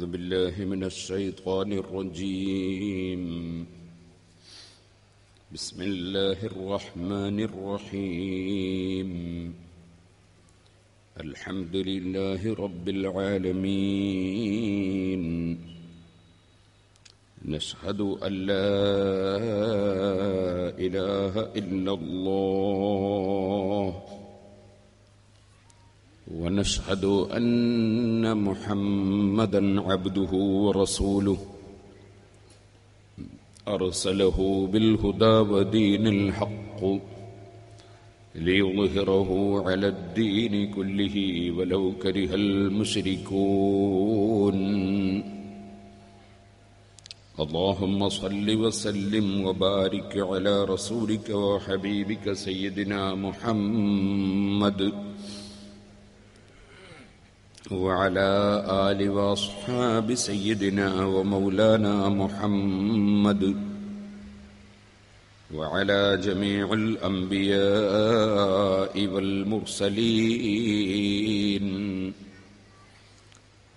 أعوذ بالله من الشيطان الرجيم بسم الله الرحمن الرحيم الحمد لله رب العالمين نشهد أن لا إله إلا الله ونشهد ان محمدا عبده ورسوله ارسله بالهدى ودين الحق ليظهره على الدين كله ولو كره المشركون اللهم صل وسلم وبارك على رسولك وحبيبك سيدنا محمد وعلى آل وأصحاب سيدنا ومولانا محمد وعلى جميع الأنبياء والمرسلين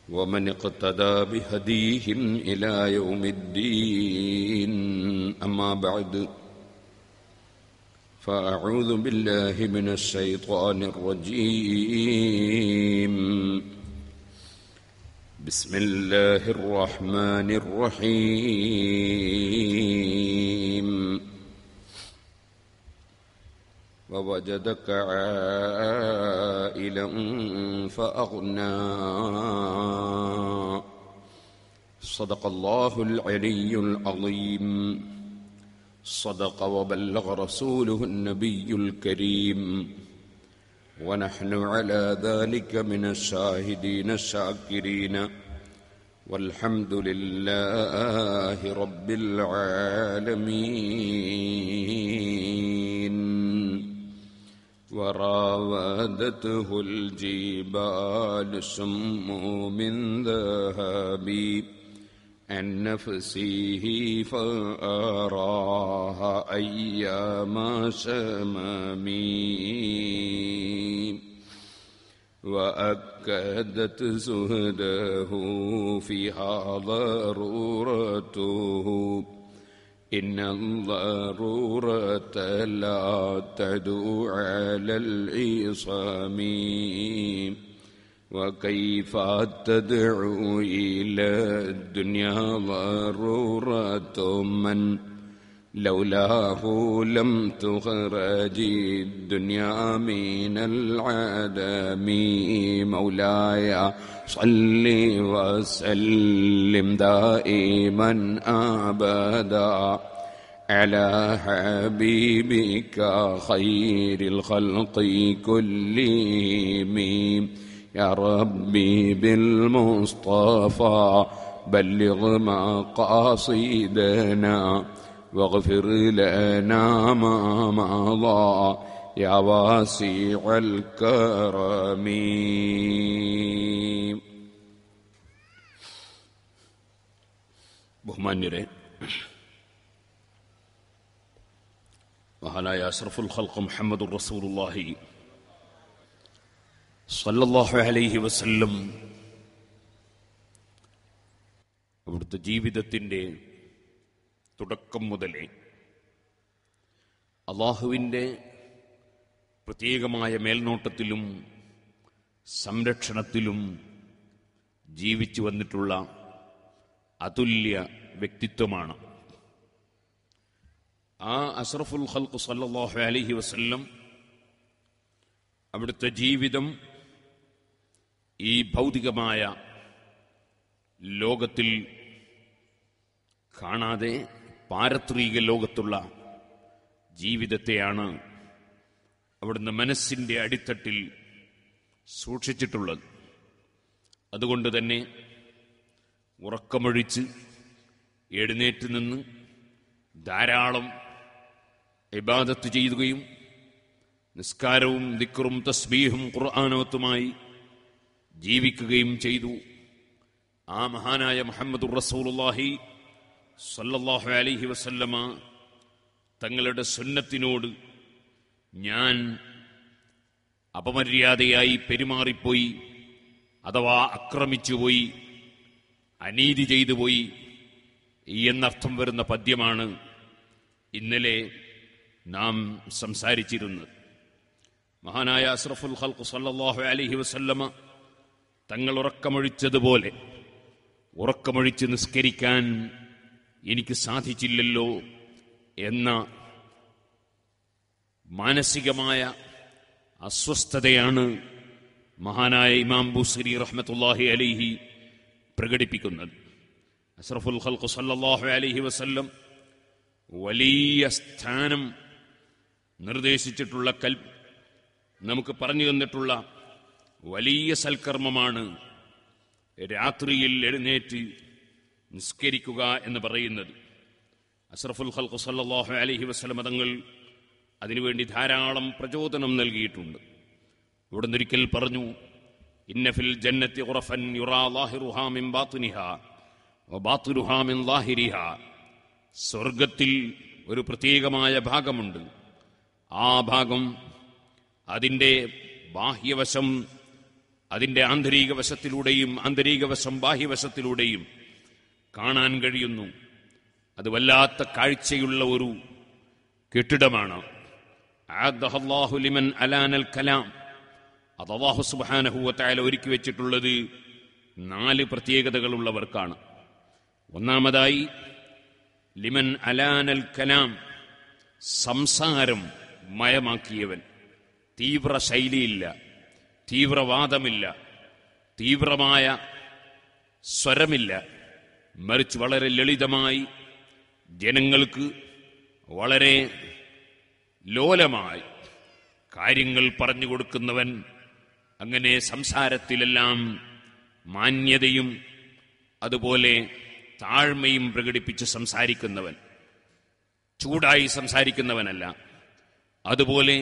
ومن اقتدى بهديهم إلى يوم الدين أما بعد فأعوذ بالله من الشيطان الرجيم بسم الله الرحمن الرحيم ووجدك عائلا فأغنى صدق الله العلي العظيم صدق وبلغ رسوله النبي الكريم ونحن على ذلك من الشاهدين الشاكرين والحمد لله رب العالمين وراودته الجبال سمه من ذهبي عن نفسه فأراها أيام شمامي وأكدت زهده فيها ضرورته إن الضرورة لا تدعو على الإصامين وكيف تدعو إلى الدنيا ضرورة من لولاه لم تخرج الدنيا من العدم مولاي صل وسلم دائما أبدا على حبيبك خير الخلق كلهم يا ربي بالمصطفى بلغ مقاصدنا واغفر لنا ما مضى يا واسع الكرم بهمانيرين وهنا يا أشرف الخلق محمد رسول الله സല്ലല്ലാഹു അലൈഹി വസല്ലം അവിടുത്തെ ജീവിതത്തിൻ്റെ തുടക്കം മുതലേ അള്ളാഹുവിൻ്റെ പ്രത്യേകമായ മേൽനോട്ടത്തിലും സംരക്ഷണത്തിലും ജീവിച്ചു വന്നിട്ടുള്ള അതുല്യ വ്യക്തിത്വമാണ് ആ അഷ്റഫുൽ ഖൽഖ് സല്ലല്ലാഹു അലൈഹി വസല്ലം അവിടുത്തെ ജീവിതം ഈ ഭൗതികമായ ലോകത്തിൽ കാണാതെ പാരത്രിക ലോകത്തുള്ള ജീവിതത്തെയാണ് അവിടുന്ന് മനസ്സിൻ്റെ അടിത്തട്ടിൽ സൂക്ഷിച്ചിട്ടുള്ളത് അതുകൊണ്ട് തന്നെ ഉറക്കമൊഴിച്ച് എഴുന്നേറ്റ് നിന്ന് ധാരാളം ഇബാദത്ത് ചെയ്യുകയും നിസ്കാരവും ദിക്കറും തസ്ബീഹും ഖുർആാനവത്തുമായി ജീവിക്കുകയും ചെയ്തു ആ മഹാനായ മുഹമ്മദ് റസൂലുല്ലാഹി സല്ലല്ലാഹു അലൈഹി വസല്ലമ തങ്ങളുടെ സുന്നത്തിനോട് ഞാൻ അപമര്യാദയായി പെരുമാറിപ്പോയി അഥവാ ആക്രമിച്ചുപോയി അനീതി ചെയ്തു പോയി എന്നർത്ഥം വരുന്ന പദ്യമാണ് ഇന്നലെ നാം സംസാരിച്ചിരുന്നത് മഹാനായ അസ്രഫുൽ ഖൽഖ് സല്ലാഹു അലൈഹി വസല്ലമ തങ്ങൾ ഉറക്കമൊഴിച്ചതുപോലെ ഉറക്കമൊഴിച്ച് നിസ്കരിക്കാൻ എനിക്ക് സാധിച്ചില്ലല്ലോ എന്ന മാനസികമായ അസ്വസ്ഥതയാണ് മഹാനായ ഇമാം ബുസരി റഹ്മത്തുല്ലാഹി അലിഹി പ്രകടിപ്പിക്കുന്നത് അസ്രഫുൽ ഖൽഖു സല്ലല്ലാഹു അലൈഹി വസല്ലം വലിയ സ്ഥാനം നിർദ്ദേശിച്ചിട്ടുള്ള കൽ നമുക്ക് പറഞ്ഞു തന്നിട്ടുള്ള വലിയ സൽക്കർമ്മമാണ് രാത്രിയിൽ എഴുന്നേറ്റ് നിസ്കരിക്കുക എന്ന് പറയുന്നത് അഷ്റഫുൽ ഹൽഖു സല്ലാഹു അലഹി വസ്ലം തങ്ങൾ അതിനുവേണ്ടി ധാരാളം പ്രചോദനം നൽകിയിട്ടുണ്ട് ഇവിടെ നിന്നൊരിക്കൽ പറഞ്ഞു ഇന്നഫിൽ ജന്നത്തി ഉറഫൻ യുറാഹിറുഹാമിൻ സ്വർഗത്തിൽ ഒരു പ്രത്യേകമായ ഭാഗമുണ്ട് ആ ഭാഗം അതിൻ്റെ ബാഹ്യവശം അതിന്റെ ആന്തരിക വശത്തിലൂടെയും ആന്തരിക വശം ബാഹ്യവശത്തിലൂടെയും കാണാൻ കഴിയുന്നു അത് വല്ലാത്ത കാഴ്ചയുള്ള ഒരു കെട്ടിടമാണ് ലിമൻ അലാനൽ കലാം ഒരുക്കി വെച്ചിട്ടുള്ളത് നാല് പ്രത്യേകതകളുള്ളവർക്കാണ് ഒന്നാമതായി ലിമൻ അലാനൽ കലാം സംസാരം മയമാക്കിയവൻ തീവ്ര ശൈലിയില്ല തീവ്രവാദമില്ല തീവ്രമായ സ്വരമില്ല മറിച്ച് വളരെ ലളിതമായി ജനങ്ങൾക്ക് വളരെ ലോലമായി കാര്യങ്ങൾ പറഞ്ഞു കൊടുക്കുന്നവൻ അങ്ങനെ സംസാരത്തിലെല്ലാം മാന്യതയും അതുപോലെ താഴ്മയും പ്രകടിപ്പിച്ച് സംസാരിക്കുന്നവൻ ചൂടായി സംസാരിക്കുന്നവനല്ല അതുപോലെ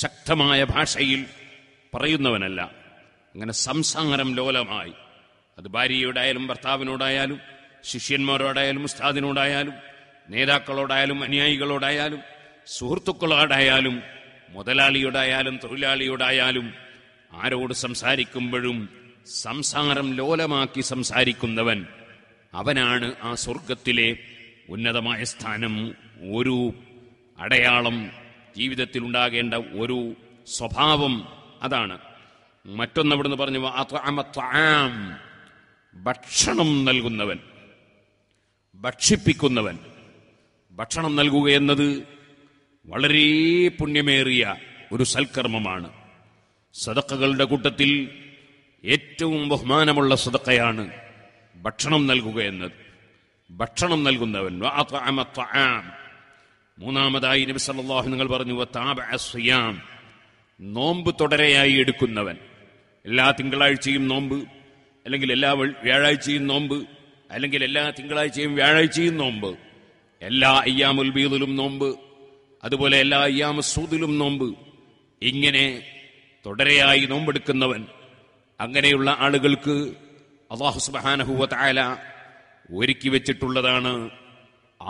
ശക്തമായ ഭാഷയിൽ പറയുന്നവനല്ല അങ്ങനെ സംസാരം ലോലമായി അത് ഭാര്യയോടായാലും ഭർത്താവിനോടായാലും ശിഷ്യന്മാരോടായാലും ഉസ്താദിനോടായാലും നേതാക്കളോടായാലും അനുയായികളോടായാലും സുഹൃത്തുക്കളോടായാലും മുതലാളിയോടായാലും തൊഴിലാളിയോടായാലും ആരോട് സംസാരിക്കുമ്പോഴും സംസാരം ലോലമാക്കി സംസാരിക്കുന്നവൻ അവനാണ് ആ സ്വർഗത്തിലെ ഉന്നതമായ സ്ഥാനം ഒരു അടയാളം ജീവിതത്തിലുണ്ടാകേണ്ട ഒരു സ്വഭാവം അതാണ് മറ്റൊന്ന് അവിടുന്ന് പറഞ്ഞു ഭക്ഷണം നൽകുന്നവൻ ഭക്ഷിപ്പിക്കുന്നവൻ ഭക്ഷണം നൽകുക എന്നത് വളരെ പുണ്യമേറിയ ഒരു സൽക്കർമ്മമാണ് സതക്കകളുടെ കൂട്ടത്തിൽ ഏറ്റവും ബഹുമാനമുള്ള സതക്കയാണ് ഭക്ഷണം നൽകുക എന്നത് ഭക്ഷണം നൽകുന്നവൻ മൂന്നാമതായി നബി സല്ലാഹു നിങ്ങൾ പറഞ്ഞു നോമ്പ് തുടരെയായി എടുക്കുന്നവൻ എല്ലാ തിങ്കളാഴ്ചയും നോമ്പ് അല്ലെങ്കിൽ എല്ലാ വ്യാഴാഴ്ചയും നോമ്പ് അല്ലെങ്കിൽ എല്ലാ തിങ്കളാഴ്ചയും വ്യാഴാഴ്ചയും നോമ്പ് എല്ലാ അയ്യാമുൽ ബീദിലും നോമ്പ് അതുപോലെ എല്ലാ അയ്യാമസൂദിലും നോമ്പ് ഇങ്ങനെ തുടരെയായി നോമ്പെടുക്കുന്നവൻ അങ്ങനെയുള്ള ആളുകൾക്ക് അള്ളാഹു സുബാനഹുവ ഒരുക്കി വെച്ചിട്ടുള്ളതാണ്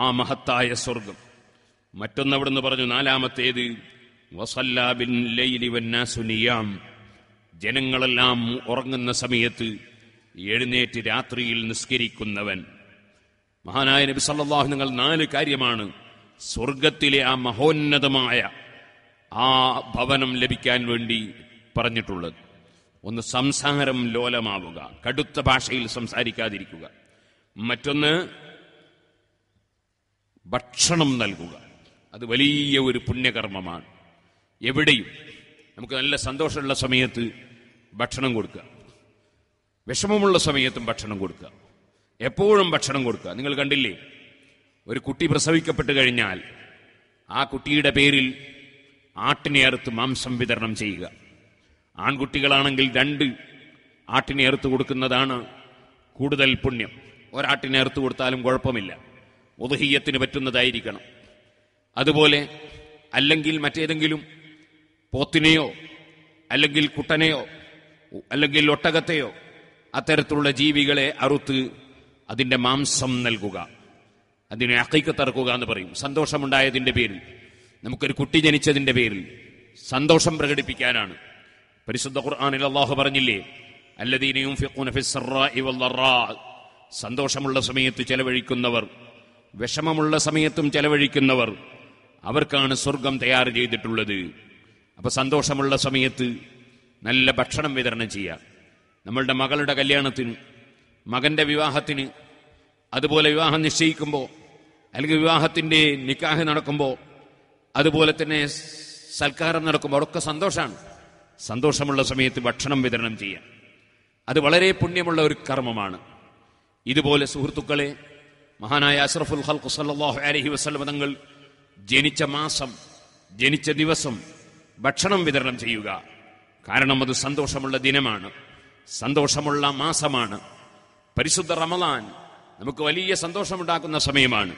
ആ മഹത്തായ സ്വർഗം മറ്റൊന്നവിടുന്ന് പറഞ്ഞു നാലാമത്തേത് ജനങ്ങളെല്ലാം ഉറങ്ങുന്ന സമയത്ത് എഴുന്നേറ്റ് രാത്രിയിൽ നിസ്കരിക്കുന്നവൻ മഹാനായ നബി സല്ലാഹു നിങ്ങൾ നാല് കാര്യമാണ് സ്വർഗത്തിലെ ആ മഹോന്നതമായ ആ ഭവനം ലഭിക്കാൻ വേണ്ടി പറഞ്ഞിട്ടുള്ളത് ഒന്ന് സംസാരം ലോലമാവുക കടുത്ത ഭാഷയിൽ സംസാരിക്കാതിരിക്കുക മറ്റൊന്ന് ഭക്ഷണം നൽകുക അത് വലിയ ഒരു പുണ്യകർമ്മമാണ് എവിടെയും നമുക്ക് നല്ല സന്തോഷമുള്ള സമയത്ത് ഭക്ഷണം കൊടുക്കുക വിഷമമുള്ള സമയത്തും ഭക്ഷണം കൊടുക്കുക എപ്പോഴും ഭക്ഷണം കൊടുക്കുക നിങ്ങൾ കണ്ടില്ലേ ഒരു കുട്ടി പ്രസവിക്കപ്പെട്ട് കഴിഞ്ഞാൽ ആ കുട്ടിയുടെ പേരിൽ ആട്ടിനെ അറുത്ത് മാംസം വിതരണം ചെയ്യുക ആൺകുട്ടികളാണെങ്കിൽ രണ്ട് ആട്ടിനെ അറുത്ത് കൊടുക്കുന്നതാണ് കൂടുതൽ പുണ്യം ഒരാട്ടിനെ അറുത്ത് കൊടുത്താലും കുഴപ്പമില്ല ഉദഹീയത്തിന് പറ്റുന്നതായിരിക്കണം അതുപോലെ അല്ലെങ്കിൽ മറ്റേതെങ്കിലും പോത്തിനെയോ അല്ലെങ്കിൽ കുട്ടനെയോ അല്ലെങ്കിൽ ഒട്ടകത്തെയോ അത്തരത്തിലുള്ള ജീവികളെ അറുത്ത് അതിൻ്റെ മാംസം നൽകുക അതിനെ അക്കൈക്കത്തറക്കുക എന്ന് പറയും സന്തോഷമുണ്ടായതിൻ്റെ പേരിൽ നമുക്കൊരു കുട്ടി ജനിച്ചതിൻ്റെ പേരിൽ സന്തോഷം പ്രകടിപ്പിക്കാനാണ് പരിശുദ്ധ ഖുർആാനിൽ അള്ളാഹു പറഞ്ഞില്ലേ അല്ലദീനയും സന്തോഷമുള്ള സമയത്ത് ചെലവഴിക്കുന്നവർ വിഷമമുള്ള സമയത്തും ചെലവഴിക്കുന്നവർ അവർക്കാണ് സ്വർഗം തയ്യാർ ചെയ്തിട്ടുള്ളത് അപ്പോൾ സന്തോഷമുള്ള സമയത്ത് നല്ല ഭക്ഷണം വിതരണം ചെയ്യുക നമ്മളുടെ മകളുടെ കല്യാണത്തിന് മകൻ്റെ വിവാഹത്തിന് അതുപോലെ വിവാഹം നിശ്ചയിക്കുമ്പോൾ അല്ലെങ്കിൽ വിവാഹത്തിൻ്റെ നിക്കാഹ് നടക്കുമ്പോൾ അതുപോലെ തന്നെ സൽക്കാരം നടക്കുമ്പോൾ അവിടെയൊക്കെ സന്തോഷമാണ് സന്തോഷമുള്ള സമയത്ത് ഭക്ഷണം വിതരണം ചെയ്യുക അത് വളരെ പുണ്യമുള്ള ഒരു കർമ്മമാണ് ഇതുപോലെ സുഹൃത്തുക്കളെ മഹാനായ അഷ്റഫുൽ ഹൽ സല്ലാഹു അലഹി വസ്ലമതങ്ങൾ തങ്ങൾ ജനിച്ച മാസം ജനിച്ച ദിവസം ഭക്ഷണം വിതരണം ചെയ്യുക കാരണം അത് സന്തോഷമുള്ള ദിനമാണ് സന്തോഷമുള്ള മാസമാണ് പരിശുദ്ധ റമദാൻ നമുക്ക് വലിയ സന്തോഷമുണ്ടാക്കുന്ന സമയമാണ്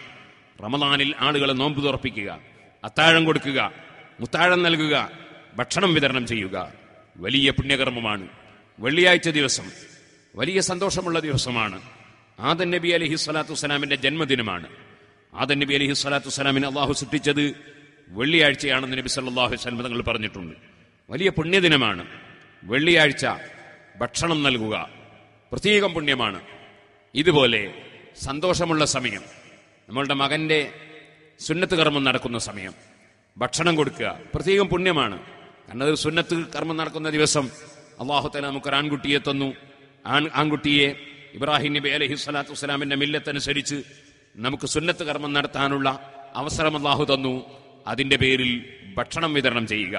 റമദാനിൽ ആളുകളെ നോമ്പ് തുറപ്പിക്കുക അത്താഴം കൊടുക്കുക മുത്താഴം നൽകുക ഭക്ഷണം വിതരണം ചെയ്യുക വലിയ പുണ്യകർമ്മമാണ് വെള്ളിയാഴ്ച ദിവസം വലിയ സന്തോഷമുള്ള ദിവസമാണ് ആദൻ നബി അലഹി സ്വലാത്തു വസ്സലാമിൻ്റെ ജന്മദിനമാണ് ആദൻ നബി അലഹി സ്വലാത്തു വസ്സലാമിനെ അള്ളാഹു സൃഷ്ടിച്ചത് വെള്ളിയാഴ്ചയാണെന്ന് നബി സല്ലാഹു വസ്ലം തങ്ങൾ പറഞ്ഞിട്ടുണ്ട് വലിയ പുണ്യദിനമാണ് വെള്ളിയാഴ്ച ഭക്ഷണം നൽകുക പ്രത്യേകം പുണ്യമാണ് ഇതുപോലെ സന്തോഷമുള്ള സമയം നമ്മളുടെ മകന്റെ സുന്നത്ത് കർമ്മം നടക്കുന്ന സമയം ഭക്ഷണം കൊടുക്കുക പ്രത്യേകം പുണ്യമാണ് കാരണം അത് സുന്നത്ത് കർമ്മം നടക്കുന്ന ദിവസം അള്ളാഹുത്തല ഒരു ആൺകുട്ടിയെ തന്നു ആൺ ആൺകുട്ടിയെ ഇബ്രാഹിം നബി അലഹി സ്വലാത്തു വസ്സലാമിന്റെ മില്ലത്തനുസരിച്ച് നമുക്ക് സുന്നത്ത് കർമ്മം നടത്താനുള്ള അവസരം അള്ളാഹു തന്നു അതിൻ്റെ പേരിൽ ഭക്ഷണം വിതരണം ചെയ്യുക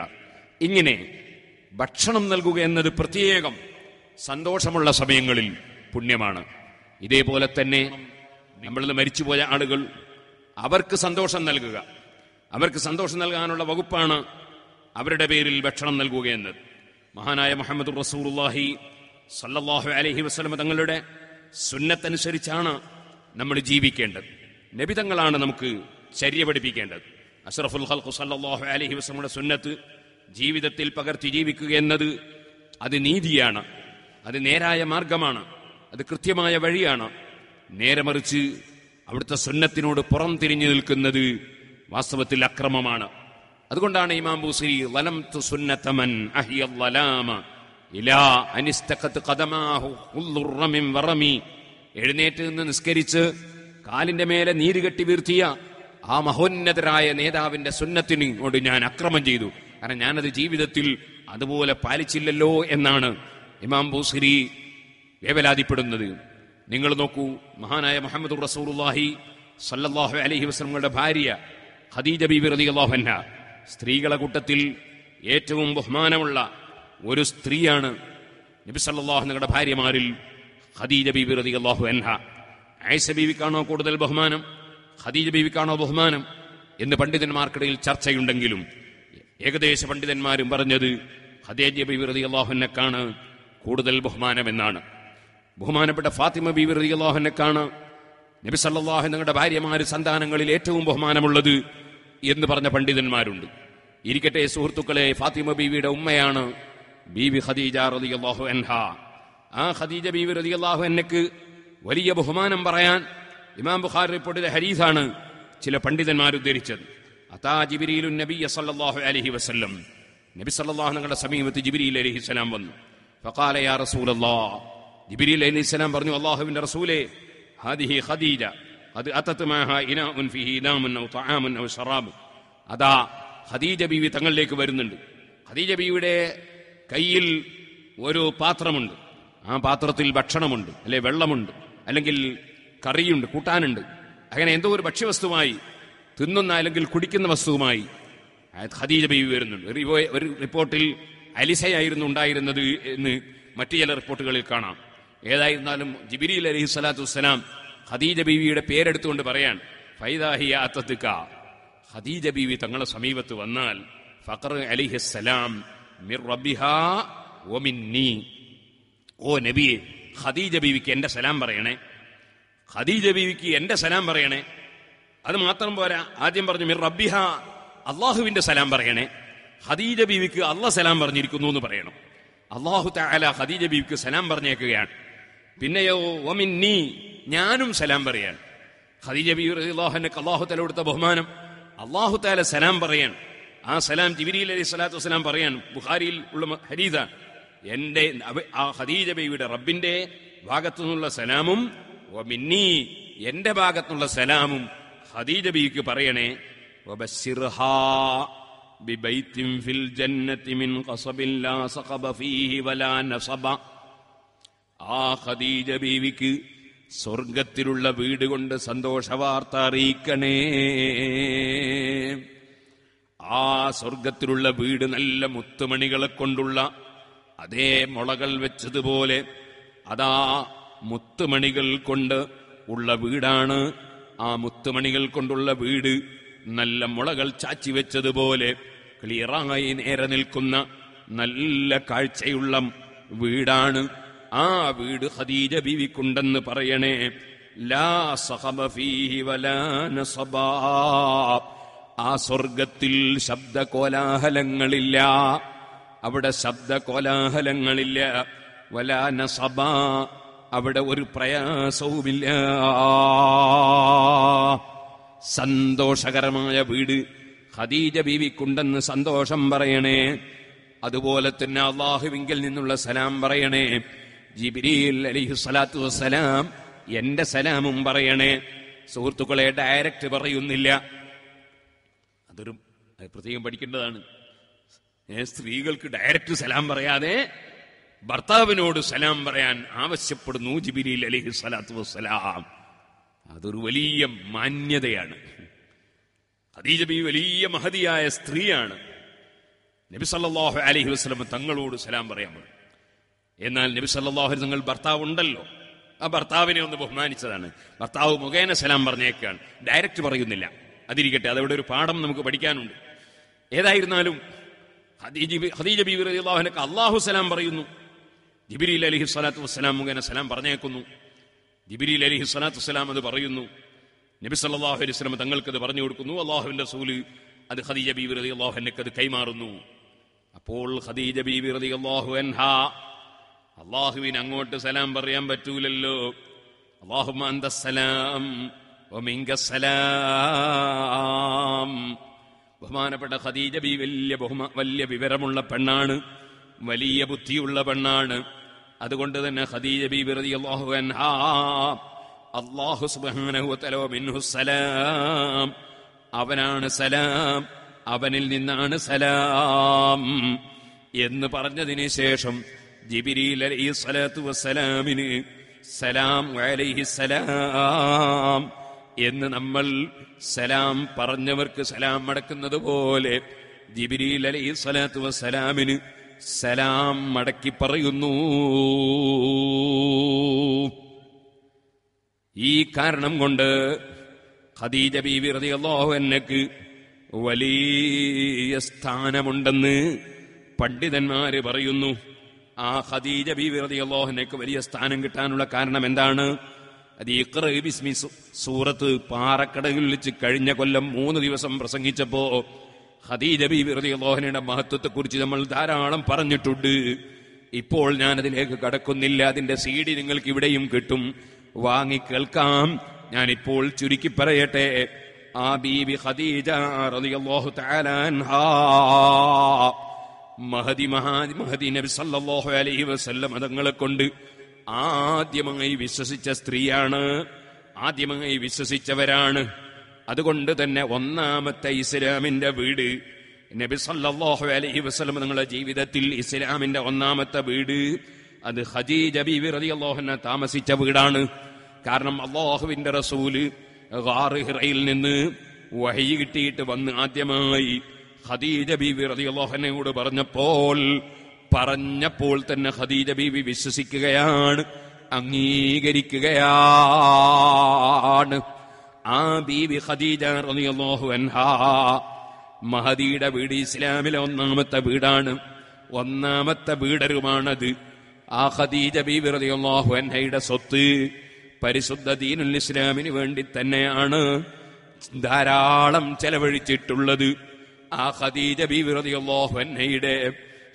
ഇങ്ങനെ ഭക്ഷണം നൽകുക എന്നത് പ്രത്യേകം സന്തോഷമുള്ള സമയങ്ങളിൽ പുണ്യമാണ് ഇതേപോലെ തന്നെ നമ്മളിൽ മരിച്ചുപോയ ആളുകൾ അവർക്ക് സന്തോഷം നൽകുക അവർക്ക് സന്തോഷം നൽകാനുള്ള വകുപ്പാണ് അവരുടെ പേരിൽ ഭക്ഷണം നൽകുക എന്നത് മഹാനായ മുഹമ്മദ് റസൂർഹി സല്ലാഹു അലഹി വസ്ലമ തങ്ങളുടെ സുന്നത്തനുസരിച്ചാണ് നമ്മൾ ജീവിക്കേണ്ടത് നബിതങ്ങളാണ് നമുക്ക് ചര്യ പഠിപ്പിക്കേണ്ടത് അഷറഫുൽ ഹൽഖു സല്ലാഹു അലഹി വസ്ലമുടെ സുന്നത്ത് ജീവിതത്തിൽ പകർത്തി ജീവിക്കുക എന്നത് അത് നീതിയാണ് അത് നേരായ മാർഗമാണ് അത് കൃത്യമായ വഴിയാണ് നേരെ മറിച്ച് അവിടുത്തെ സുന്നത്തിനോട് പുറം തിരിഞ്ഞു നിൽക്കുന്നത് വാസ്തവത്തിൽ അക്രമമാണ് അതുകൊണ്ടാണ് ഇമാം ഇലാ വറമി എഴുന്നേറ്റ് നിന്ന് നിസ്കരിച്ച് കാലിന്റെ മേലെ നീര് കെട്ടി വീർത്തിയ ആ മഹോന്നതരായ നേതാവിന്റെ സുന്നത്തിനോട് ഞാൻ അക്രമം ചെയ്തു കാരണം ഞാനത് ജീവിതത്തിൽ അതുപോലെ പാലിച്ചില്ലല്ലോ എന്നാണ് ഇമാം ബൂസിരി വേവലാതിപ്പെടുന്നത് നിങ്ങൾ നോക്കൂ മഹാനായ മുഹമ്മദ് റസൂർഹി സല്ലാഹു അലഹി വസ്ലങ്ങളുടെ ഭാര്യ ഖദീജ ബീബി റതി അള്ളാഹുന്ന സ്ത്രീകളെ കൂട്ടത്തിൽ ഏറ്റവും ബഹുമാനമുള്ള ഒരു സ്ത്രീയാണ് നബി സല്ലാഹു ഭാര്യമാരിൽ ഖദീജ ബീബി റതി അള്ളാഹു അൻഹ ബീവിക്കാണോ കൂടുതൽ ബഹുമാനം ഖദീജ ബീവിക്കാണോ ബഹുമാനം എന്ന് പണ്ഡിതന്മാർക്കിടയിൽ ചർച്ചയുണ്ടെങ്കിലും ഏകദേശ പണ്ഡിതന്മാരും പറഞ്ഞത് ഖദീജ ബീവി റതി അള്ളാഹുനക്കാണ് കൂടുതൽ ബഹുമാനമെന്നാണ് ബഹുമാനപ്പെട്ട ഫാത്തിമ ബീവി റതി അള്ളാഹുനക്കാണ് നബി നിങ്ങളുടെ ഭാര്യമാര് സന്താനങ്ങളിൽ ഏറ്റവും ബഹുമാനമുള്ളത് എന്ന് പറഞ്ഞ പണ്ഡിതന്മാരുണ്ട് ഇരിക്കട്ടെ സുഹൃത്തുക്കളെ ഫാത്തിമ ബീവിയുടെ ഉമ്മയാണ് ബീവി ഖദീജ റതി അള്ളാഹു എൻഹ ആ ഖദീജ ബീവി റതി അള്ളാഹു എന്നക്ക് വലിയ ബഹുമാനം പറയാൻ ഇമാം ബുഖാർ റിപ്പോർട്ടിലെ ഹരീസാണ് ചില പണ്ഡിതന്മാർ ഉദ്ധരിച്ചത് അതാ ജിബിരിയിലു നബി സല്ലാഹു അലഹി വസ്ല്ലം നബി സല്ലാഹുനങ്ങളുടെ സമീപത്ത് ജിബിരിയിൽ അലഹി സ്വലാം വന്നു ഫക്കാലയാ റസൂലല്ലാ ജിബിരിയിൽ അലഹി സ്വലാം പറഞ്ഞു അള്ളാഹുവിന്റെ റസൂലേ ഹാദിഹി ഖദീജ അത് അത്തത്മാഹ ഇന ഉൻ ഫിഹി ഇനാമുൻ ഔ തആമുൻ ഔ അതാ ഖദീജ ബീവി തങ്ങളിലേക്ക് വരുന്നുണ്ട് ഖദീജ ബീവിയുടെ കയ്യിൽ ഒരു പാത്രമുണ്ട് ആ പാത്രത്തിൽ ഭക്ഷണമുണ്ട് അല്ലെ വെള്ളമുണ്ട് അല്ലെങ്കിൽ കറിയുണ്ട് കൂട്ടാനുണ്ട് അങ്ങനെ എന്തോ ഒരു ഭക്ഷ്യവസ്തുവായി തിന്നുന്ന അല്ലെങ്കിൽ കുടിക്കുന്ന വസ്തുവുമായി ഖദീജ ബീവി വരുന്നുണ്ട് ഒരു റിപ്പോർട്ടിൽ അലിസയായിരുന്നു ഉണ്ടായിരുന്നത് എന്ന് മറ്റു ചില റിപ്പോർട്ടുകളിൽ കാണാം ഏതായിരുന്നാലും ജിബിരി അലഹി സ്വലാത്തു വസ്സലാം ഖദീജ ബീവിയുടെ പേരെടുത്തുകൊണ്ട് പറയാൻ ഫൈദാഹിയ അത്തത്തുക്ക ഖദീജ ബീവി തങ്ങളെ സമീപത്ത് വന്നാൽ ഫഖർ അലിഹിസ്സലാം മിർ റബിഹാ ഓ നബിയെ ഖദീജ ബീവിക്ക് എന്റെ സലാം പറയണേ ഖദീജ ബീവിക്ക് എന്റെ സലാം പറയണേ അത് മാത്രം പോരാ ആദ്യം പറഞ്ഞു മിർ റബ്ബിഹ അള്ളാഹുവിന്റെ സലാം പറയണേ ഖദീജ ബീവിക്ക് അള്ളാഹ് സലാം പറഞ്ഞിരിക്കുന്നു എന്ന് പറയണം അള്ളാഹു താല ഖദീജ ബീവിക്ക് സലാം പറഞ്ഞേക്കുകയാണ് പിന്നെയോ ഒമിൻ നീ ഞാനും സലാം പറയാണ് ഖദീജ ബീവി അള്ളാഹുനക്ക് അള്ളാഹു തല കൊടുത്ത ബഹുമാനം അള്ളാഹു താല സലാം പറയാണ് ആ സലാം ജിബിരി അലൈഹി സ്വലാത്തു വസ്സലാം പറയാണ് ബുഖാരിയിൽ ഉള്ള ഹരീദ എൻ്റെ ആ ഖദീജ ബീവിയുടെ റബ്ബിൻ്റെ ഭാഗത്തു നിന്നുള്ള സലാമും ഒമിന്നി എന്റെ ഭാഗത്തുള്ള സലാമും ഹദീജ ബിക്ക് പറയണേ ഫിൽ മിൻ സഖബ ഫീഹി വലാ നസബ ആ ഖദീജ ബീവിക്ക് സ്വർഗത്തിലുള്ള വീട് കൊണ്ട് സന്തോഷവാർത്ത അറിയിക്കണേ ആ സ്വർഗത്തിലുള്ള വീട് നല്ല മുത്തുമണികളെ കൊണ്ടുള്ള അതേ മുളകൾ വെച്ചതുപോലെ അതാ മുത്തുമണികൾ കൊണ്ട് ഉള്ള വീടാണ് ആ മുത്തുമണികൾ കൊണ്ടുള്ള വീട് നല്ല മുളകൾ ചാച്ചി വെച്ചതുപോലെ ക്ലിയറായി നേരെ നിൽക്കുന്ന നല്ല കാഴ്ചയുള്ള വീടാണ് ആ വീട് ഖദീജ ബിവിക്കുണ്ടെന്ന് പറയണേ ലാ സഹബഫീഹി വലാ ആ സ്വർഗത്തിൽ ശബ്ദ കോലാഹലങ്ങളില്ല അവിടെ ശബ്ദ കോലാഹലങ്ങളില്ല വലാ നസബ അവിടെ ഒരു പ്രയാസവുമില്ല സന്തോഷകരമായ വീട് ഖദീജ ബീവിക്കുണ്ടെന്ന് സന്തോഷം പറയണേ അതുപോലെ തന്നെ അള്ളാഹുവിങ്കിൽ നിന്നുള്ള സലാം പറയണേ ജിബിരിയിൽ അലിഹു സലാത്തു വസ്സലാം എന്റെ സലാമും പറയണേ സുഹൃത്തുക്കളെ ഡയറക്റ്റ് പറയുന്നില്ല അതൊരു പ്രത്യേകം പഠിക്കേണ്ടതാണ് സ്ത്രീകൾക്ക് ഡയറക്റ്റ് സലാം പറയാതെ ഭർത്താവിനോട് സലാം പറയാൻ ആവശ്യപ്പെടുന്നു ജിബിലി അലഹി സലാത്തു വസ്സലാം അതൊരു വലിയ മാന്യതയാണ് ഖദീജബി വലിയ മഹതിയായ സ്ത്രീയാണ് നബി സല്ലാഹു അലഹി വസ്ലം തങ്ങളോട് സലാം പറയാൻ പറഞ്ഞു എന്നാൽ നബി സല്ലാഹു തങ്ങൾ ഭർത്താവ് ഉണ്ടല്ലോ ആ ഭർത്താവിനെ ഒന്ന് ബഹുമാനിച്ചതാണ് ഭർത്താവ് മുഖേന സലാം പറഞ്ഞേക്കാണ് ഡയറക്റ്റ് പറയുന്നില്ല അതിരിക്കട്ടെ അതവിടെ ഒരു പാഠം നമുക്ക് പഠിക്കാനുണ്ട് ഏതായിരുന്നാലും ഹദീജബി ഹദീജബി അള്ളാഹു സലാം പറയുന്നു ജിബിരി അലഹി സ്വലാത്തു വസ്സലാം മുഖേന സലാം പറഞ്ഞേക്കുന്നു ജിബിരി അലഹി സ്വലാത്തു വസ്സലാം അത് പറയുന്നു നബി സല്ലാഹു അലൈഹി സ്വലം തങ്ങൾക്കത് പറഞ്ഞു കൊടുക്കുന്നു അള്ളാഹുവിന്റെ സൂല് അത് ഖദീജ ബീബി റതി അത് കൈമാറുന്നു അപ്പോൾ ഖദീജ ബീബി റതി അള്ളാഹു അൻഹ അള്ളാഹുവിന് അങ്ങോട്ട് സലാം പറയാൻ പറ്റൂലല്ലോ അള്ളാഹുമാന്തസ്സലാം ബഹുമാനപ്പെട്ട ഖദീജ ബി വലിയ ബഹുമാ വലിയ വിവരമുള്ള പെണ്ണാണ് വലിയ ബുദ്ധിയുള്ള പെണ്ണാണ് അതുകൊണ്ട് തന്നെ ഖദീജ ബീബി റളിയല്ലാഹു അൻഹ അല്ലാഹു സുബ്ഹാനഹു വ മിൻഹു സലാം അവനാണ് സലാം അവനിൽ നിന്നാണ് സലാം എന്ന് പറഞ്ഞതിന് ശേഷം ജിബിരിയിൽ അലൈഹി സ്വലാത്തു വസ്സലാമിന് സലാം അലൈഹി സലാം എന്ന് നമ്മൾ സലാം പറഞ്ഞവർക്ക് സലാം മടക്കുന്നത് പോലെ ജിബിരിയിൽ അലൈഹി സ്വലാത്തു വസ്സലാമിന് സലാം മടക്കി പറയുന്നു ഈ കാരണം കൊണ്ട് ഖദീജ ബീവി റളിയല്ലാഹു എന്നക്ക് വലിയ സ്ഥാനമുണ്ടെന്ന് പണ്ഡിതന്മാര് പറയുന്നു ആ ഖദീജ ബി റളിയല്ലാഹു വലിയ സ്ഥാനം കിട്ടാനുള്ള കാരണം എന്താണ് അത് ഇഖ്റ ബിസ്മി സൂറത്ത് പാറക്കടകളിൽ വെച്ച് കഴിഞ്ഞ കൊല്ലം മൂന്ന് ദിവസം പ്രസംഗിച്ചപ്പോൾ ഹദീജ ബീബി റളിയല്ലാഹുവിന്റെ മഹത്വത്തെക്കുറിച്ച് നമ്മൾ ധാരാളം പറഞ്ഞിട്ടുണ്ട് ഇപ്പോൾ ഞാൻ അതിലേക്ക് കടക്കുന്നില്ല അതിന്റെ സീഡി നിങ്ങൾക്ക് ഇവിടെയും കിട്ടും വാങ്ങി കേൾക്കാം ഞാനിപ്പോൾ ചുരുക്കി പറയട്ടെ ആ ബീബി ഖദീജ റളിയല്ലാഹു മഹദി മഹാ മഹദി നബി സല്ലല്ലാഹു അലൈഹി വസല്ലം അതങ്ങളെ കൊണ്ട് ആദ്യമായി വിശ്വസിച്ച സ്ത്രീയാണ് ആദ്യമായി വിശ്വസിച്ചവരാണ് അതുകൊണ്ട് തന്നെ ഒന്നാമത്തെ ഇസ്ലാമിന്റെ വീട് നബി സല്ലാഹു അലൈഹി വസ്ലം നിങ്ങളുടെ ജീവിതത്തിൽ ഇസ്ലാമിന്റെ ഒന്നാമത്തെ വീട് അത് ഹജീജ ബീവി റതി അള്ളാഹുന താമസിച്ച വീടാണ് കാരണം അള്ളാഹുവിന്റെ റസൂല് ഹിറയിൽ നിന്ന് വഹി കിട്ടിയിട്ട് വന്ന് ആദ്യമായി ഹദീജ ബീവി റതി അള്ളാഹനയോട് പറഞ്ഞപ്പോൾ പറഞ്ഞപ്പോൾ തന്നെ ഹദീജ ബീവി വിശ്വസിക്കുകയാണ് അംഗീകരിക്കുകയാണ് ആ ബീവി ഖദീജ റളിയല്ലാഹു മഹദിയുടെ വീട് ഇസ്ലാമിലെ ഒന്നാമത്തെ വീടാണ് ഒന്നാമത്തെ വീടരുമാണത് ആ ഖദീജ ബീവി റളിയല്ലാഹു അൻഹയുടെ സ്വത്ത് പരിശുദ്ധ ദീനുൽ ഇസ്ലാമിന് വേണ്ടി തന്നെയാണ് ധാരാളം ചെലവഴിച്ചിട്ടുള്ളത് ആ ഖദീജ ബീവി റളിയല്ലാഹു അൻഹയുടെ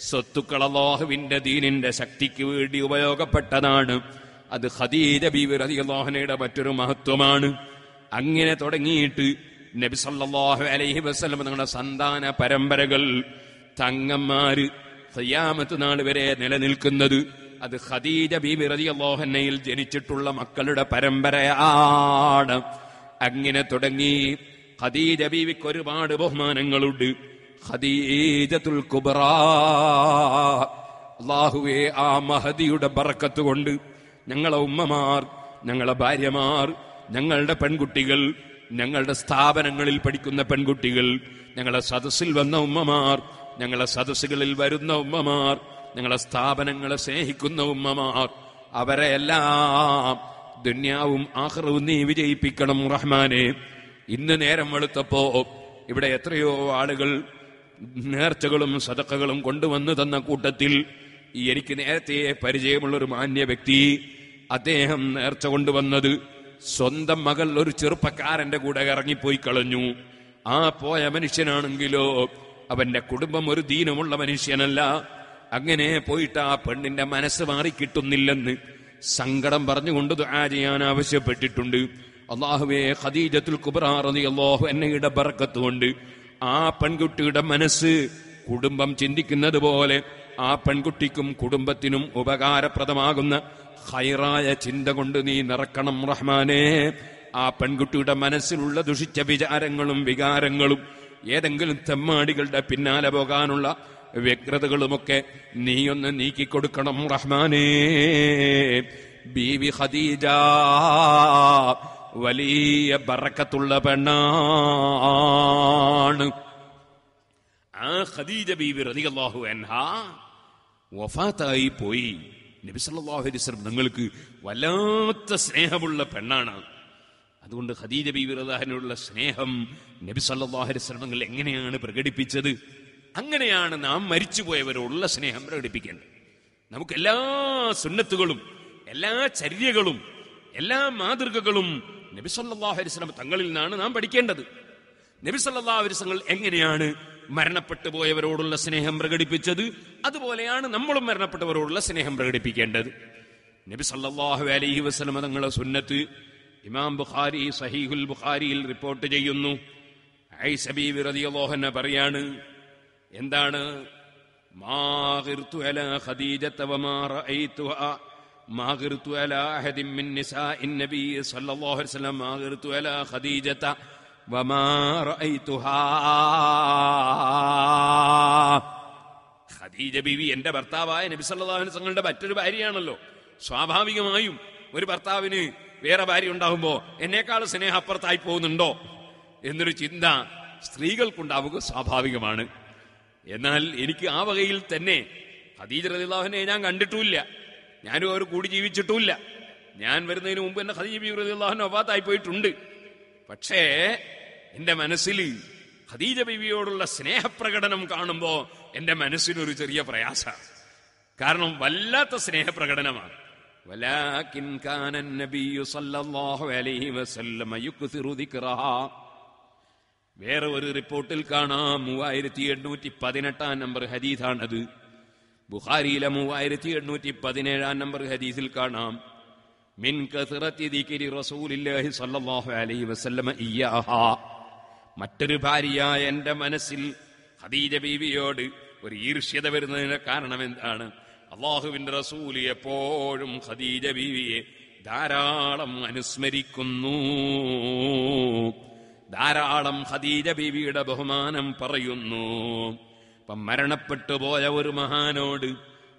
സ്വത്തുക്കൾ അള്ളാഹുവിന്റെ ദീനിന്റെ ശക്തിക്ക് വേണ്ടി ഉപയോഗപ്പെട്ടതാണ് അത് ഖദീജ ബീവി റളിയല്ലാഹു അൻഹയുടെ മറ്റൊരു മഹത്വമാണ് അങ്ങനെ തുടങ്ങിയിട്ട് നബിസല്ലാഹു അലൈഹി വസ്ലം നിങ്ങളുടെ സന്താന പരമ്പരകൾ തങ്ങന്മാര് സയ്യാമത്ത് നാൾ വരെ നിലനിൽക്കുന്നത് അത് ഖദീജ ബീബി റതി അള്ളാഹന്നയിൽ ജനിച്ചിട്ടുള്ള മക്കളുടെ പരമ്പരയാണ് അങ്ങനെ തുടങ്ങി ഖദീജ ബീവിക്ക് ഒരുപാട് ബഹുമാനങ്ങളുണ്ട് ഖദീജത്തുൽ കുബറ അള്ളാഹുവെ ആ മഹദിയുടെ ബറക്കത്ത് കൊണ്ട് ഞങ്ങളെ ഉമ്മമാർ ഞങ്ങളെ ഭാര്യമാർ ഞങ്ങളുടെ പെൺകുട്ടികൾ ഞങ്ങളുടെ സ്ഥാപനങ്ങളിൽ പഠിക്കുന്ന പെൺകുട്ടികൾ ഞങ്ങളെ സദസ്സിൽ വന്ന ഉമ്മമാർ ഞങ്ങളെ സദസ്സുകളിൽ വരുന്ന ഉമ്മമാർ ഞങ്ങളെ സ്ഥാപനങ്ങളെ സ്നേഹിക്കുന്ന ഉമ്മമാർ അവരെ എല്ലാം ദുന്യാവും ആഹ്റവും നീ വിജയിപ്പിക്കണം റഹ്മാനെ ഇന്ന് നേരം വെളുത്തപ്പോ ഇവിടെ എത്രയോ ആളുകൾ നേർച്ചകളും സതക്കകളും കൊണ്ടുവന്നു തന്ന കൂട്ടത്തിൽ എനിക്ക് നേരത്തെ പരിചയമുള്ളൊരു മാന്യ വ്യക്തി അദ്ദേഹം നേർച്ച കൊണ്ടുവന്നത് സ്വന്തം മകൾ ഒരു ചെറുപ്പക്കാരന്റെ കൂടെ ഇറങ്ങിപ്പോയി കളഞ്ഞു ആ പോയ മനുഷ്യനാണെങ്കിലോ അവന്റെ കുടുംബം ഒരു ദീനമുള്ള മനുഷ്യനല്ല അങ്ങനെ പോയിട്ട് ആ പെണ്ണിന്റെ മനസ്സ് മാറി കിട്ടുന്നില്ലെന്ന് സങ്കടം പറഞ്ഞുകൊണ്ട് ദുആ ചെയ്യാൻ ആവശ്യപ്പെട്ടിട്ടുണ്ട് അള്ളാഹുവേ ഖദീജത്തുൽ കുബറാറതി അള്ളാഹു എന്നയുടെ ബർക്കത്തുകൊണ്ട് ആ പെൺകുട്ടിയുടെ മനസ്സ് കുടുംബം ചിന്തിക്കുന്നത് പോലെ ആ പെൺകുട്ടിക്കും കുടുംബത്തിനും ഉപകാരപ്രദമാകുന്ന ഹൈറായ ചിന്ത കൊണ്ട് നീ നിറക്കണം റഹ്മാനെ ആ പെൺകുട്ടിയുടെ മനസ്സിലുള്ള ദുഷിച്ച വിചാരങ്ങളും വികാരങ്ങളും ഏതെങ്കിലും തെമ്മാടികളുടെ പിന്നാലെ പോകാനുള്ള വ്യഗ്രതകളുമൊക്കെ നീയൊന്ന് നീക്കിക്കൊടുക്കണം റഹ്മാനേ ബീവി ഖദീജ വലിയ ബറക്കത്തുള്ള പെണ്ണാണ് ആ ഖദീജ ബീവി റതിയല്ലാഹു എൻഹ വഫാത്തായി പോയി നബിസല്ലാഹു അലൈസ്ലം നിങ്ങൾക്ക് വല്ലാത്ത സ്നേഹമുള്ള പെണ്ണാണ് അതുകൊണ്ട് ഖദീജ ബി വിറദാഹിനോടുള്ള സ്നേഹം നബി സല്ലാഹു അലൈസ്ലമങ്ങൾ എങ്ങനെയാണ് പ്രകടിപ്പിച്ചത് അങ്ങനെയാണ് നാം മരിച്ചുപോയവരോടുള്ള സ്നേഹം പ്രകടിപ്പിക്കേണ്ടത് നമുക്ക് എല്ലാ സുന്നത്തുകളും എല്ലാ ചര്യകളും എല്ലാ മാതൃകകളും നബി സല്ലാഹു തങ്ങളിൽ നിന്നാണ് നാം പഠിക്കേണ്ടത് നബി സല്ലാഹു എങ്ങനെയാണ് മരണപ്പെട്ടു പോയവരോടുള്ള സ്നേഹം പ്രകടിപ്പിച്ചത് അതുപോലെയാണ് നമ്മളും മരണപ്പെട്ടവരോടുള്ള സ്നേഹം പ്രകടിപ്പിക്കേണ്ടത് നബി സല്ലാഹു അലൈഹി വസ്ലമ തങ്ങളെ സുന്നത്ത് ഇമാം ബുഖാരി സഹീഹുൽ ബുഖാരിയിൽ റിപ്പോർട്ട് ചെയ്യുന്നു ഐസബി പറയാണ് എന്താണ് ഖദീജത്ത ഖദീജ ബിവി എന്റെ ഭർത്താവായ നബിസല്ലാഹുലി തങ്ങളുടെ മറ്റൊരു ഭാര്യയാണല്ലോ സ്വാഭാവികമായും ഒരു ഭർത്താവിന് വേറെ ഭാര്യ ഉണ്ടാകുമ്പോ എന്നേക്കാൾ സ്നേഹപ്പുറത്തായി പോകുന്നുണ്ടോ എന്നൊരു ചിന്ത സ്ത്രീകൾക്കുണ്ടാവുക സ്വാഭാവികമാണ് എന്നാൽ എനിക്ക് ആ വകയിൽ തന്നെ ഖദീജ റതിള്ളാഹുവിനെ ഞാൻ കണ്ടിട്ടില്ല ഞാനും അവർ കൂടി ജീവിച്ചിട്ടില്ല ഞാൻ വരുന്നതിന് മുമ്പ് തന്നെ ഖദീജ ബി റതിള്ളാഹുവിന് ഒഫാത്തായി പോയിട്ടുണ്ട് പക്ഷേ എന്റെ മനസ്സിൽ ഖദീജ ബിവിയോടുള്ള സ്നേഹപ്രകടനം കാണുമ്പോൾ എന്റെ മനസ്സിനൊരു ചെറിയ പ്രയാസ കാരണം വല്ലാത്ത സ്നേഹപ്രകടനമാണ് വേറെ ഒരു റിപ്പോർട്ടിൽ കാണാം മൂവായിരത്തി എണ്ണൂറ്റി പതിനെട്ടാം നമ്പർ ഹദീസാണത് ബുഹാരിയിലെ മൂവായിരത്തി എണ്ണൂറ്റി പതിനേഴാം നമ്പർ ഹദീസിൽ കാണാം മിൻ കസിറത്തി ദിക്രി റസൂലില്ലാഹി സല്ലല്ലാഹു അലൈഹി വസല്ലമ ഇയ്യാഹാ മറ്റൊരു ഭാര്യയായ എന്റെ മനസ്സിൽ ഖദീജ ബീവിയോട് ഒരു ഈർഷ്യത വരുന്നതിന് കാരണം എന്താണ് അള്ളാഹുവിന്റെ റസൂൽ എപ്പോഴും ഖദീജ ബീവിയെ ധാരാളം അനുസ്മരിക്കുന്നു ധാരാളം ഖദീജ ബീവിയുടെ ബഹുമാനം പറയുന്നു ഇപ്പം മരണപ്പെട്ടു പോയ ഒരു മഹാനോട്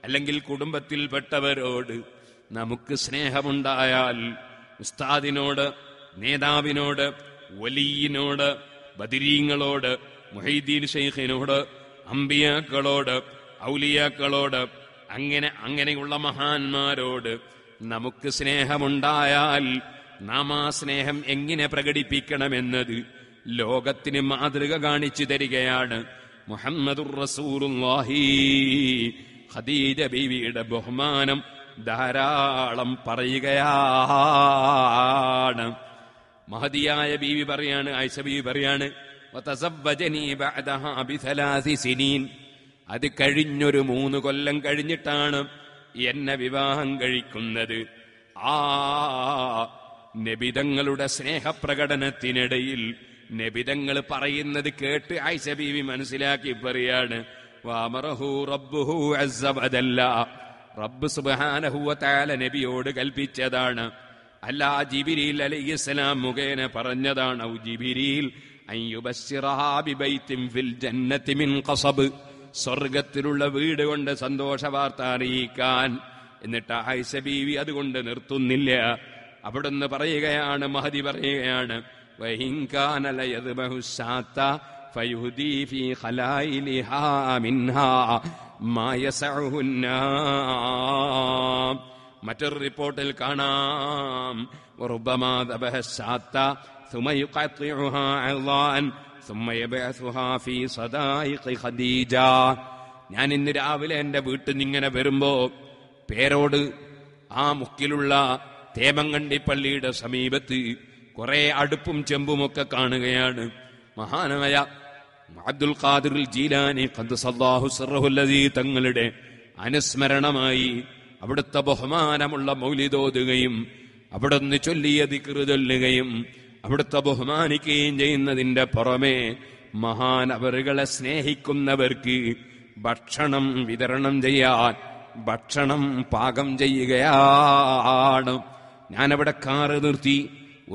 അല്ലെങ്കിൽ കുടുംബത്തിൽപ്പെട്ടവരോട് നമുക്ക് സ്നേഹമുണ്ടായാൽ ഉസ്താദിനോട് നേതാവിനോട് വലിയിനോട് ബദിരീങ്ങളോട് മുഹൈദ്ദീൻ ഷെയ്ഖിനോട് അമ്പിയാക്കളോട് ഔലിയാക്കളോട് അങ്ങനെ അങ്ങനെയുള്ള മഹാന്മാരോട് നമുക്ക് സ്നേഹമുണ്ടായാൽ നാം ആ സ്നേഹം എങ്ങനെ പ്രകടിപ്പിക്കണമെന്നത് ലോകത്തിന് മാതൃക കാണിച്ചു തരികയാണ് മുഹമ്മദുർ റസൂറുല്ലാഹി ഖദീജ ബീവിയുടെ ബഹുമാനം ധാരാളം പറയുകയാണ് മഹതിയായ ബീവി പറയാണ് ആയിഷ ബീവി പറയാണ് അത് കഴിഞ്ഞൊരു മൂന്ന് കൊല്ലം കഴിഞ്ഞിട്ടാണ് എന്നെ വിവാഹം കഴിക്കുന്നത് ആ നബിതങ്ങളുടെ സ്നേഹപ്രകടനത്തിനിടയിൽ നബിതങ്ങൾ പറയുന്നത് കേട്ട് ആയിഷ ബീവി മനസ്സിലാക്കി പറയാണ് റബ്ബ് സുബാനഹുവ താല നബിയോട് കൽപ്പിച്ചതാണ് അല്ല ജിബിരിയിൽ അലൈഹി മുഖേന പറഞ്ഞതാണ് സ്വർഗത്തിലുള്ള വീട് കൊണ്ട് സന്തോഷ വാർത്ത അറിയിക്കാൻ എന്നിട്ട് ആയിഷ ബീവി അതുകൊണ്ട് നിർത്തുന്നില്ല അവിടുന്ന് പറയുകയാണ് മഹതി പറയുകയാണ് വഹിങ്കാനലയതുബഹുസാത്ത മറ്റൊരു റിപ്പോർട്ടിൽ കാണാം ഞാൻ ഇന്ന് രാവിലെ എന്റെ വീട്ടിൽ നിന്നിങ്ങനെ വരുമ്പോ പേരോട് ആ മുക്കിലുള്ള തേമങ്കണ്ടി പള്ളിയുടെ സമീപത്ത് കുറെ അടുപ്പും ചെമ്പുമൊക്കെ കാണുകയാണ് മഹാനായ അബ്ദുൽ ഖാദിർ ജീലാനി തങ്ങളുടെ അനുസ്മരണമായി അവിടുത്തെ ബഹുമാനമുള്ള മൗലിതോതുകയും അവിടുന്ന് ചൊല്ലിയ ദിക്കറ് ചൊല്ലുകയും അവിടുത്തെ ബഹുമാനിക്കുകയും ചെയ്യുന്നതിന്റെ പുറമേ മഹാനവറുകളെ സ്നേഹിക്കുന്നവർക്ക് ഭക്ഷണം വിതരണം ചെയ്യാൻ ഭക്ഷണം പാകം ചെയ്യുകയാണ് ഞാനവിടെ കാറ് നിർത്തി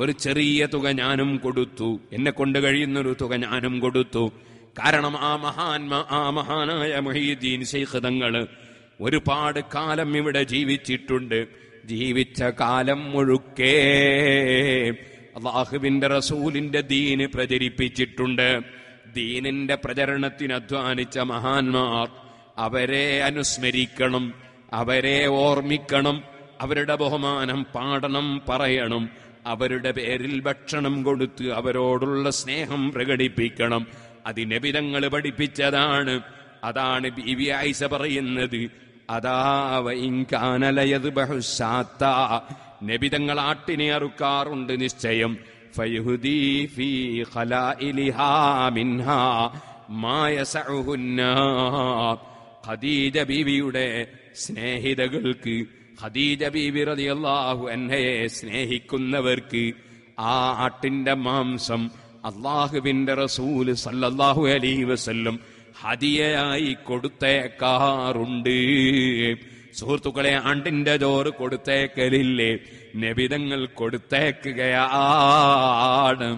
ഒരു ചെറിയ തുക ഞാനും കൊടുത്തു എന്നെ കൊണ്ട് കഴിയുന്നൊരു തുക ഞാനും കൊടുത്തു കാരണം ആ മഹാൻ ആ മഹാനായ മൊഹീദ്ദീൻ ശൈഖതങ്ങള് ഒരുപാട് കാലം ഇവിടെ ജീവിച്ചിട്ടുണ്ട് ജീവിച്ച കാലം മുഴുക്കേ അള്ളാഹുവിന്റെ റസൂലിന്റെ ദീന് പ്രചരിപ്പിച്ചിട്ടുണ്ട് ദീനിന്റെ പ്രചരണത്തിന് അധ്വാനിച്ച മഹാന്മാർ അവരെ അനുസ്മരിക്കണം അവരെ ഓർമ്മിക്കണം അവരുടെ ബഹുമാനം പാടണം പറയണം അവരുടെ പേരിൽ ഭക്ഷണം കൊടുത്ത് അവരോടുള്ള സ്നേഹം പ്രകടിപ്പിക്കണം അതിനെ വിധങ്ങൾ പഠിപ്പിച്ചതാണ് അതാണ് ബി വി ആയിസ പറയുന്നത് അതാവയിങ്കാനലയത് ബഹുസാത്ത നബിതങ്ങൾ ആട്ടിനെ അറുക്കാറുണ്ട് നിശ്ചയം ഖദീജ ബീവിയുടെ സ്നേഹിതകൾക്ക് ഖദീജ ബീവി റതിയല്ലാഹു എന്നയെ സ്നേഹിക്കുന്നവർക്ക് ആ ആട്ടിന്റെ മാംസം അള്ളാഹുവിന്റെ റസൂല് സല്ലല്ലാഹു അലൈ വസല്ലം ഹതിയായി കൊടുത്തേക്കാറുണ്ട് സുഹൃത്തുക്കളെ അണ്ടിന്റെ ചോറ് കൊടുത്തേക്കലില്ലേ നബിതങ്ങൾ കൊടുത്തേക്കുകയാണ്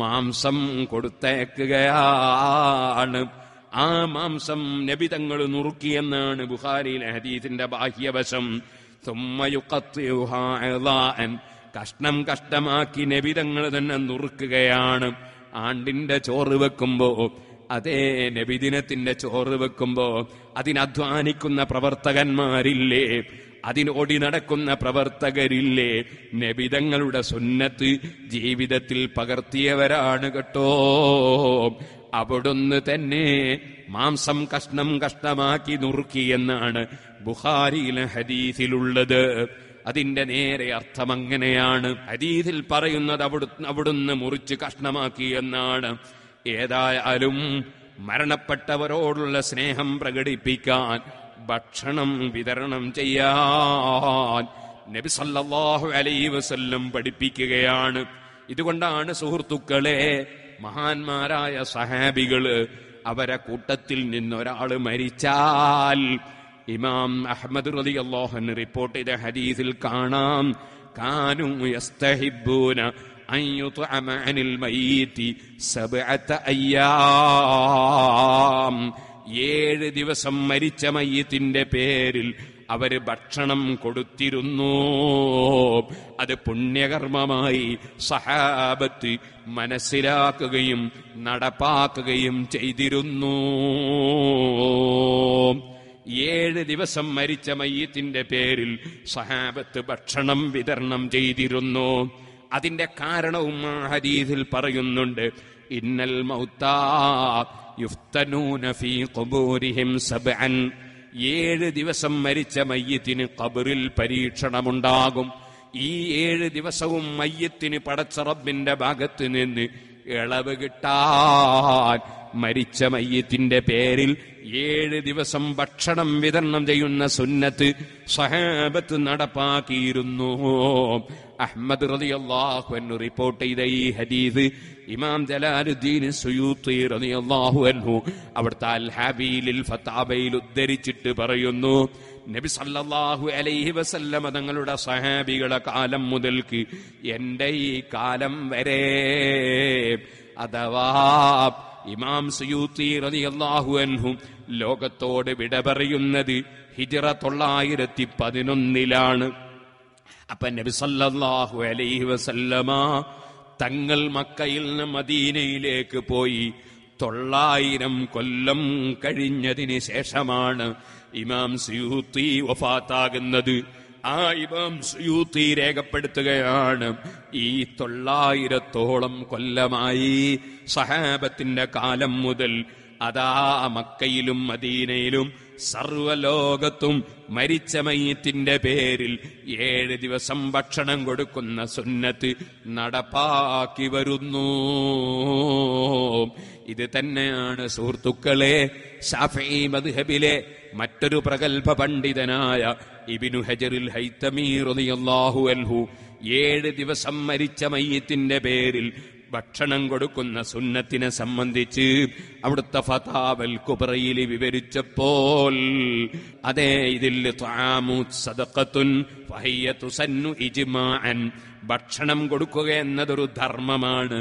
മാംസം കൊടുത്തേക്കുകയാണ് ആ മാംസം നബിതങ്ങൾ നുറുക്കിയെന്നാണ് ബുഹാരിയിലെ ഹദീസിന്റെ ബാഹ്യവശം കഷ്ണം കഷ്ടമാക്കി നബിതങ്ങൾ തന്നെ നുറുക്കുകയാണ് ആണ്ടിന്റെ ചോറ് വെക്കുമ്പോ അതേ നബിദിനത്തിന്റെ ചോറ് വെക്കുമ്പോ അതിനധ്വാനിക്കുന്ന പ്രവർത്തകന്മാരില്ലേ അതിനോടി നടക്കുന്ന പ്രവർത്തകരില്ലേ നബിതങ്ങളുടെ സുന്നത്ത് ജീവിതത്തിൽ പകർത്തിയവരാണ് കേട്ടോ അവിടുന്ന് തന്നെ മാംസം കഷ്ണം കഷ്ണമാക്കി നുറുക്കിയെന്നാണ് ബുഹാരിയിലെ ഹദീസിലുള്ളത് അതിന്റെ നേരെ അർത്ഥം അങ്ങനെയാണ് ഹദീസിൽ പറയുന്നത് അവിടുന്ന് അവിടുന്ന് മുറിച്ച് കഷ്ണമാക്കി എന്നാണ് ഏതായാലും മരണപ്പെട്ടവരോടുള്ള സ്നേഹം പ്രകടിപ്പിക്കാൻ ഭക്ഷണം വിതരണം ചെയ്യാൻ നബി സല്ലല്ലാഹു അലൈഹി വസല്ലം പഠിപ്പിക്കുകയാണ് ഇതുകൊണ്ടാണ് സുഹൃത്തുക്കളെ മഹാന്മാരായ സഹാബികള് അവരെ കൂട്ടത്തിൽ നിന്നൊരാൾ മരിച്ചാൽ ഇമാം അഹമ്മദ് റതി അള്ളാഹൻ റിപ്പോർട്ട് ചെയ്ത ഹദീസിൽ കാണാം കാനു ഏഴ് ദിവസം മരിച്ച മയ്യത്തിന്റെ പേരിൽ അവര് ഭക്ഷണം കൊടുത്തിരുന്നു അത് പുണ്യകർമ്മമായി സഹാബത്ത് മനസ്സിലാക്കുകയും നടപ്പാക്കുകയും ചെയ്തിരുന്നു ഏഴ് ദിവസം മരിച്ച മയ്യത്തിന്റെ പേരിൽ സഹാബത്ത് ഭക്ഷണം വിതരണം ചെയ്തിരുന്നു അതിന്റെ കാരണവും ഹരീതിൽ ഹദീസിൽ പറയുന്നുണ്ട് ഇന്നൽ മൗത്താ യുഫ്തനൂന ഏഴ് ദിവസം മരിച്ച മയ്യത്തിന് കബറിൽ പരീക്ഷണമുണ്ടാകും ഈ ഏഴ് ദിവസവും മയ്യത്തിന് പടച്ചറബിന്റെ ഭാഗത്ത് നിന്ന് ഇളവ് കിട്ടാൻ മരിച്ച മയ്യത്തിന്റെ പേരിൽ ഏഴ് ദിവസം ഭക്ഷണം വിതരണം ചെയ്യുന്ന സുന്നത്ത് സഹാബത്ത് നടപ്പാക്കിയിരുന്നു അഹമ്മദ് റളിയല്ലാഹു അൻഹു റിപ്പോർട്ട് ചെയ്ത ഈ ഹദീസ് ഇമാം ജലാലുദ്ദീൻ സുയൂത്തി റളിയല്ലാഹു അൻഹു അവിടുത്തെ അൽഹാബിയിൽ ഫത്താബയിൽ ഉദ്ധരിച്ചിട്ട് പറയുന്നു നബി സല്ലല്ലാഹു അലൈഹി വസല്ലമ തങ്ങളുടെ സഹാബികളെ കാലം മുതൽക്ക് എൻ്റെ ഈ കാലം വരെ അഥവാ ഇമാം സുയൂത്തി റലി അൻഹു ലോകത്തോട് വിട പറയുന്നത് ഹിജറ തൊള്ളായിരത്തി പതിനൊന്നിലാണ് അപ്പൊ നബിസല്ലാഹു അലൈഹി വസല്ലമ തങ്ങൾ മക്കയിൽ നിന്ന് മദീനയിലേക്ക് പോയി തൊള്ളായിരം കൊല്ലം കഴിഞ്ഞതിന് ശേഷമാണ് ഇമാം സിയൂത്തി വഫാത്താകുന്നത് ആ ഇമാം സുയൂത്തി രേഖപ്പെടുത്തുകയാണ് ഈ തൊള്ളായിരത്തോളം കൊല്ലമായി സഹാബത്തിന്റെ കാലം മുതൽ അതാ മക്കയിലും മദീനയിലും സർവലോകത്തും മരിച്ച മയ്യത്തിന്റെ പേരിൽ ഏഴ് ദിവസം ഭക്ഷണം കൊടുക്കുന്ന സുന്നത്ത് നടപ്പാക്കി വരുന്നു ഇത് തന്നെയാണ് സുഹൃത്തുക്കളെ ഷാഫി മദ്ഹബിലെ മറ്റൊരു പ്രഗത്ഭ പണ്ഡിതനായ ഇബിനു ഹജറിൽ ഹൈത്തമീറുദിയല്ലാഹു അൽഹു ഏഴ് ദിവസം മരിച്ച മയ്യത്തിന്റെ പേരിൽ ഭക്ഷണം കൊടുക്കുന്ന സുന്നത്തിനെ സംബന്ധിച്ച് അവിടുത്തെ ഫതാവൽ കുബറയിൽ വിവരിച്ചപ്പോൾ അതേ ഇതിൽ ഭക്ഷണം കൊടുക്കുക എന്നതൊരു ധർമ്മമാണ്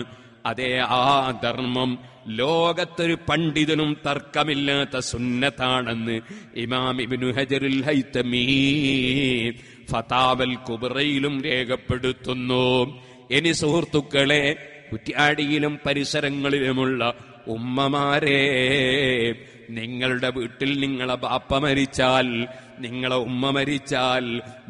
അതേ ആ ധർമ്മം ലോകത്തൊരു പണ്ഡിതനും തർക്കമില്ലാത്ത സുന്നത്താണെന്ന് ഇമാം ഇബിനു ഹജറുൽ ഹൈത്തമീ ഫതാവൽ കുബറയിലും രേഖപ്പെടുത്തുന്നു ഇനി സുഹൃത്തുക്കളെ കുറ്റ്യാടിയിലും പരിസരങ്ങളിലുമുള്ള ഉമ്മമാരെ നിങ്ങളുടെ വീട്ടിൽ നിങ്ങളെ ബാപ്പ മരിച്ചാൽ നിങ്ങളെ ഉമ്മ മരിച്ചാൽ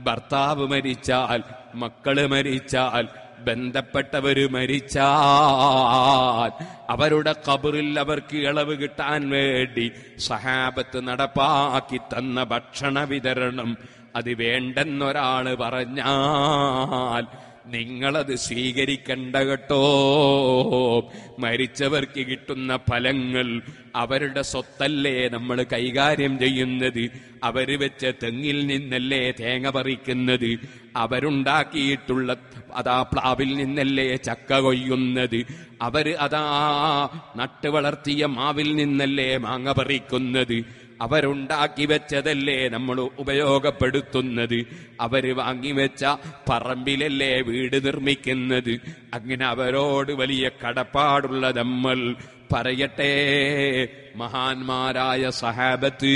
ഭർത്താവ് മരിച്ചാൽ മക്കള് മരിച്ചാൽ ബന്ധപ്പെട്ടവര് മരിച്ചാൽ അവരുടെ കബറിൽ അവർക്ക് ഇളവ് കിട്ടാൻ വേണ്ടി സഹാബത്ത് നടപ്പാക്കി തന്ന ഭക്ഷണ വിതരണം അത് വേണ്ടെന്നൊരാള് പറഞ്ഞാൽ നിങ്ങളത് സ്വീകരിക്കണ്ട കേട്ടോ മരിച്ചവർക്ക് കിട്ടുന്ന ഫലങ്ങൾ അവരുടെ സ്വത്തല്ലേ നമ്മൾ കൈകാര്യം ചെയ്യുന്നത് അവര് വെച്ച തെങ്ങിൽ നിന്നല്ലേ തേങ്ങ പറിക്കുന്നത് അവരുണ്ടാക്കിയിട്ടുള്ള അതാ പ്ലാവിൽ നിന്നല്ലേ ചക്ക കൊയ്യുന്നത് അവര് അതാ നട്ടു വളർത്തിയ മാവിൽ നിന്നല്ലേ മാങ്ങ പറിക്കുന്നത് അവരുണ്ടാക്കി വെച്ചതല്ലേ നമ്മൾ ഉപയോഗപ്പെടുത്തുന്നത് അവര് വാങ്ങിവെച്ച പറമ്പിലല്ലേ വീട് നിർമ്മിക്കുന്നത് അങ്ങനെ അവരോട് വലിയ കടപ്പാടുള്ള നമ്മൾ പറയട്ടെ മഹാന്മാരായ സഹാബത്ത്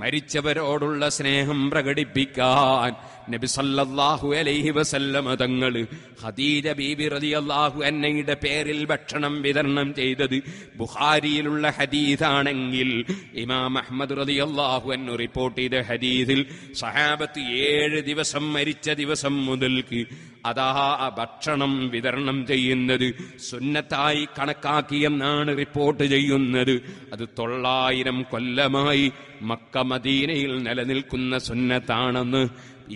മരിച്ചവരോടുള്ള സ്നേഹം പ്രകടിപ്പിക്കാൻ നബി നബിസല്ലാഹു അലൈഹി വസല്ലമ തങ്ങൾ ഹദീജ ബീബി റതി അള്ളാഹു അന്നയുടെ പേരിൽ ഭക്ഷണം വിതരണം ചെയ്തത് ബുഹാരിയിലുള്ള ഹദീദാണെങ്കിൽ ഇമാം അഹമ്മദ് റതി അള്ളാഹു അന്നു റിപ്പോർട്ട് ചെയ്ത ഹദീദിൽ സഹാബത്ത് ഏഴ് ദിവസം മരിച്ച ദിവസം മുതൽക്ക് അതാ ഭക്ഷണം വിതരണം ചെയ്യുന്നത് സുന്നത്തായി കണക്കാക്കിയെന്നാണ് റിപ്പോർട്ട് ചെയ്യുന്നത് അത് തൊള്ളായിരം കൊല്ലമായി മക്ക മദീനയിൽ നിലനിൽക്കുന്ന സുന്നത്താണെന്ന്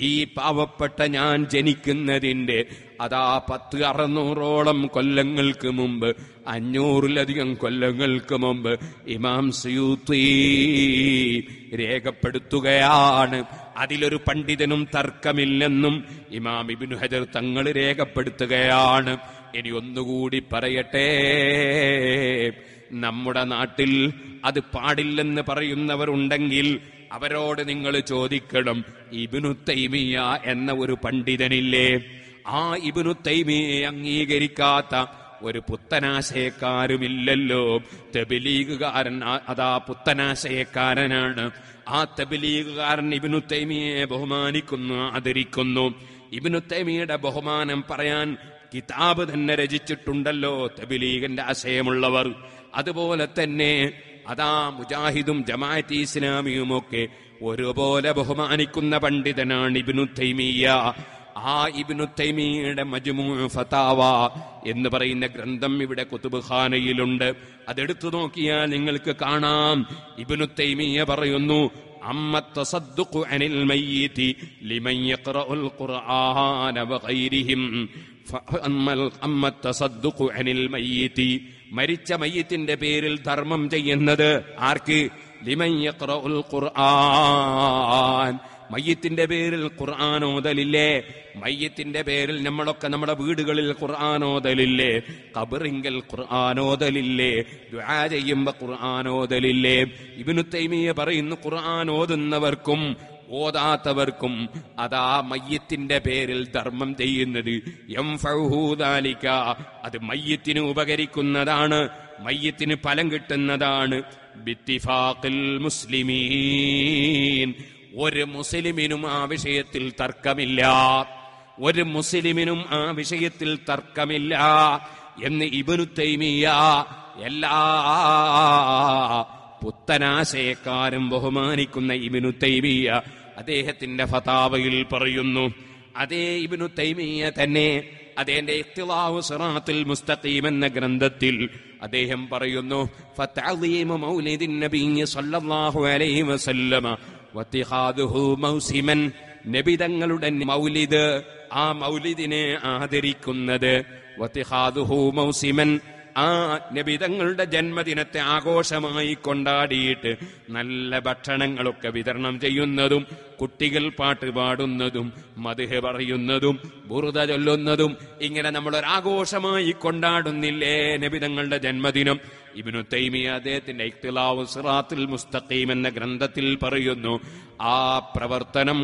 ഈ പാവപ്പെട്ട ഞാൻ ജനിക്കുന്നതിന്റെ അതാ പത്ത് അറുന്നൂറോളം കൊല്ലങ്ങൾക്ക് മുമ്പ് അഞ്ഞൂറിലധികം കൊല്ലങ്ങൾക്ക് മുമ്പ് ഇമാം സയൂത്തി രേഖപ്പെടുത്തുകയാണ് അതിലൊരു പണ്ഡിതനും തർക്കമില്ലെന്നും ഇമാം ഇബിനു ഹജർ തങ്ങൾ രേഖപ്പെടുത്തുകയാണ് ഇനി ഒന്നുകൂടി പറയട്ടെ നമ്മുടെ നാട്ടിൽ അത് പാടില്ലെന്ന് പറയുന്നവരുണ്ടെങ്കിൽ അവരോട് നിങ്ങൾ ചോദിക്കണം ഇബിനു തൈമിയ എന്ന ഒരു പണ്ഡിതനില്ലേ ആ ഇബിനു തൈമിയെ അംഗീകരിക്കാത്ത ഒരു പുത്തനാശയക്കാരുമില്ലല്ലോ തെബിലീഗുകാരൻ അതാ പുത്തനാശയക്കാരനാണ് ആ തെബിലീഗുകാരൻ ഇബിനു തൈമിയെ ബഹുമാനിക്കുന്നു ആദരിക്കുന്നു ഇബിനു തൈമിയുടെ ബഹുമാനം പറയാൻ കിതാബ് തന്നെ രചിച്ചിട്ടുണ്ടല്ലോ തബിലീഗിന്റെ ആശയമുള്ളവർ അതുപോലെ തന്നെ അതാ മുജാഹിദും ജമാഅത്ത് ഇസ്ലാമിയും ഒക്കെ ഒരുപോലെ ബഹുമാനിക്കുന്ന പണ്ഡിതനാണ് ഇബ്നു തൈമിയ ആ ഇബ്നു തൈമിയയുടെ മജ്മൂ ഫതാവ എന്ന് പറയുന്ന ഗ്രന്ഥം ഇവിടെ കുത്തുബ്ഖാനയിലുണ്ട് അതെടുത്തു നോക്കിയാൽ നിങ്ങൾക്ക് കാണാം ഇബ്നു തൈമിയ പറയുന്നു അമ്മ തസദ്ദുഖു അനിൽ മയ്യിതി ലിമൻ لمن ഖുർആന വഗൈരിഹിം ഫ അമ്മ തസദ്ദുഖു അനിൽ മയ്യിതി മരിച്ച മയ്യത്തിന്റെ പേരിൽ ധർമ്മം ചെയ്യുന്നത് ആർക്ക് ഖുർആൻ മയ്യത്തിന്റെ പേരിൽ ഖുർആാനോതലില്ലേ മയ്യത്തിന്റെ പേരിൽ നമ്മളൊക്കെ നമ്മുടെ വീടുകളിൽ ഖുർആാനോതലില്ലേ കബറിങ്കൽ ഖുർആാനോതലില്ലേ ഓതലില്ലേ ദുആ ചെയ്യുമ്പോ ഖുർആൻ ഓതലില്ലേ ഇബ്നു തൈമിയ പറയുന്നു ഖുർആൻ ഓതുന്നവർക്കും ഓതാത്തവർക്കും അതാ മയ്യത്തിന്റെ പേരിൽ ധർമ്മം ചെയ്യുന്നത് എം ഫൗഹൂദാലിക്ക അത് മയ്യത്തിന് ഉപകരിക്കുന്നതാണ് മയ്യത്തിന് ഫലം കിട്ടുന്നതാണ് ബിത്തിഫാഖിൽ മുസ്ലിമീൻ ഒരു മുസ്ലിമിനും ആ വിഷയത്തിൽ തർക്കമില്ല ഒരു മുസ്ലിമിനും ആ വിഷയത്തിൽ തർക്കമില്ല എന്ന് ഇബനു തൈമിയ എല്ലാ പുത്തനാശയക്കാരും ബഹുമാനിക്കുന്ന ഇബിനു തൈമിയ അദ്ദേഹത്തിന്റെ ഫതാവയിൽ പറയുന്നു അതേ ഇബിനു തൈമിയ തന്നെ അദ്ദേഹന്റെ ഇഖ്തിലാഹു സിറാത്തുൽ മുസ്തഖീം എന്ന ഗ്രന്ഥത്തിൽ അദ്ദേഹം പറയുന്നു ഫതഅലീമു മൗലിദിൻ നബിയ്യ സല്ലല്ലാഹു അലൈഹി വസല്ലമ വതിഹാദുഹു മൗസിമൻ നബി തങ്ങളുടെ മൗലിദ് ആ മൗലിദിനെ ആദരിക്കുന്നത് വതിഹാദുഹു മൗസിമൻ ആ നബിതങ്ങളുടെ ജന്മദിനത്തെ ആഘോഷമായി കൊണ്ടാടിയിട്ട് നല്ല ഭക്ഷണങ്ങളൊക്കെ വിതരണം ചെയ്യുന്നതും കുട്ടികൾ പാട്ട് പാടുന്നതും മധുഹ പറയുന്നതും ബുറുത ചൊല്ലുന്നതും ഇങ്ങനെ നമ്മൾ കൊണ്ടാടുന്നില്ലേ നബിതങ്ങളുടെ ജന്മദിനം ഇബിനു തൈമി അദ്ദേഹത്തിന്റെ ഇക്തിലാവ് സിറാത്തിൽ മുസ്തഖീം എന്ന ഗ്രന്ഥത്തിൽ പറയുന്നു ആ പ്രവർത്തനം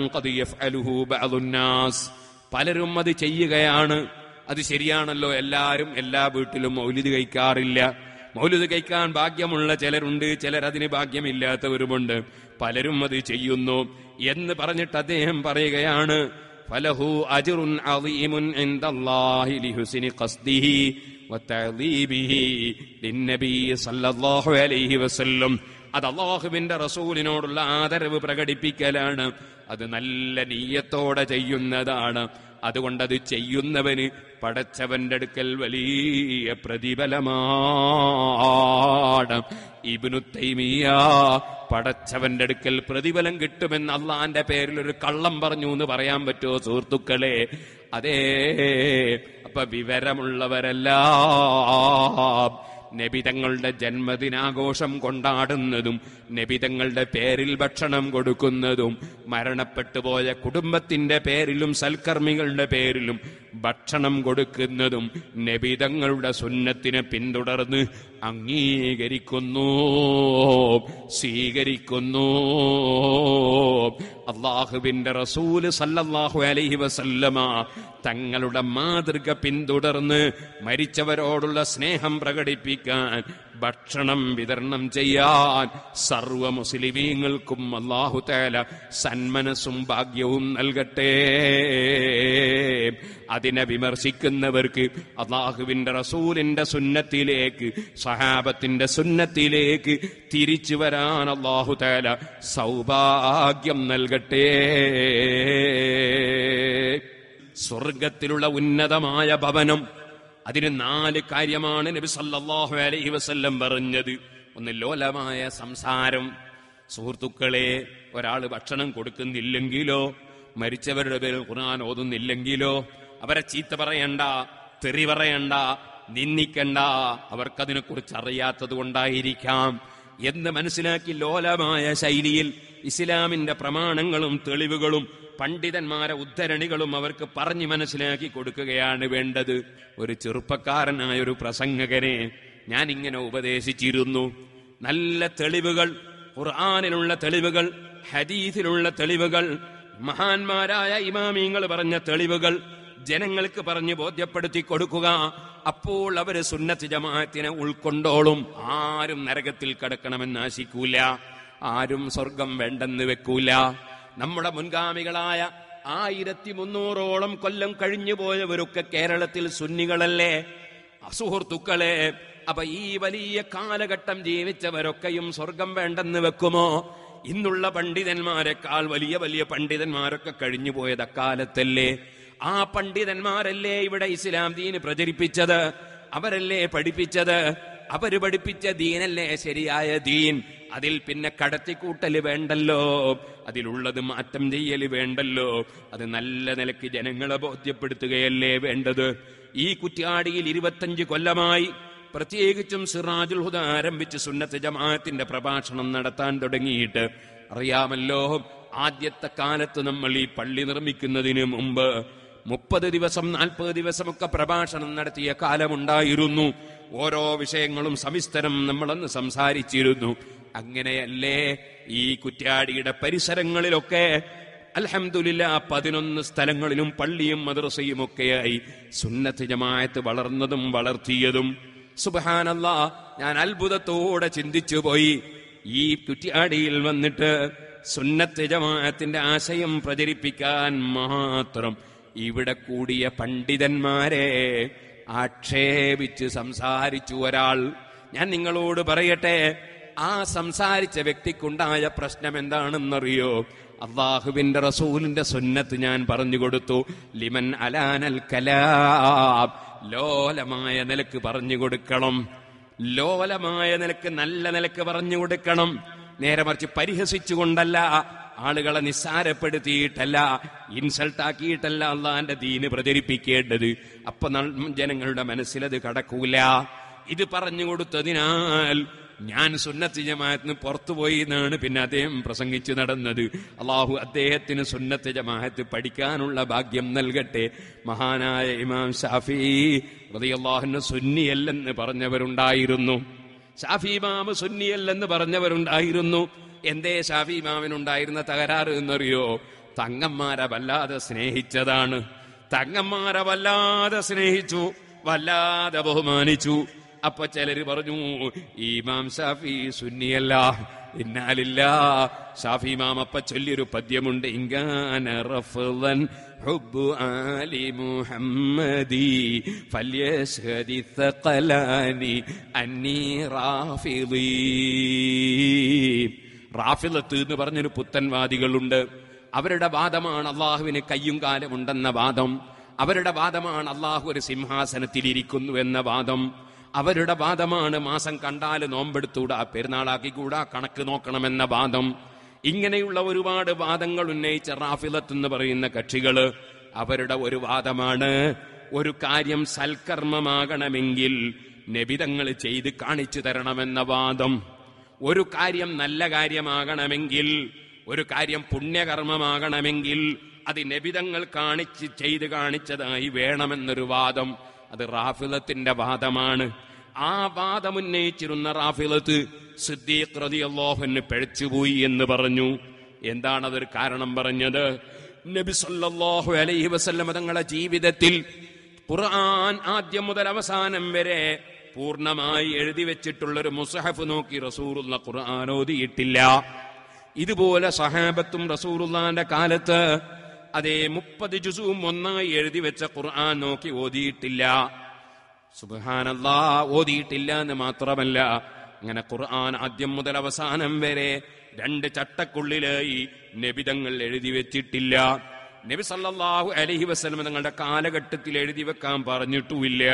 പലരും അത് ചെയ്യുകയാണ് അത് ശരിയാണല്ലോ എല്ലാവരും എല്ലാ വീട്ടിലും മൗലിത് കഴിക്കാറില്ല മൗലിത് കഴിക്കാൻ ഭാഗ്യമുള്ള ചിലരുണ്ട് ചിലരതിന് ഭാഗ്യമില്ലാത്തവരുമുണ്ട് പലരും അത് ചെയ്യുന്നു എന്ന് പറഞ്ഞിട്ട് അദ്ദേഹം പറയുകയാണ് ഫലഹു അജുറുൻ അലീമുൻ ഇൻദല്ലാഹി ലിഹുസിനി ഖസ്ദിഹി സല്ലല്ലാഹു അലൈഹി വസല്ലം അത് റസൂലിനോടുള്ള ആദരവ് പ്രകടിപ്പിക്കലാണ് അത് നല്ല നീയത്തോടെ ചെയ്യുന്നതാണ് അതുകൊണ്ടത് ചെയ്യുന്നവന് പടച്ചവന്റെ അടുക്കൽ വലിയ പ്രതിഫലമാണ് ഇബിനു തൈമിയ പടച്ചവന്റെ അടുക്കൽ പ്രതിഫലം കിട്ടുമെന്ന് അള്ളാന്റെ പേരിൽ ഒരു കള്ളം പറഞ്ഞു എന്ന് പറയാൻ പറ്റുമോ സുഹൃത്തുക്കളെ അതേ അപ്പൊ വിവരമുള്ളവരെല്ലാം നബിതങ്ങളുടെ ജന്മദിനാഘോഷം കൊണ്ടാടുന്നതും നബിതങ്ങളുടെ പേരിൽ ഭക്ഷണം കൊടുക്കുന്നതും മരണപ്പെട്ടുപോയ കുടുംബത്തിന്റെ പേരിലും സൽക്കർമ്മികളുടെ പേരിലും ഭക്ഷണം കൊടുക്കുന്നതും നബിതങ്ങളുടെ സുന്നത്തിനെ പിന്തുടർന്ന് അംഗീകരിക്കുന്നു സ്വീകരിക്കുന്നു അള്ളാഹുവിന്റെ റസൂല് സല്ലല്ലാഹു അലൈഹി വസല്ലമ തങ്ങളുടെ മാതൃക പിന്തുടർന്ന് മരിച്ചവരോടുള്ള സ്നേഹം പ്രകടിപ്പിക്കാൻ ഭക്ഷണം വിതരണം ചെയ്യാൻ സർവ മുസ്ലിമീങ്ങൾക്കും അള്ളാഹു തേല സന്മനസ്സും ഭാഗ്യവും നൽകട്ടെ അതിനെ വിമർശിക്കുന്നവർക്ക് അള്ളാഹുവിന്റെ റസൂലിന്റെ സുന്നത്തിലേക്ക് സഹാബത്തിന്റെ സുന്നത്തിലേക്ക് തിരിച്ചു വരാൻ അള്ളാഹു തേല സൗഭാഗ്യം നൽകട്ടെ സ്വർഗത്തിലുള്ള ഉന്നതമായ ഭവനം അതിന് നാല് കാര്യമാണ് നബി സല്ലാഹു അലൈഹി വസല്ലം പറഞ്ഞത് ഒന്ന് ലോലമായ സംസാരം സുഹൃത്തുക്കളെ ഒരാൾ ഭക്ഷണം കൊടുക്കുന്നില്ലെങ്കിലോ മരിച്ചവരുടെ പേരിൽ ഖുർആൻ ഓതുന്നില്ലെങ്കിലോ അവരെ ചീത്ത പറയണ്ട തെറി പറയണ്ട നിന്ദിക്കണ്ട കുറിച്ച് അറിയാത്തത് കൊണ്ടായിരിക്കാം എന്ന് മനസ്സിലാക്കി ലോലമായ ശൈലിയിൽ ഇസ്ലാമിന്റെ പ്രമാണങ്ങളും തെളിവുകളും പണ്ഡിതന്മാരെ ഉദ്ധരണികളും അവർക്ക് പറഞ്ഞു മനസ്സിലാക്കി കൊടുക്കുകയാണ് വേണ്ടത് ഒരു ചെറുപ്പക്കാരനായ ഒരു പ്രസംഗകനെ ഞാൻ ഇങ്ങനെ ഉപദേശിച്ചിരുന്നു നല്ല തെളിവുകൾ ഖുർആാനിലുള്ള തെളിവുകൾ ഹദീസിലുള്ള തെളിവുകൾ മഹാന്മാരായ ഇമാമീങ്ങൾ പറഞ്ഞ തെളിവുകൾ ജനങ്ങൾക്ക് പറഞ്ഞു ബോധ്യപ്പെടുത്തി കൊടുക്കുക അപ്പോൾ അവര് സുന്നത്ത് ജമാഅത്തിനെ ഉൾക്കൊണ്ടോളും ആരും നരകത്തിൽ കടക്കണമെന്ന് ആശിക്കൂല ആരും സ്വർഗം വേണ്ടെന്ന് വെക്കൂല നമ്മുടെ മുൻഗാമികളായ ആയിരത്തി മുന്നൂറോളം കൊല്ലം കഴിഞ്ഞു പോയവരൊക്കെ കേരളത്തിൽ സുന്നികളല്ലേ അസുഹൃത്തുക്കളെ അപ്പൊ ഈ വലിയ കാലഘട്ടം ജീവിച്ചവരൊക്കെയും സ്വർഗം വേണ്ടെന്ന് വെക്കുമോ ഇന്നുള്ള പണ്ഡിതന്മാരെക്കാൾ വലിയ വലിയ പണ്ഡിതന്മാരൊക്കെ കഴിഞ്ഞു പോയത് അക്കാലത്തല്ലേ ആ പണ്ഡിതന്മാരല്ലേ ഇവിടെ ഇസ്ലാം ദീന് പ്രചരിപ്പിച്ചത് അവരല്ലേ പഠിപ്പിച്ചത് അവര് പഠിപ്പിച്ച ദീനല്ലേ ശരിയായ ദീൻ അതിൽ പിന്നെ കടത്തിക്കൂട്ടൽ വേണ്ടല്ലോ അതിലുള്ളത് മാറ്റം ചെയ്യൽ വേണ്ടല്ലോ അത് നല്ല നിലയ്ക്ക് ജനങ്ങളെ ബോധ്യപ്പെടുത്തുകയല്ലേ വേണ്ടത് ഈ കുറ്റ്യാടിയിൽ ഇരുപത്തഞ്ച് കൊല്ലമായി പ്രത്യേകിച്ചും സിറാജുൽ ഹുദ ആരംഭിച്ച് സുന്നത്ത് ജമാഅത്തിന്റെ പ്രഭാഷണം നടത്താൻ തുടങ്ങിയിട്ട് അറിയാമല്ലോ ആദ്യത്തെ കാലത്ത് നമ്മൾ ഈ പള്ളി നിർമ്മിക്കുന്നതിന് മുമ്പ് മുപ്പത് ദിവസം നാൽപ്പത് ദിവസമൊക്കെ പ്രഭാഷണം നടത്തിയ കാലമുണ്ടായിരുന്നു ഓരോ വിഷയങ്ങളും സമിസ്തരം നമ്മളന്ന് സംസാരിച്ചിരുന്നു അങ്ങനെയല്ലേ ഈ കുറ്റ്യാടിയുടെ പരിസരങ്ങളിലൊക്കെ അലഹമില്ല പതിനൊന്ന് സ്ഥലങ്ങളിലും പള്ളിയും മദ്രസയും ഒക്കെയായി സുന്നത്ത് ജമായത്ത് വളർന്നതും വളർത്തിയതും സുബഹാനല്ല ഞാൻ അത്ഭുതത്തോടെ ചിന്തിച്ചു പോയി ഈ കുറ്റ്യാടിയിൽ വന്നിട്ട് സുന്നത്ത് ജമാഅത്തിന്റെ ആശയം പ്രചരിപ്പിക്കാൻ മാത്രം ഇവിടെ കൂടിയ പണ്ഡിതന്മാരെ ആക്ഷേപിച്ച് സംസാരിച്ചു ഒരാൾ ഞാൻ നിങ്ങളോട് പറയട്ടെ ആ സംസാരിച്ച വ്യക്തിക്കുണ്ടായ പ്രശ്നം എന്താണെന്നറിയോ അള്ളാഹുവിന്റെ റസൂലിന്റെ സുന്നത്ത് ഞാൻ പറഞ്ഞു കൊടുത്തു ലിമൻ അലാനൽ കലാബ് ലോലമായ നിലക്ക് പറഞ്ഞു കൊടുക്കണം ലോലമായ നിലക്ക് നല്ല നിലക്ക് പറഞ്ഞു കൊടുക്കണം നേരെ മറിച്ച് പരിഹസിച്ചുകൊണ്ടല്ല ആളുകളെ നിസ്സാരപ്പെടുത്തിയിട്ടല്ല ആക്കിയിട്ടല്ല അള്ളാഹന്റെ ദീന് പ്രചരിപ്പിക്കേണ്ടത് അപ്പൊ ജനങ്ങളുടെ മനസ്സിലത് കടക്കൂല ഇത് പറഞ്ഞു കൊടുത്തതിനാൽ ഞാൻ സുന്നത്ത് ജമാഅത്തിന് പുറത്തുപോയി എന്നാണ് പിന്നെ അദ്ദേഹം പ്രസംഗിച്ചു നടന്നത് അള്ളാഹു അദ്ദേഹത്തിന് സുന്നത്ത് ജമാഅത്ത് പഠിക്കാനുള്ള ഭാഗ്യം നൽകട്ടെ മഹാനായ ഇമാം ഷാഫി അള്ളാഹുന് സുന്നിയല്ലെന്ന് പറഞ്ഞവരുണ്ടായിരുന്നു ഷാഫി ഇമാമ് സുന്നിയല്ലെന്ന് പറഞ്ഞവരുണ്ടായിരുന്നു എന്തേ ഷാഫി ഇമാമിനുണ്ടായിരുന്ന തകരാറ് എന്നറിയോ തങ്ങന്മാരെ വല്ലാതെ സ്നേഹിച്ചതാണ് തങ്ങന്മാരെ വല്ലാതെ സ്നേഹിച്ചു വല്ലാതെ ബഹുമാനിച്ചു അപ്പൊ ചിലര് പറഞ്ഞു ഇമാം ഷാഫി സുന്നിയല്ല ഇന്നാലില്ല ഷാഫി ഇമാം അപ്പ ചൊല്ലിയൊരു പദ്യമുണ്ട് ഇങ്കാന ആലി മുഹമ്മദി അന്നി റാഫിലത്ത് എന്ന് പറഞ്ഞൊരു പുത്തൻവാദികളുണ്ട് അവരുടെ വാദമാണ് അള്ളാഹുവിന് കയ്യും കാലമുണ്ടെന്ന വാദം അവരുടെ വാദമാണ് അള്ളാഹു ഒരു സിംഹാസനത്തിലിരിക്കുന്നു എന്ന വാദം അവരുടെ വാദമാണ് മാസം കണ്ടാൽ നോമ്പെടുത്തൂടാ പെരുന്നാളാക്കിക്കൂടാ കണക്ക് നോക്കണമെന്ന വാദം ഇങ്ങനെയുള്ള ഒരുപാട് വാദങ്ങൾ ഉന്നയിച്ച റാഫിലത്ത് എന്ന് പറയുന്ന കക്ഷികൾ അവരുടെ ഒരു വാദമാണ് ഒരു കാര്യം സൽക്കർമ്മമാകണമെങ്കിൽ നബിതങ്ങൾ ചെയ്ത് കാണിച്ചു തരണമെന്ന വാദം ഒരു കാര്യം നല്ല കാര്യമാകണമെങ്കിൽ ഒരു കാര്യം പുണ്യകർമ്മമാകണമെങ്കിൽ അത് നബിതങ്ങൾ കാണിച്ച് ചെയ്ത് കാണിച്ചതായി വേണമെന്നൊരു വാദം അത് റാഫിലത്തിന്റെ വാദമാണ് ആ വാദമുന്നയിച്ചിരുന്ന റാഫിലത്ത് സിദ്ദീഖ് റതി അള്ളാഹുന് എന്ന് പറഞ്ഞു എന്താണ് അതൊരു കാരണം പറഞ്ഞത് നബി സല്ലല്ലാഹു അലൈഹി വസല്ലം തങ്ങളുടെ ജീവിതത്തിൽ ഖുർആൻ ആദ്യം മുതൽ അവസാനം വരെ പൂർണ്ണമായി എഴുതി വെച്ചിട്ടുള്ള ഒരു മുസഹഫ് നോക്കി റസൂറുള്ള ഖുർആൻ ഓതിയിട്ടില്ല ഇതുപോലെ സഹാബത്തും റസൂറുള്ളാന്റെ കാലത്ത് അതേ മുപ്പത് ജുസുവും ഒന്നായി എഴുതി വെച്ച ഖുർആൻ നോക്കി ഓതിയിട്ടില്ല സുബാനല്ലാ ഓതിയിട്ടില്ല എന്ന് മാത്രമല്ല അങ്ങനെ ഖുർആൻ ആദ്യം മുതൽ അവസാനം വരെ രണ്ട് ചട്ടക്കുള്ളിലായി നബിതങ്ങൾ എഴുതി വെച്ചിട്ടില്ല നബി സല്ലാഹു അലഹി വസ്ലം തങ്ങളുടെ കാലഘട്ടത്തിൽ എഴുതി വെക്കാൻ പറഞ്ഞിട്ടുമില്ല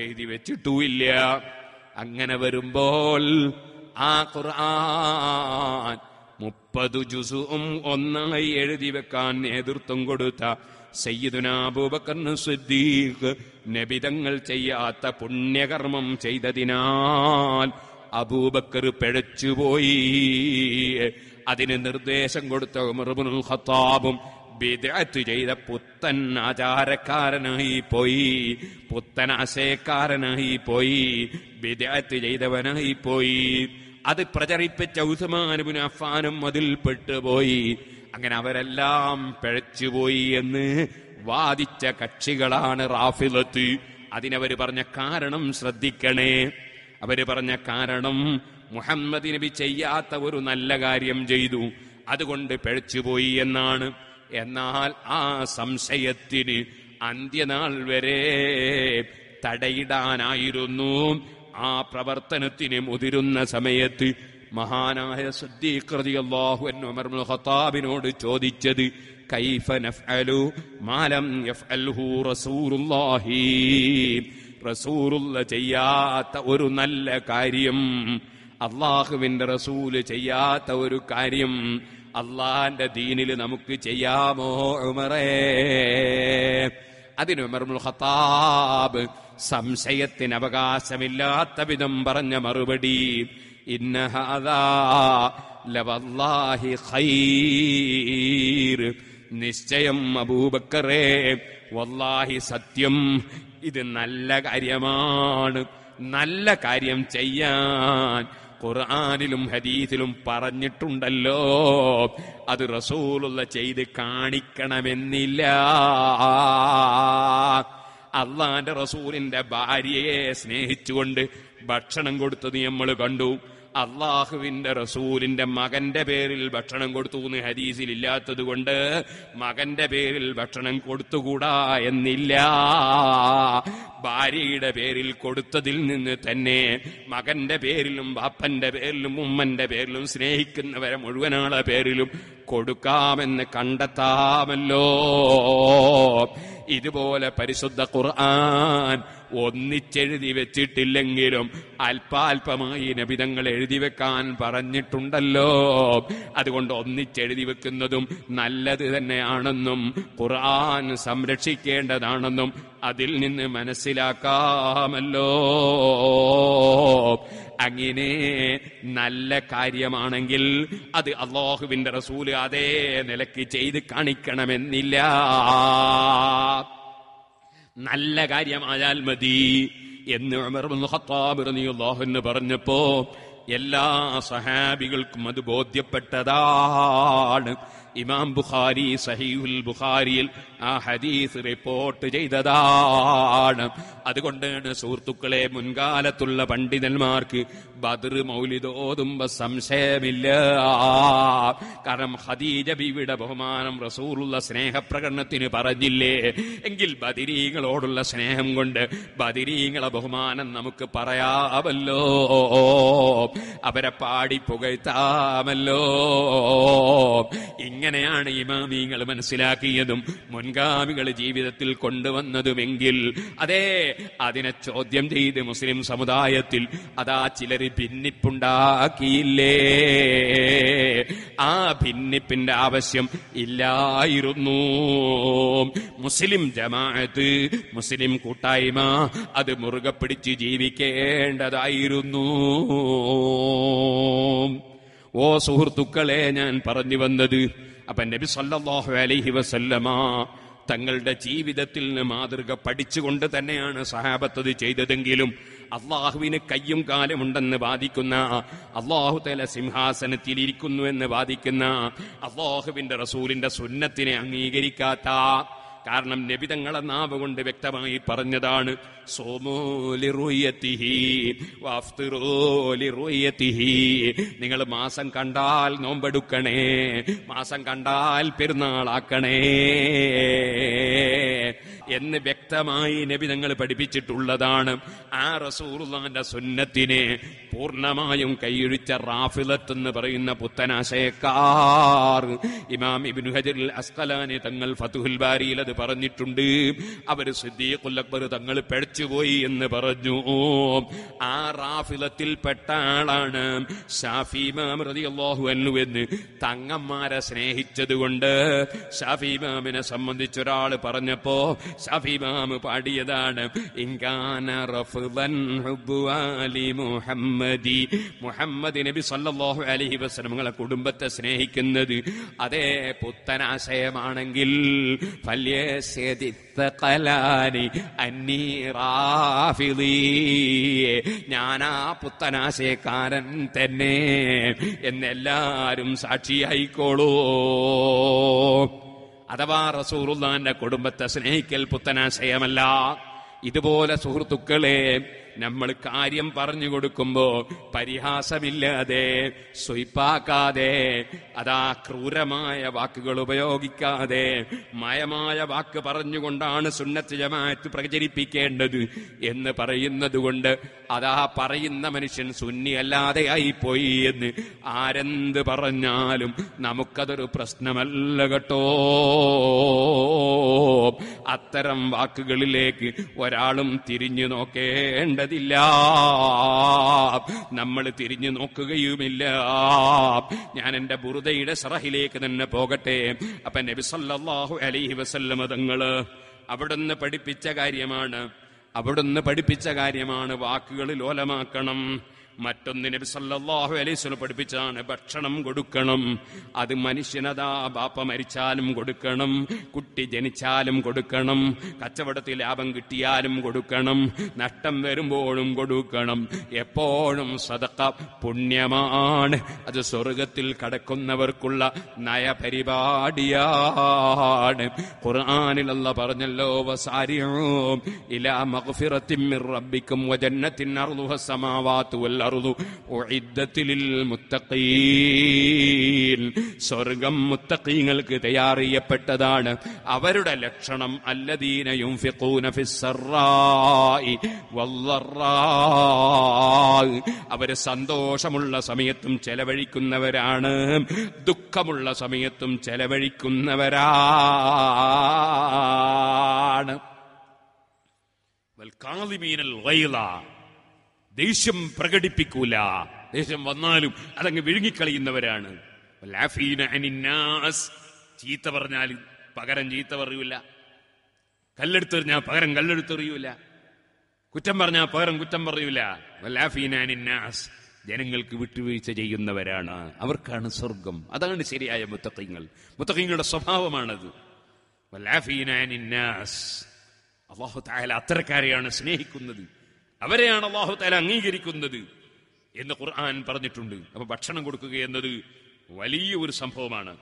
എഴുതി വെച്ചിട്ടുമില്ല അങ്ങനെ വരുമ്പോൾ ആ ഖുർആൻ മുപ്പത് ജുസുവും ഒന്നായി എഴുതി വെക്കാൻ നേതൃത്വം കൊടുത്ത സയ്യിദുനാബൂബക്കറിന് സിദ്ദീഖ് നബിതങ്ങൾ ചെയ്യാത്ത പുണ്യകർമ്മം ചെയ്തതിനാൽ അബൂബക്കർ പിഴച്ചുപോയി അതിന് നിർദ്ദേശം കൊടുത്ത ഉമർബുൽ ഖത്താബും ചെയ്ത പുത്തൻ ആചാരക്കാരനായി പോയി പുത്തൻ ആശയക്കാരനായി പോയി ബിദഅത്ത് ചെയ്തവനായി പോയി അത് പ്രചരിപ്പിച്ച ഉസ്മാനുബിന് അഫാനും അതിൽ പെട്ടുപോയി അങ്ങനെ അവരെല്ലാം പിഴച്ചുപോയി എന്ന് വാദിച്ച കക്ഷികളാണ് റാഫിലത്ത് അതിനവർ പറഞ്ഞ കാരണം ശ്രദ്ധിക്കണേ അവര് പറഞ്ഞ കാരണം മുഹമ്മദ് നബി ചെയ്യാത്ത ഒരു നല്ല കാര്യം ചെയ്തു അതുകൊണ്ട് പിഴച്ചുപോയി എന്നാണ് എന്നാൽ ആ സംശയത്തിന് അന്ത്യനാൾ വരെ തടയിടാനായിരുന്നു ആ പ്രവർത്തനത്തിന് മുതിരുന്ന സമയത്ത് മഹാനായ സദ്ദീഖ്റതിയല്ലാഹു അൻവമർമുൽ ഖത്താബിനോട് ചോദിച്ചത് കൈഫ നഫ്അലു മാലം യഫ്അൽഹു റസൂലുള്ളാഹി റസൂലുള്ള ചെയ്യാത്ത ഒരു നല്ല കാര്യം അള്ളാഹുവിന്റെ റസൂല് ചെയ്യാത്ത ഒരു കാര്യം അള്ളാന്റെ ദീനിൽ നമുക്ക് ചെയ്യാമോ ഉമറേ അതിന് മുൽ ഖത്താബ് സംശയത്തിന് അവകാശമില്ലാത്ത വിധം പറഞ്ഞ മറുപടി ഖൈർ നിശ്ചയം അബൂബക്കറേ വല്ലാഹി സത്യം ഇത് നല്ല കാര്യമാണ് നല്ല കാര്യം ചെയ്യാൻ ഖുർആാനിലും ഹദീസിലും പറഞ്ഞിട്ടുണ്ടല്ലോ അത് റസൂലുള്ള ചെയ്ത് കാണിക്കണമെന്നില്ല അള്ളാന്റെ റസൂലിന്റെ ഭാര്യയെ സ്നേഹിച്ചുകൊണ്ട് ഭക്ഷണം കൊടുത്തത് നമ്മൾ കണ്ടു അള്ളാഹുവിന്റെ റസൂലിന്റെ മകന്റെ പേരിൽ ഭക്ഷണം കൊടുത്തു എന്ന് ഹരീസിൽ ഇല്ലാത്തത് കൊണ്ട് മകന്റെ പേരിൽ ഭക്ഷണം കൊടുത്തുകൂടാ എന്നില്ല ഭാര്യയുടെ പേരിൽ കൊടുത്തതിൽ നിന്ന് തന്നെ മകന്റെ പേരിലും ബാപ്പന്റെ പേരിലും ഉമ്മന്റെ പേരിലും സ്നേഹിക്കുന്നവരെ മുഴുവനാളെ പേരിലും കൊടുക്കാമെന്ന് കണ്ടെത്താമല്ലോ ഇതുപോലെ പരിശുദ്ധ ഖുർആൻ ഒന്നിച്ചെഴുതി വെച്ചിട്ടില്ലെങ്കിലും അല്പാൽപമായി നബിതങ്ങൾ എഴുതി വെക്കാൻ പറഞ്ഞിട്ടുണ്ടല്ലോ അതുകൊണ്ട് ഒന്നിച്ചെഴുതി വെക്കുന്നതും നല്ലത് തന്നെയാണെന്നും ഖുർആൻ സംരക്ഷിക്കേണ്ടതാണെന്നും അതിൽ നിന്ന് മനസ്സിലാക്കാമല്ലോ അങ്ങനെ നല്ല കാര്യമാണെങ്കിൽ അത് അള്ളാഹുവിന്റെ റസൂല് അതേ നിലയ്ക്ക് ചെയ്ത് കാണിക്കണമെന്നില്ല നല്ല കാര്യമായാൽ മതി എന്ന് ഉമർഹത്താബിറിയാഹുന്ന് പറഞ്ഞപ്പോ എല്ലാ സഹാബികൾക്കും അത് ബോധ്യപ്പെട്ടതാണ് ഇമാം ബുഖാരി സഹീഹുൽ ബുഖാരിയിൽ ആ ഹദീസ് റിപ്പോർട്ട് ചെയ്തതാണ് അതുകൊണ്ടാണ് സുഹൃത്തുക്കളെ മുൻകാലത്തുള്ള പണ്ഡിതന്മാർക്ക് ബദർ മൗലിതോതുമ്പോ സംശയമില്ല കാരണം ഖദീജ ബിയുടെ ബഹുമാനം റസൂലുള്ള സ്നേഹപ്രകടനത്തിന് പറഞ്ഞില്ലേ എങ്കിൽ ബദിരീകളോടുള്ള സ്നേഹം കൊണ്ട് ബദിരീങ്ങളെ ബഹുമാനം നമുക്ക് പറയാമല്ലോ അവരെ പാടി പുകഴ്ത്താമല്ലോ എങ്ങനെയാണ് ഇമാമിങ്ങൾ മനസ്സിലാക്കിയതും മുൻഗാമികൾ ജീവിതത്തിൽ കൊണ്ടുവന്നതുമെങ്കിൽ അതെ അതിനെ ചോദ്യം ചെയ്ത് മുസ്ലിം സമുദായത്തിൽ അതാ ചിലർ ഭിന്നിപ്പുണ്ടാക്കിയില്ലേ ആ ഭിന്നിപ്പിന്റെ ആവശ്യം ഇല്ലായിരുന്നു മുസ്ലിം ജമാഅത്ത് മുസ്ലിം കൂട്ടായ്മ അത് മുറുക പിടിച്ച് ജീവിക്കേണ്ടതായിരുന്നു ഓ സുഹൃത്തുക്കളെ ഞാൻ പറഞ്ഞു വന്നത് അപ്പൊ നബി സല്ലാഹു അലൈഹി വസല്ലമ തങ്ങളുടെ ജീവിതത്തിൽ നിന്ന് മാതൃക പഠിച്ചുകൊണ്ട് തന്നെയാണ് സഹാബത്തത് ചെയ്തതെങ്കിലും അള്ളാഹുവിന് കയ്യും ഉണ്ടെന്ന് വാദിക്കുന്ന അള്ളാഹു തല സിംഹാസനത്തിൽ ഇരിക്കുന്നു എന്ന് വാദിക്കുന്ന അള്ളാഹുവിന്റെ റസൂലിന്റെ സുന്നത്തിനെ അംഗീകരിക്കാത്ത കാരണം നബിതങ്ങളെ നാവ് കൊണ്ട് വ്യക്തമായി പറഞ്ഞതാണ് നിങ്ങൾ മാസം കണ്ടാൽ നോമ്പെടുക്കണേ മാസം കണ്ടാൽ പെരുന്നാളാക്കണേ എന്ന് വ്യക്തമായി നബി തങ്ങൾ പഠിപ്പിച്ചിട്ടുള്ളതാണ് ആ റസൂർലാന്റെ സുന്നത്തിനെ പൂർണ്ണമായും കൈയൊഴിച്ച റാഫിലത്ത് എന്ന് പറയുന്ന പുത്തനാശയക്കാർ ഇമാം ഇബിൻ ഹജർ അസ്കലാനെ തങ്ങൾ ഫതുഹുൽ ബാരിയിൽ അത് പറഞ്ഞിട്ടുണ്ട് അവര് കൊല്ലക്ബർ തങ്ങൾ പിഴച്ചുപോയി എന്ന് പറഞ്ഞു ആ റാഫിലത്തിൽ പെട്ട ആളാണ് എന്ന് തങ്ങന്മാരെ സ്നേഹിച്ചത് കൊണ്ട് ഷാഫിമാമിനെ സംബന്ധിച്ചൊരാൾ ഒരാൾ പറഞ്ഞപ്പോ ഷാഫിമാമ് പാടിയതാണ് ഇൻകാന റഫ്വൻ മുഹമ്മദി മുഹമ്മദ് നബി സല്ലാഹു അലഹി വസ്ലമങ്ങളെ കുടുംബത്തെ സ്നേഹിക്കുന്നത് അതേ പുത്തനാശയമാണെങ്കിൽ ഫല്യേ ഞാനാ പുത്തനാശയക്കാരൻ തന്നെ എന്നെല്ലാരും സാക്ഷിയായിക്കോളൂ അഥവാ റസൂറുല്ലാന്റെ കുടുംബത്തെ സ്നേഹിക്കൽ പുത്തനാശയമല്ല ഇതുപോലെ സുഹൃത്തുക്കളെ നമ്മൾ കാര്യം പറഞ്ഞു കൊടുക്കുമ്പോ പരിഹാസമില്ലാതെ സ്വയ്പാക്കാതെ അതാ ക്രൂരമായ വാക്കുകൾ ഉപയോഗിക്കാതെ മയമായ വാക്ക് പറഞ്ഞുകൊണ്ടാണ് സുന്നത്ത് ജമാഅത്ത് പ്രചരിപ്പിക്കേണ്ടത് എന്ന് പറയുന്നത് കൊണ്ട് അതാ പറയുന്ന മനുഷ്യൻ സുന്നി അല്ലാതെയായി പോയി എന്ന് ആരെന്ത് പറഞ്ഞാലും നമുക്കതൊരു പ്രശ്നമല്ല കേട്ടോ അത്തരം വാക്കുകളിലേക്ക് ഒരാളും തിരിഞ്ഞു നോക്കേണ്ട ചെയ്യേണ്ടതില്ല നമ്മൾ തിരിഞ്ഞു നോക്കുകയുമില്ല ഞാൻ എന്റെ ബുറുദയുടെ സറഹിലേക്ക് തന്നെ പോകട്ടെ അപ്പൊ നബിസല്ലാഹു അലൈഹി വസല്ലമ അവിടുന്ന് പഠിപ്പിച്ച കാര്യമാണ് അവിടുന്ന് പഠിപ്പിച്ച കാര്യമാണ് വാക്കുകളിൽ ഓലമാക്കണം മറ്റൊന്ന് നബി സല്ലാഹു അലൈസ് പഠിപ്പിച്ചാണ് ഭക്ഷണം കൊടുക്കണം അത് മനുഷ്യനതാ ബാപ്പ മരിച്ചാലും കൊടുക്കണം കുട്ടി ജനിച്ചാലും കൊടുക്കണം കച്ചവടത്തിൽ ലാഭം കിട്ടിയാലും കൊടുക്കണം നഷ്ടം വരുമ്പോഴും കൊടുക്കണം എപ്പോഴും സതക്ക പുണ്യമാണ് അത് സ്വർഗത്തിൽ കടക്കുന്നവർക്കുള്ള നയപരിപാടിയാണ് ഖുർആാനിലല്ല പറഞ്ഞല്ലോ വസാരിയോ ഇലാ മഗ്ഫിറത്തിൻ റബ്ബിക്കും വജന്നത്തിൻ അർളുഹ സമാവാത്തു അർദു ഉഇദ്ദത്തിൽ മുത്തഖീൻ സ്വർഗം മുത്തക്കീങ്ങൾക്ക് തയ്യാർ അവരുടെ ലക്ഷണം അല്ലദീന ഫിസ്സറായി വല്ലറായി അവര് സന്തോഷമുള്ള സമയത്തും ചെലവഴിക്കുന്നവരാണ് ദുഃഖമുള്ള സമയത്തും ചെലവഴിക്കുന്നവരാണ് ദേഷ്യം പ്രകടിപ്പിക്കൂല ദേഷ്യം വന്നാലും അതങ്ങ് വിഴുങ്ങിക്കളിയുന്നവരാണ് ചീത്ത പറഞ്ഞാൽ പകരം ചീത്ത പറയൂല കല്ലെടുത്തെറിഞ്ഞാൽ പകരം കല്ലെടുത്തെറിയൂല കുറ്റം പറഞ്ഞാൽ പകരം കുറ്റം പറയൂല ജനങ്ങൾക്ക് വിട്ടുവീഴ്ച ചെയ്യുന്നവരാണ് അവർക്കാണ് സ്വർഗം അതാണ് ശരിയായ മുത്തക്കിങ്ങൾ മുത്തക്കിങ്ങളുടെ സ്വഭാവമാണത് അള്ളാഹു തായാല അത്തരക്കാരെയാണ് സ്നേഹിക്കുന്നത് അവരെയാണ് അള്ളാഹു തല അംഗീകരിക്കുന്നത് എന്ന് ഖുർആൻ പറഞ്ഞിട്ടുണ്ട് അപ്പൊ ഭക്ഷണം കൊടുക്കുക എന്നത് വലിയ ഒരു സംഭവമാണ്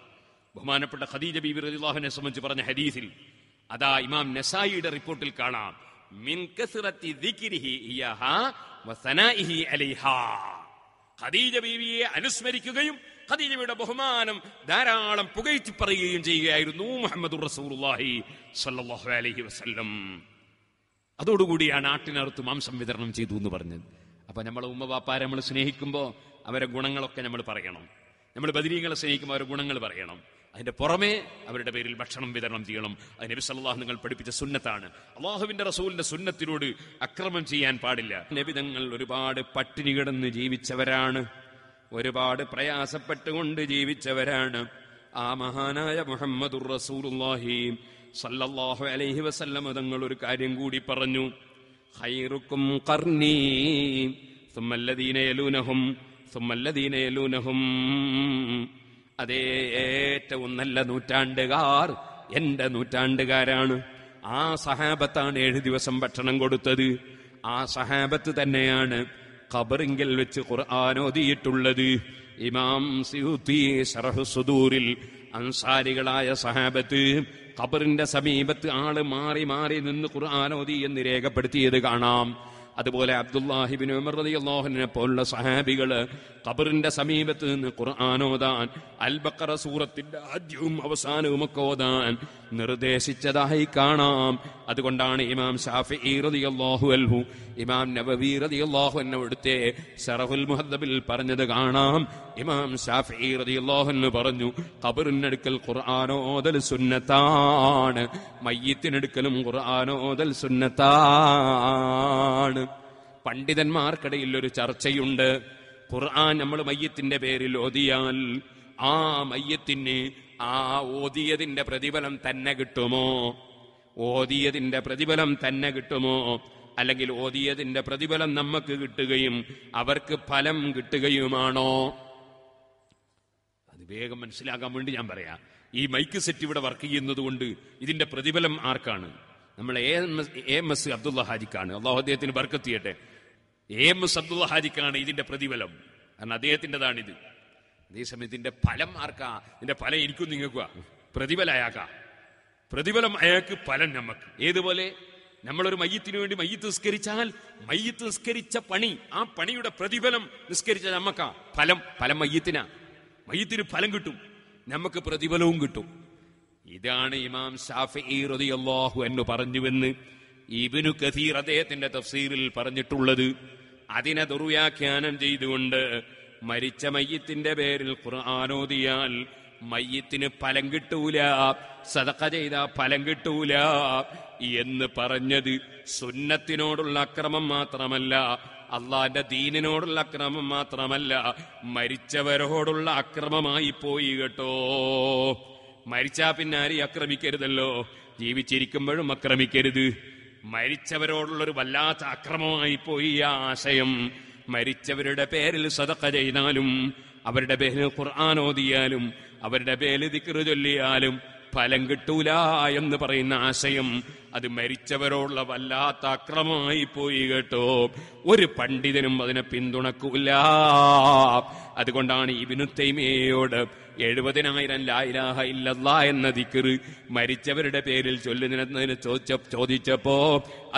ബഹുമാനപ്പെട്ട ഖദീജ ബീബി റലിഹുവിനെ സംബന്ധിച്ച് പറഞ്ഞ ഹദീസിൽ അതാ ഇമാം നസായിയുടെ റിപ്പോർട്ടിൽ കാണാം ഖദീജ അനുസ്മരിക്കുകയും ഖദീജയുടെ ബഹുമാനം ധാരാളം പുകഴ്ത്തി പറയുകയും ചെയ്യുകയായിരുന്നു മുഹമ്മദ് റസൂലുള്ളാഹി സല്ലല്ലാഹു അലൈഹി വസല്ലം അതോടുകൂടിയാണ് ആട്ടിനകത്ത് മാംസം വിതരണം ചെയ്തു എന്ന് പറഞ്ഞത് അപ്പൊ നമ്മളെ ഉമ്മ പാപ്പാരെ നമ്മൾ സ്നേഹിക്കുമ്പോൾ അവരെ ഗുണങ്ങളൊക്കെ നമ്മൾ പറയണം നമ്മൾ ബദരീങ്ങളെ സ്നേഹിക്കുമ്പോൾ അവരുടെ ഗുണങ്ങൾ പറയണം അതിന്റെ പുറമേ അവരുടെ പേരിൽ ഭക്ഷണം വിതരണം ചെയ്യണം അതിന് നബി സല്ലാഹു നിങ്ങൾ പഠിപ്പിച്ച സുന്നത്താണ് അള്ളാഹുവിന്റെ റസൂലിന്റെ സുന്നത്തിനോട് അക്രമം ചെയ്യാൻ പാടില്ല നബിതങ്ങൾ ഒരുപാട് പട്ടിണി കിടന്ന് ജീവിച്ചവരാണ് ഒരുപാട് പ്രയാസപ്പെട്ടുകൊണ്ട് ജീവിച്ചവരാണ് ആ മഹാനായ മുഹമ്മദുർ റസൂലുല്ലാഹി സല്ലല്ലാഹു അലൈഹി വസല്ലം തങ്ങൾ ഒരു കാര്യം കൂടി പറഞ്ഞു ഹൈറുക്കും കർണീ സുമല്ലദീനയലൂനഹും സുമല്ലദീനയലൂനഹും അതേ ഏറ്റവും നല്ല നൂറ്റാണ്ടുകാർ എന്റെ നൂറ്റാണ്ടുകാരാണ് ആ സഹാബത്താണ് ഏഴു ദിവസം ഭക്ഷണം കൊടുത്തത് ആ സഹാബത്ത് തന്നെയാണ് ഖബറിങ്കിൽ വെച്ച് ഖുർആാനോദിയിട്ടുള്ളത് ഇമാം സിഹുദ്ദീ സറഹു സുദൂരിൽ അൻസാരികളായ സഹാബത്ത് ഖബറിന്റെ സമീപത്ത് ആള് മാറി മാറി നിന്ന് ഖുർആാനോദി എന്ന് രേഖപ്പെടുത്തിയത് കാണാം അതുപോലെ അബ്ദുല്ലാഹിബിൻ ഉമർ റതി അള്ളാഹുനെ പോലുള്ള സഹാബികള് ഖബറിന്റെ സമീപത്ത് നിന്ന് ഖുർആാനോദാൻ അൽബക്കറ സൂറത്തിന്റെ ആദ്യവും അവസാനവും ഒക്കെ ഓദാൻ നിർദ്ദേശിച്ചതായി കാണാം അതുകൊണ്ടാണ് ഇമാം ഷാഫി റതിയല്ലാഹു അൽഹു ഇമാം നബവി എന്ന ഇവിടുത്തെ എടുത്തേ ഷറഫുൽ മുഹദ്ദബിൽ പറഞ്ഞത് കാണാം ഇമാം ഷാഫി റതിയല്ലാഹു എന്ന് പറഞ്ഞു കബറിനടുക്കൽ ഖുർആാനോദൽ സുന്നത്താണ് മയ്യത്തിനെടുക്കലും ഖുർആാനോദൽ സുന്നത്താണ് പണ്ഡിതന്മാർക്കിടയിൽ ഒരു ചർച്ചയുണ്ട് ഖുർആൻ നമ്മൾ മയ്യത്തിന്റെ പേരിൽ ഓതിയാൽ ആ മയ്യത്തിന് ആ ഓതിയതിന്റെ പ്രതിഫലം തന്നെ കിട്ടുമോ ഓതിയതിന്റെ പ്രതിഫലം തന്നെ കിട്ടുമോ അല്ലെങ്കിൽ ഓതിയതിന്റെ പ്രതിഫലം നമുക്ക് കിട്ടുകയും അവർക്ക് ഫലം കിട്ടുകയുമാണോ അത് വേഗം മനസ്സിലാക്കാൻ വേണ്ടി ഞാൻ പറയാം ഈ മൈക്ക് സെറ്റ് ഇവിടെ വർക്ക് ചെയ്യുന്നത് കൊണ്ട് ഇതിന്റെ പ്രതിഫലം ആർക്കാണ് നമ്മൾ എ എം എസ് അബ്ദുള്ള ഹാജിക്കാണ് അള്ളാഹു അദ്ദേഹത്തിന് വർക്കെത്തിയട്ടെ എം എസ് അബ്ദുള്ള ഇതിന്റെ പ്രതിഫലം കാരണം അദ്ദേഹത്തിൻ്റെതാണിത് അതേസമയം ഇതിന്റെ ഫലം ആർക്കാ ഇതിന്റെ ഫലം എനിക്കും നിങ്ങൾക്ക് പ്രതിഫലം അയാൾക്കാ പ്രതിഫലം അയാൾക്ക് ഫലം നമുക്ക് ഏതുപോലെ നമ്മളൊരു മയ്യത്തിനു വേണ്ടി മയ്യത്ത് നിസ്കരിച്ചാൽ മയ്യത്ത് നിസ്കരിച്ച പണി ആ പണിയുടെ പ്രതിഫലം നിസ്കരിച്ച നമ്മക്കാ ഫലം ഫലം മയ്യത്തിനാ മയ്യത്തിന് ഫലം കിട്ടും നമുക്ക് പ്രതിഫലവും കിട്ടും ഇതാണ് ഇമാം ഷാഫി എന്ന് പറഞ്ഞുവെന്ന് ഇബിനു കസീർ അദ്ദേഹത്തിന്റെ തഫ്സീറിൽ പറഞ്ഞിട്ടുള്ളത് അതിനെ ദുർവ്യാഖ്യാനം ചെയ്തുകൊണ്ട് മരിച്ച മയ്യത്തിന്റെ പേരിൽ ഖുർആാനോദിയാൽ മയ്യത്തിന് ഫലം കിട്ടൂല സതക്ക ചെയ്ത ഫലം കിട്ടൂല എന്ന് പറഞ്ഞത് സുന്നത്തിനോടുള്ള അക്രമം മാത്രമല്ല അള്ളാന്റെ ദീനിനോടുള്ള അക്രമം മാത്രമല്ല മരിച്ചവരോടുള്ള അക്രമമായി പോയി കേട്ടോ മരിച്ചാ പിന്നെ അക്രമിക്കരുതല്ലോ ജീവിച്ചിരിക്കുമ്പോഴും അക്രമിക്കരുത് മരിച്ചവരോടുള്ളൊരു വല്ലാത്ത അക്രമമായി പോയി ആ ആശയം മരിച്ചവരുടെ പേരിൽ സതക്ക ചെയ്താലും അവരുടെ പേരിൽ ഖുർആൻ ഓതിയാലും അവരുടെ പേരിൽ ദിക്റ് ചൊല്ലിയാലും ഫലം കിട്ടൂല എന്ന് പറയുന്ന ആശയം അത് മരിച്ചവരോടുള്ള വല്ലാത്ത അക്രമമായി പോയി കേട്ടോ ഒരു പണ്ഡിതനും അതിനെ പിന്തുണക്കൂല അതുകൊണ്ടാണ് ഇബിനു തൈമയോട് എഴുപതിനായിരം ലായിലാഹ ഇല്ലല്ലാ എന്ന ദിക്കറ് മരിച്ചവരുടെ പേരിൽ ചൊല്ലുന്നതിന് ചോദിച്ച ചോദിച്ചപ്പോ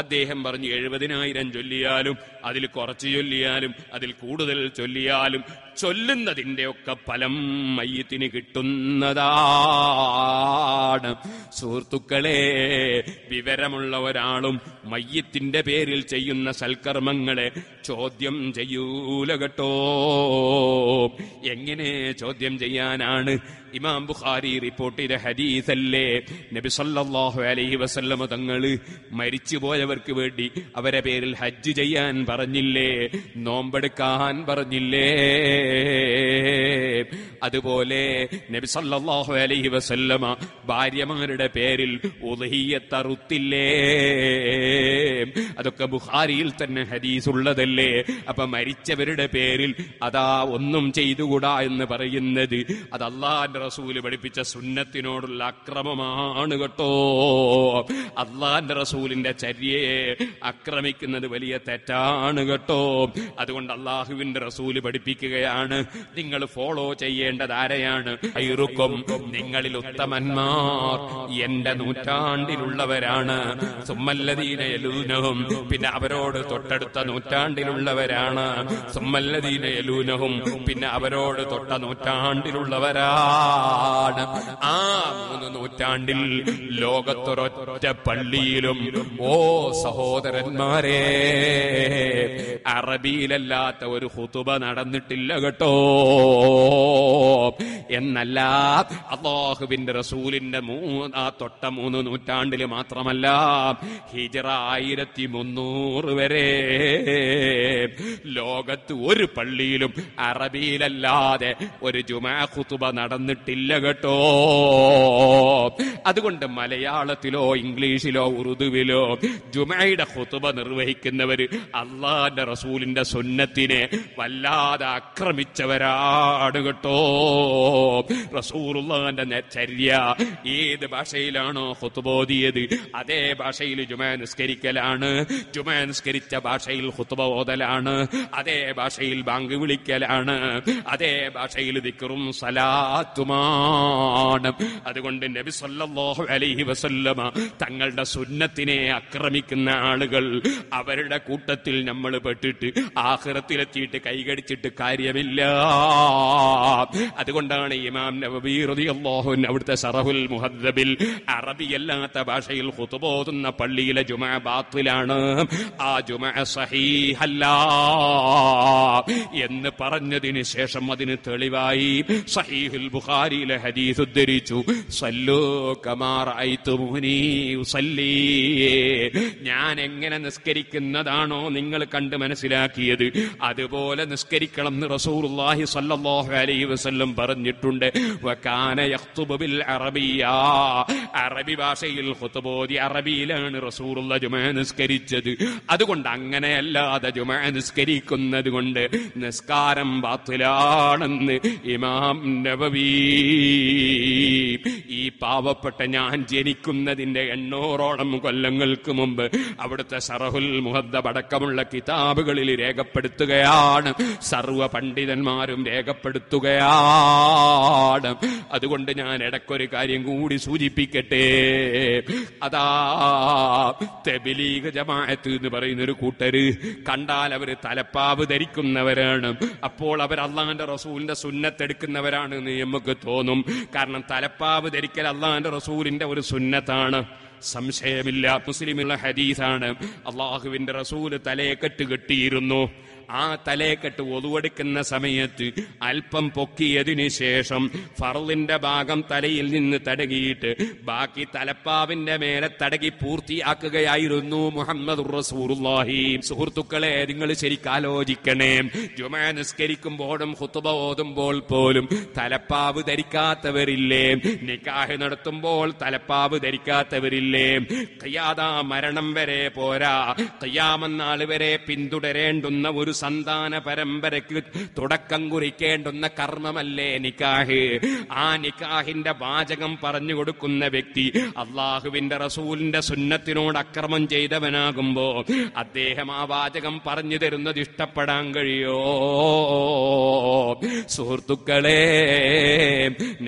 അദ്ദേഹം പറഞ്ഞു എഴുപതിനായിരം ചൊല്ലിയാലും അതിൽ കുറച്ച് ചൊല്ലിയാലും അതിൽ കൂടുതൽ ചൊല്ലിയാലും ചൊല്ലുന്നതിന്റെ ഒക്കെ ഫലം മയ്യത്തിന് കിട്ടുന്നതാണ് സുഹൃത്തുക്കളെ വിവരമുള്ള ഒരാളും മയ്യത്തിന്റെ പേരിൽ ചെയ്യുന്ന സൽക്കർമ്മങ്ങളെ ചോദ്യം ചെയ്യൂല കേട്ടോ എങ്ങനെ ചോദ്യം ചെയ്യാനാണ് ഇമാം ബുഖാരി റിപ്പോർട്ട് ചെയ്ത ഹരീസല്ലേ നബി സല്ലാഹു അലൈഹി വസല്ലമ തങ്ങള് മരിച്ചുപോയവർക്ക് വേണ്ടി അവരെ പേരിൽ ഹജ്ജ് ചെയ്യാൻ പറഞ്ഞില്ലേ നോമ്പെടുക്കാൻ പറഞ്ഞില്ലേ അതുപോലെ നബി സല്ലാഹു അലൈഹി വസല്ലമ ഭാര്യമാരുടെ പേരിൽ ഉദഹിയത്തറുത്തില്ലേ അതൊക്കെ ബുഖാരിയിൽ തന്നെ ഹദീസ് ഉള്ളതല്ലേ അപ്പൊ മരിച്ചവരുടെ പേരിൽ അതാ ഒന്നും ചെയ്തുകൂടാ എന്ന് പറയുന്നത് അത് അള്ളാന്റെ റസൂല് പഠിപ്പിച്ച സുന്നത്തിനോടുള്ള അക്രമമാണ് കേട്ടോ അള്ളാന്റെ റസൂലിന്റെ ചര്യയെ അക്രമിക്കുന്നത് വലിയ തെറ്റാണ് കേട്ടോ അതുകൊണ്ട് അള്ളാഹുവിന്റെ റസൂല് പഠിപ്പിക്കുകയാണ് നിങ്ങൾ ഫോളോ ചെയ്യേണ്ടത് ആരെയാണ് ഐറുക്കും നിങ്ങളിൽ ഉത്തമന്മാർ എന്റെ നൂറ്റാണ്ടിലുള്ളവരാണ് സുമ്മല്ലദീനയലൂനവും പിന്നെ അവരോട് തൊട്ടടുത്ത നൂറ്റാണ്ടിലുള്ളവരാണ് സുമ്മല്ലദീനയലൂനവും പിന്നെ അവരോട് തൊട്ട നൂറ്റാണ്ടിലുള്ളവരാ ആണ് ആ മൂന്ന് നൂറ്റാണ്ടിൽ ലോകത്തൊരൊറ്റ പള്ളിയിലും ഓ സഹോദരന്മാരെ അറബിയിലല്ലാത്ത ഒരു ഹുതുബ നടന്നിട്ടില്ല കേട്ടോ എന്നല്ല അള്ളാഹുബിന്റെ റസൂലിന്റെ മൂന്ന് ആ തൊട്ട മൂന്ന് നൂറ്റാണ്ടിൽ മാത്രമല്ല ഹിജറ ആയിരത്തി മുന്നൂറ് വരെ ലോകത്ത് ഒരു പള്ളിയിലും അറബിയിലല്ലാതെ ഒരു ജുമാ ഹുതുബ നടന്നിട്ട് കണ്ടിട്ടില്ല കേട്ടോ അതുകൊണ്ട് മലയാളത്തിലോ ഇംഗ്ലീഷിലോ ഉറുദുവിലോ ജുമയുടെ ഹുതുബ നിർവഹിക്കുന്നവര് അള്ളാന്റെ റസൂലിന്റെ സുന്നത്തിനെ വല്ലാതെ ആക്രമിച്ചവരാണ് കേട്ടോ റസൂറുള്ളാന്റെ ചര്യ ഏത് ഭാഷയിലാണോ ഹുതുബോധിയത് അതേ ഭാഷയിൽ ജുമ നിസ്കരിക്കലാണ് ജുമ നിസ്കരിച്ച ഭാഷയിൽ ഹുത്തുബ ഓതലാണ് അതേ ഭാഷയിൽ ബാങ്ക് വിളിക്കലാണ് അതേ ഭാഷയിൽ ദിക്കറും സലാത്തും പ്രമാണം അതുകൊണ്ട് നബി സല്ലാഹു അലൈഹി വസല്ലമ തങ്ങളുടെ സുന്നത്തിനെ ആക്രമിക്കുന്ന ആളുകൾ അവരുടെ കൂട്ടത്തിൽ നമ്മൾ പെട്ടിട്ട് ആഹ്റത്തിലെത്തിയിട്ട് കൈകടിച്ചിട്ട് കാര്യമില്ല അതുകൊണ്ടാണ് ഇമാം നബീറുദി അള്ളാഹുൻ അവിടുത്തെ സറഹുൽ മുഹദ്ദബിൽ അറബിയല്ലാത്ത ഭാഷയിൽ ഹുതുബോതുന്ന പള്ളിയിലെ ജുമ ബാത്തിലാണ് ആ ജുമ സഹീഹല്ല എന്ന് പറഞ്ഞതിന് ശേഷം അതിന് തെളിവായി സഹീഹുൽ ബുഖാരി ബുഖാരിയിലെ ഹദീസ് ഉദ്ധരിച്ചു സല്ലോ കമാർ ഞാൻ എങ്ങനെ നിസ്കരിക്കുന്നതാണോ നിങ്ങൾ കണ്ട് മനസ്സിലാക്കിയത് അതുപോലെ നിസ്കരിക്കണം എന്ന് റസൂർഹി സല്ലാഹു അലൈ വസ്ല്ലം പറഞ്ഞിട്ടുണ്ട് അറബി ഭാഷയിൽ ഹുത്തബോധി അറബിയിലാണ് റസൂലുള്ള ജുമാ നിസ്കരിച്ചത് അതുകൊണ്ട് അങ്ങനെയല്ലാതെ ജുമ നിസ്കരിക്കുന്നത് കൊണ്ട് നിസ്കാരം ബാത്തിലാണെന്ന് ഇമാം നബവീ ഈ പാവപ്പെട്ട ഞാൻ ജനിക്കുന്നതിന്റെ എണ്ണൂറോളം കൊല്ലങ്ങൾക്ക് മുമ്പ് അവിടുത്തെ സറഹുൽ മുഹദ് അടക്കമുള്ള കിതാബുകളിൽ രേഖപ്പെടുത്തുകയാണ് സർവ പണ്ഡിതന്മാരും രേഖപ്പെടുത്തുകയാണ് അതുകൊണ്ട് ഞാൻ ഇടയ്ക്കൊരു കാര്യം കൂടി സൂചിപ്പിക്കട്ടെ അതാ തെബിലീഗ ജമാഅത്ത് എന്ന് പറയുന്ന ഒരു കൂട്ടര് കണ്ടാൽ അവര് തലപ്പാവ് ധരിക്കുന്നവരാണ് അപ്പോൾ അവർ അള്ളാന്റെ റസൂലിന്റെ സുന്നത്തെടുക്കുന്നവരാണ് നമുക്ക് നമുക്ക് തോന്നും കാരണം തലപ്പാവ് ധരിക്കൽ അള്ളാഹാന്റെ റസൂലിന്റെ ഒരു സുന്നത്താണ് സംശയമില്ല മുസ്ലിമുള്ള ഹദീസാണ് അള്ളാഹുവിന്റെ റസൂല് തലയെ കെട്ടുകെട്ടിയിരുന്നു ആ തലയെക്കെട്ട് ഒതുവെടുക്കുന്ന സമയത്ത് അല്പം പൊക്കിയതിനു ശേഷം ഫറലിന്റെ ഭാഗം തലയിൽ നിന്ന് തടകിയിട്ട് ബാക്കി തലപ്പാവിന്റെ മേലെ തടകി പൂർത്തിയാക്കുകയായിരുന്നു മുഹമ്മദ് സുഹൃത്തുക്കളെ നിങ്ങൾ ശരിക്കാലോചിക്കണേ ജുമാ നിസ്കരിക്കുമ്പോഴും ഹുത്തുബ ഓതുമ്പോൾ പോലും തലപ്പാവ് ധരിക്കാത്തവരില്ലേ നിക്കാഹ് നടത്തുമ്പോൾ തലപ്പാവ് ധരിക്കാത്തവരില്ലേ കയ്യാതാ മരണം വരെ പോരാ കയ്യാമെന്നാൾ വരെ പിന്തുടരേണ്ടുന്ന ഒരു സന്താന പരമ്പരയ്ക്ക് തുടക്കം കുറിക്കേണ്ടുന്ന കർമ്മമല്ലേ നിക്കാഹ് ആ നിക്കാഹിന്റെ വാചകം പറഞ്ഞു കൊടുക്കുന്ന വ്യക്തി അള്ളാഹുവിന്റെ റസൂലിന്റെ സുന്നത്തിനോട് അക്രമം ചെയ്തവനാകുമ്പോ അദ്ദേഹം ആ വാചകം പറഞ്ഞു തരുന്നത് ഇഷ്ടപ്പെടാൻ കഴിയോ സുഹൃത്തുക്കളെ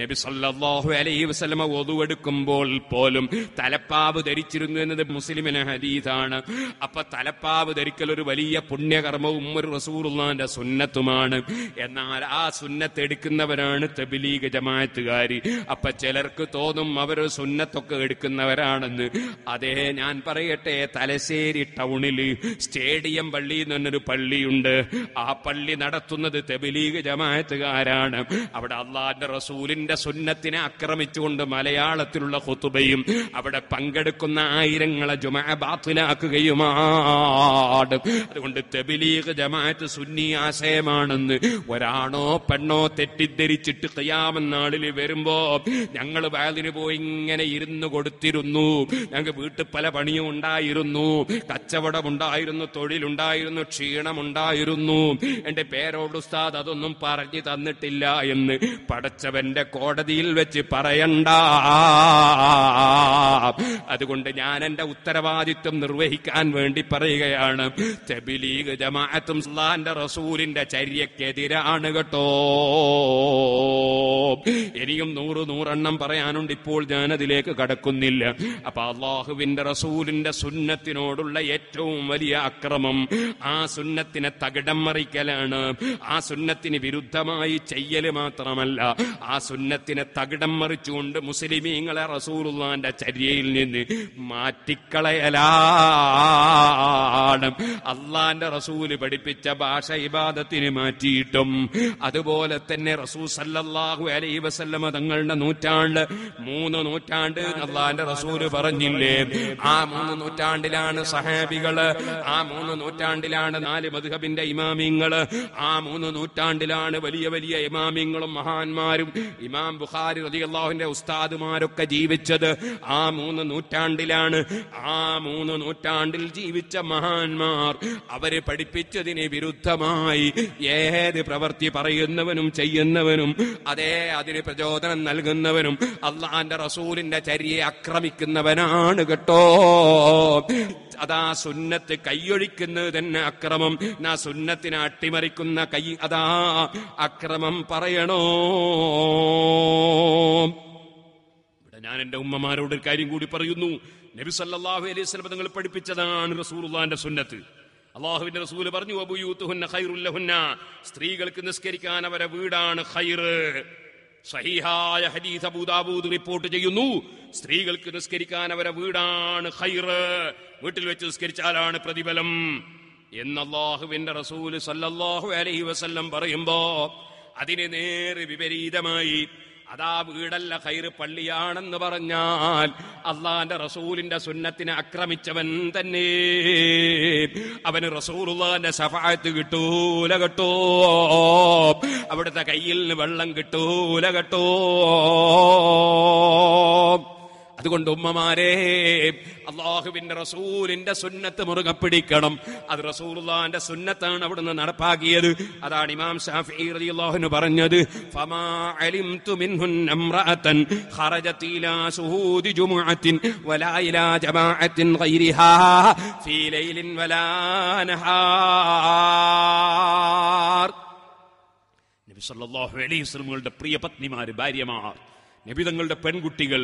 നബി സല്ലാഹു അലൈ വസ്ലമ ഒതുവെടുക്കുമ്പോൾ പോലും തലപ്പാവ് ധരിച്ചിരുന്നു എന്നത് മുസ്ലിമിന് ഹരീതാണ് അപ്പൊ തലപ്പാവ് ധരിക്കൽ ഒരു വലിയ പുണ്യകർമ്മവും മുഹമ്മദ് റസൂറുള്ളാന്റെ സുന്നത്തുമാണ് എന്നാൽ ആ സുന്നത്ത് എടുക്കുന്നവരാണ് തബിലീഗ് ജമായത്തുകാരി അപ്പൊ ചിലർക്ക് തോന്നും അവർ സുന്നത്തൊക്കെ എടുക്കുന്നവരാണെന്ന് അതേ ഞാൻ പറയട്ടെ തലശ്ശേരി ടൗണിൽ സ്റ്റേഡിയം പള്ളി എന്ന് പറഞ്ഞൊരു പള്ളിയുണ്ട് ആ പള്ളി നടത്തുന്നത് തബിലീഗ് ജമാകാരാണ് അവിടെ അള്ളാന്റെ റസൂലിന്റെ സുന്നത്തിനെ ആക്രമിച്ചുകൊണ്ട് മലയാളത്തിലുള്ള ഹുത്തുബയും അവിടെ പങ്കെടുക്കുന്ന ആയിരങ്ങളെ ജുമാ ബാത്തിലാക്കുകയുമാണ് അതുകൊണ്ട് തബിലീഗ് ജമാഅത്ത് സുന്നി ആശയമാണെന്ന് ഒരാണോ പെണ്ണോ തെറ്റിദ്ധരിച്ചിട്ട് കയ്യാമെന്നാളിൽ വരുമ്പോ ഞങ്ങൾ വയലിന് പോയി ഇങ്ങനെ ഇരുന്ന് കൊടുത്തിരുന്നു ഞങ്ങൾക്ക് വീട്ടിൽ പല പണിയും ഉണ്ടായിരുന്നു കച്ചവടമുണ്ടായിരുന്നു തൊഴിലുണ്ടായിരുന്നു ക്ഷീണമുണ്ടായിരുന്നു എന്റെ പേരോട് ഉസ്താദ് അതൊന്നും പറഞ്ഞു തന്നിട്ടില്ല എന്ന് പടച്ചവന്റെ കോടതിയിൽ വെച്ച് പറയണ്ട അതുകൊണ്ട് ഞാൻ എന്റെ ഉത്തരവാദിത്വം നിർവഹിക്കാൻ വേണ്ടി പറയുകയാണ് ജമാഅത്ത് സുന്നത്തും അള്ളാഹന്റെ റസൂലിന്റെ ചര്യക്കെതിരാണ് കേട്ടോ ഇനിയും നൂറ് നൂറെണ്ണം പറയാനുണ്ട് ഇപ്പോൾ ഞാനതിലേക്ക് കടക്കുന്നില്ല അപ്പൊ അള്ളാഹുവിന്റെ റസൂലിന്റെ സുന്നത്തിനോടുള്ള ഏറ്റവും വലിയ അക്രമം ആ സുന്നത്തിനെ തകിടം മറിക്കലാണ് ആ സുന്നത്തിന് വിരുദ്ധമായി ചെയ്യല് മാത്രമല്ല ആ സുന്നത്തിനെ തകിടം മറിച്ചുകൊണ്ട് മുസ്ലിമീങ്ങളെ റസൂലുള്ളാന്റെ ചര്യയിൽ നിന്ന് മാറ്റിക്കളയലാണ് അള്ളാന്റെ റസൂല് പഠിപ്പിച്ചു പഠിപ്പിച്ച ഭാഷ ഇബാദത്തിന് മാറ്റിയിട്ടും അതുപോലെ തന്നെ റസൂ സല്ലാഹു അലൈ വസല്ലമ തങ്ങളുടെ നൂറ്റാണ്ട് മൂന്ന് നൂറ്റാണ്ട് അള്ളാന്റെ റസൂല് പറഞ്ഞില്ലേ ആ മൂന്ന് നൂറ്റാണ്ടിലാണ് സഹാബികള് ആ മൂന്ന് നൂറ്റാണ്ടിലാണ് നാല് മധുഹബിന്റെ ഇമാമിങ്ങള് ആ മൂന്ന് നൂറ്റാണ്ടിലാണ് വലിയ വലിയ ഇമാമിങ്ങളും മഹാന്മാരും ഇമാം ബുഖാരി റതിയല്ലാഹുവിന്റെ ഉസ്താദുമാരൊക്കെ ജീവിച്ചത് ആ മൂന്ന് നൂറ്റാണ്ടിലാണ് ആ മൂന്ന് നൂറ്റാണ്ടിൽ ജീവിച്ച മഹാന്മാർ അവരെ പഠിപ്പിച്ചതിൽ ഇതിന് വിരുദ്ധമായി ഏത് പ്രവൃത്തി പറയുന്നവനും ചെയ്യുന്നവനും അതേ അതിന് പ്രചോദനം നൽകുന്നവനും അള്ളാന്റെ റസൂലിന്റെ ചര്യയെ ആക്രമിക്കുന്നവനാണ് കേട്ടോ അതാ സുന്നത്ത് കൈയൊഴിക്കുന്നത് തന്നെ അക്രമം നാ സുന്നത്തിനെ അട്ടിമറിക്കുന്ന കൈ അതാ അക്രമം പറയണോ ഞാൻ എന്റെ ഉമ്മമാരോട് ഒരു കാര്യം കൂടി പറയുന്നു നബി സല്ലാഹു അലൈഹി സ്വലം നിങ്ങൾ പഠിപ്പിച്ചതാണ് റസൂർ സുന്നത്ത് അള്ളാഹുവിന്റെ റസൂല് പറഞ്ഞു അബുയൂത്തുഹുന്ന സ്ത്രീകൾക്ക് നിസ്കരിക്കാൻ അവരെ വീടാണ് ഖൈറ് സഹിഹായ ഹദീസ് അബൂദാബൂദ് റിപ്പോർട്ട് ചെയ്യുന്നു സ്ത്രീകൾക്ക് നിസ്കരിക്കാൻ അവരെ വീടാണ് ഖൈറ് വീട്ടിൽ വെച്ച് നിസ്കരിച്ചാലാണ് പ്രതിഫലം എന്ന് അള്ളാഹുവിന്റെ റസൂല് സല്ലല്ലാഹു അലൈഹി വസല്ലം പറയുമ്പോ അതിനെ നേരെ വിപരീതമായി അതാ വീടല്ല ഹൈറ് പള്ളിയാണെന്ന് പറഞ്ഞാൽ അള്ളാന്റെ റസൂലിന്റെ സുന്നത്തിനെ അക്രമിച്ചവൻ തന്നെ അവന് റസൂലുള്ളാന്റെ സഫായത്ത് കിട്ടൂല കേട്ടോ അവിടുത്തെ കയ്യിൽ വെള്ളം കിട്ടൂല കേട്ടോ അതുകൊണ്ട് ഉമ്മമാരെ അള്ളാഹുവിന്റെ റസൂലിന്റെ സുന്നത്ത് മുറുകെ പിടിക്കണം അത് റസൂലുള്ളാന്റെ സുന്നത്താണ് അവിടുന്ന് നടപ്പാക്കിയത് അതാണ് ഇമാം ഷാഫി പറഞ്ഞത് ഫമാ അലിംതു നബി സല്ലല്ലാഹു അലൈഹി വസല്ലമയുടെ പ്രിയ പത്നിമാര് ഭാര്യമാർ നബി തങ്ങളുടെ പെൺകുട്ടികൾ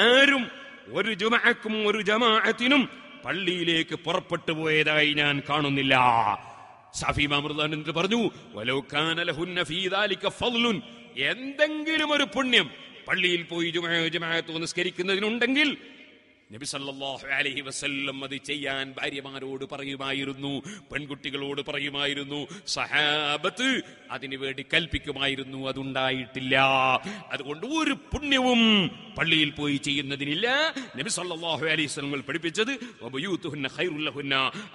ആരും ഒരു ജുമാക്കും ഒരു ജമാഅത്തിനും പള്ളിയിലേക്ക് പുറപ്പെട്ടു പോയതായി ഞാൻ കാണുന്നില്ല സഫി മാമൃതാനന്ദ് പറഞ്ഞു ഫദ്ലുൻ എന്തെങ്കിലും ഒരു പുണ്യം പള്ളിയിൽ പോയി ജുമാ ജുമാഅത്ത് നിസ്കരിക്കുന്നതിനുണ്ടെങ്കിൽ നബി അലഹി വസല്ലം അത് ചെയ്യാൻ ഭാര്യമാരോട് പറയുമായിരുന്നു പെൺകുട്ടികളോട് പറയുമായിരുന്നു സഹാബത്ത് വേണ്ടി കൽപ്പിക്കുമായിരുന്നു അതുണ്ടായിട്ടില്ല അതുകൊണ്ട് ഒരു പുണ്യവും പള്ളിയിൽ പോയി ചെയ്യുന്നതിനില്ല നബി അലൈഹി സ്വലങ്ങൾ പഠിപ്പിച്ചത്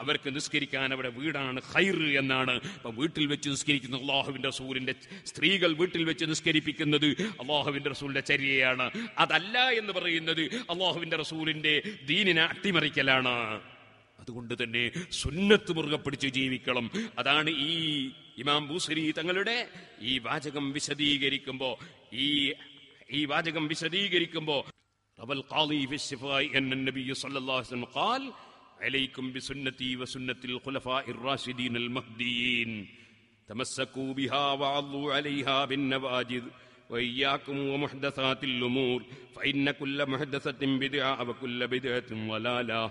അവർക്ക് നിസ്കരിക്കാൻ അവിടെ വീടാണ് ഹൈർ എന്നാണ് അപ്പൊ വീട്ടിൽ വെച്ച് നിസ്കരിക്കുന്ന അള്ളാഹുവിന്റെ റസൂലിന്റെ സ്ത്രീകൾ വീട്ടിൽ വെച്ച് നിസ്കരിപ്പിക്കുന്നത് അള്ളാഹുവിന്റെ റസൂലിന്റെ ചര്യയാണ് അതല്ല എന്ന് പറയുന്നത് അള്ളാഹുവിന്റെ റസൂലിന്റെ അദ്ദേഹത്തിന്റെ ദീനിനെ അട്ടിമറിക്കലാണ് അതുകൊണ്ട് തന്നെ സുന്നത്ത് മുറുകെ പിടിച്ച് ജീവിക്കണം അതാണ് ഈ ഇമാം ബൂസരി തങ്ങളുടെ ഈ വാചകം വിശദീകരിക്കുമ്പോ ഈ ഈ വാചകം വിശദീകരിക്കുമ്പോ ും وإياكم ومحدثات الأمور فإن كل محدثة بدعة وكل بدعة ضلالة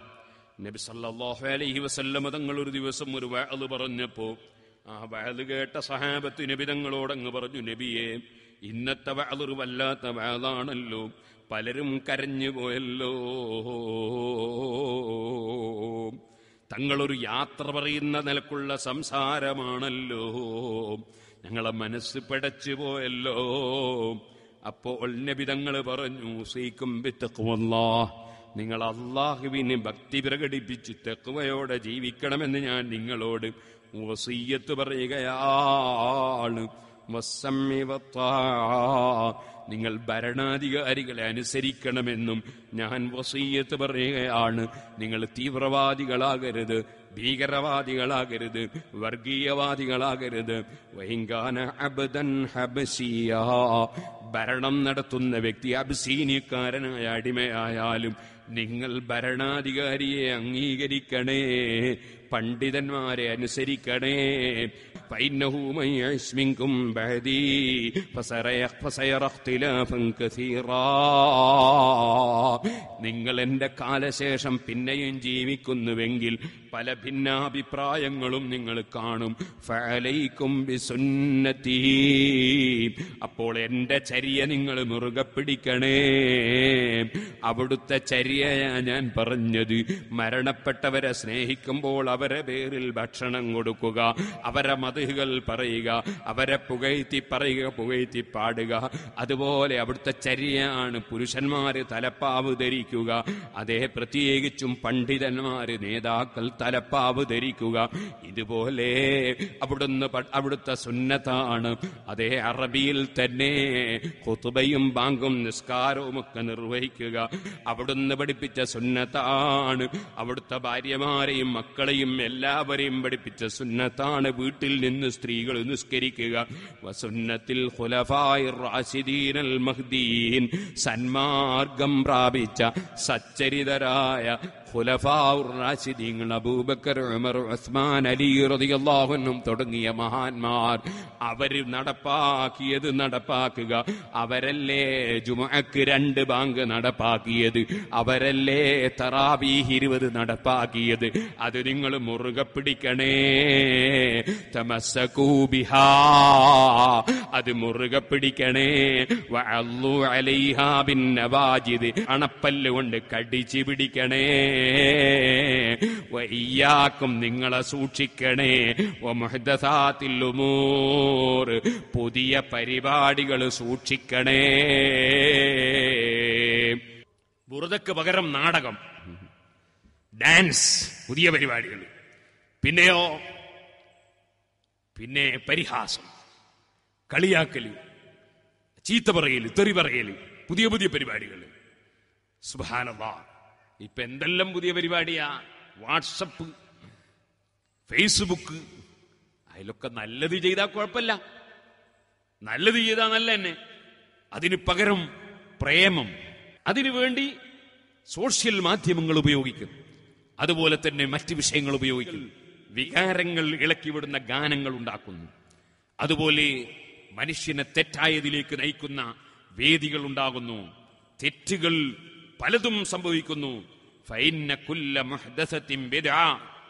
നബി സല്ലാഹു അലൈഹി വസല്ലമ തങ്ങൾ ഒരു ദിവസം ഒരു വഴത് പറഞ്ഞപ്പോൾ ആ വഅള് കേട്ട സഹാബത്ത് നബി തങ്ങളോട് അങ്ങ് പറഞ്ഞു നബിയെ ഇന്നത്തെ വഴതൊരു വല്ലാത്ത വഴതാണല്ലോ പലരും കരഞ്ഞു പോയല്ലോ തങ്ങളൊരു യാത്ര പറയുന്ന നിലക്കുള്ള സംസാരമാണല്ലോ ഞങ്ങളെ മനസ്സ് പടച്ചു പോയല്ലോ അപ്പോൾ നബിതങ്ങൾ പറഞ്ഞു സീക്കും വിത്തക്കുമല്ലോ നിങ്ങൾ അള്ളാഹുവിന് ഭക്തി പ്രകടിപ്പിച്ച് തെക്കുവയോടെ ജീവിക്കണമെന്ന് ഞാൻ നിങ്ങളോട് വസീയത്ത് പറയുകയാണ് നിങ്ങൾ ഭരണാധികാരികളെ അനുസരിക്കണമെന്നും ഞാൻ വസീയത്ത് പറയുകയാണ് നിങ്ങൾ തീവ്രവാദികളാകരുത് ഭീകരവാദികളാകരുത് വർഗീയവാദികളാകരുത് ഭരണം നടത്തുന്ന വ്യക്തി അബ്സീനിയക്കാരനായ അടിമയായാലും നിങ്ങൾ ഭരണാധികാരിയെ അംഗീകരിക്കണേ പണ്ഡിതന്മാരെ അനുസരിക്കണേ പൈന്നഹൂമയസ്മിങ്കും ബഹദീ നിങ്ങൾ എന്റെ കാലശേഷം പിന്നെയും ജീവിക്കുന്നുവെങ്കിൽ പല ഭിന്നാഭിപ്രായങ്ങളും നിങ്ങൾ കാണും ഫലൈക്കും വിസുന്നത്തി അപ്പോൾ എന്റെ ചരിയ നിങ്ങൾ മുറുകെ പിടിക്കണേ അവിടുത്തെ ചരിയ ഞാൻ പറഞ്ഞത് മരണപ്പെട്ടവരെ സ്നേഹിക്കുമ്പോൾ അവരെ പേരിൽ ഭക്ഷണം കൊടുക്കുക അവരെ മതുകൾ പറയുക അവരെ പുകഴ്ത്തി പറയുക പുകഴ്ത്തി പാടുക അതുപോലെ അവിടുത്തെ ചരിയാണ് പുരുഷന്മാര് തലപ്പാവ് ധരിക്കുക അതേ പ്രത്യേകിച്ചും പണ്ഡിതന്മാര് നേതാക്കൾ തലപ്പാവ് ധരിക്കുക ഇതുപോലെ അവിടുന്ന് അവിടുത്തെ സുന്നത്താണ് അതേ അറബിയിൽ തന്നെ കുത്തുബയും ബാങ്കും നിസ്കാരവും ഒക്കെ നിർവഹിക്കുക അവിടുന്ന് പഠിപ്പിച്ച സുന്നത്താണ് അവിടുത്തെ ഭാര്യമാരെയും മക്കളെയും എല്ലാവരെയും പഠിപ്പിച്ച സുന്നത്താണ് വീട്ടിൽ നിന്ന് സ്ത്രീകൾ നിസ്കരിക്കുക വസുന്നത്തിൽ മഹ്ദീൻ സന്മാർഗം പ്രാപിച്ച സച്ചരിതരായ ഖുലഫാഷിദീങ്ങൾ അബൂബക്കർ ഉമർ ഉസ്മാൻ അലി തുടങ്ങിയ മഹാന്മാർ അവർ നടപ്പാക്കിയത് നടപ്പാക്കുക അവരല്ലേ ജുമക്ക് രണ്ട് ബാങ്ക് നടപ്പാക്കിയത് അവരല്ലേ തറാബി ഇരുപത് നടപ്പാക്കിയത് അത് നിങ്ങൾ മുറുക പിടിക്കണേ തമസകൂബിഹ അത് മുറുക പിടിക്കണേ അലൈഹാബിൻ നവാജിദ് അണപ്പല്ലുകൊണ്ട് കടിച്ചു പിടിക്കണേ വയ്യാക്കും നിങ്ങളെ സൂക്ഷിക്കണേ ഒമഹദസാത്തില്ലുമൂർ പുതിയ പരിപാടികൾ സൂക്ഷിക്കണേ ബുറതക്ക് പകരം നാടകം ഡാൻസ് പുതിയ പരിപാടികൾ പിന്നെയോ പിന്നെ പരിഹാസം കളിയാക്കല് ചീത്ത പറയല് തെറി പറയല് പുതിയ പുതിയ പരിപാടികൾ സുഹാനവാ ഇപ്പൊ എന്തെല്ലാം പുതിയ പരിപാടിയാ വാട്സപ്പ് ഫേസ്ബുക്ക് അതിലൊക്കെ നല്ലത് ചെയ്താൽ കുഴപ്പമില്ല നല്ലത് ചെയ്താൽ നല്ല തന്നെ അതിന് പകരം പ്രേമം അതിനുവേണ്ടി സോഷ്യൽ മാധ്യമങ്ങൾ ഉപയോഗിക്കും അതുപോലെ തന്നെ മറ്റ് വിഷയങ്ങൾ ഉപയോഗിക്കും വികാരങ്ങൾ ഇളക്കിവിടുന്ന ഗാനങ്ങൾ ഉണ്ടാക്കുന്നു അതുപോലെ മനുഷ്യനെ തെറ്റായതിലേക്ക് നയിക്കുന്ന വേദികൾ ഉണ്ടാകുന്നു തെറ്റുകൾ പലതും സംഭവിക്കുന്നു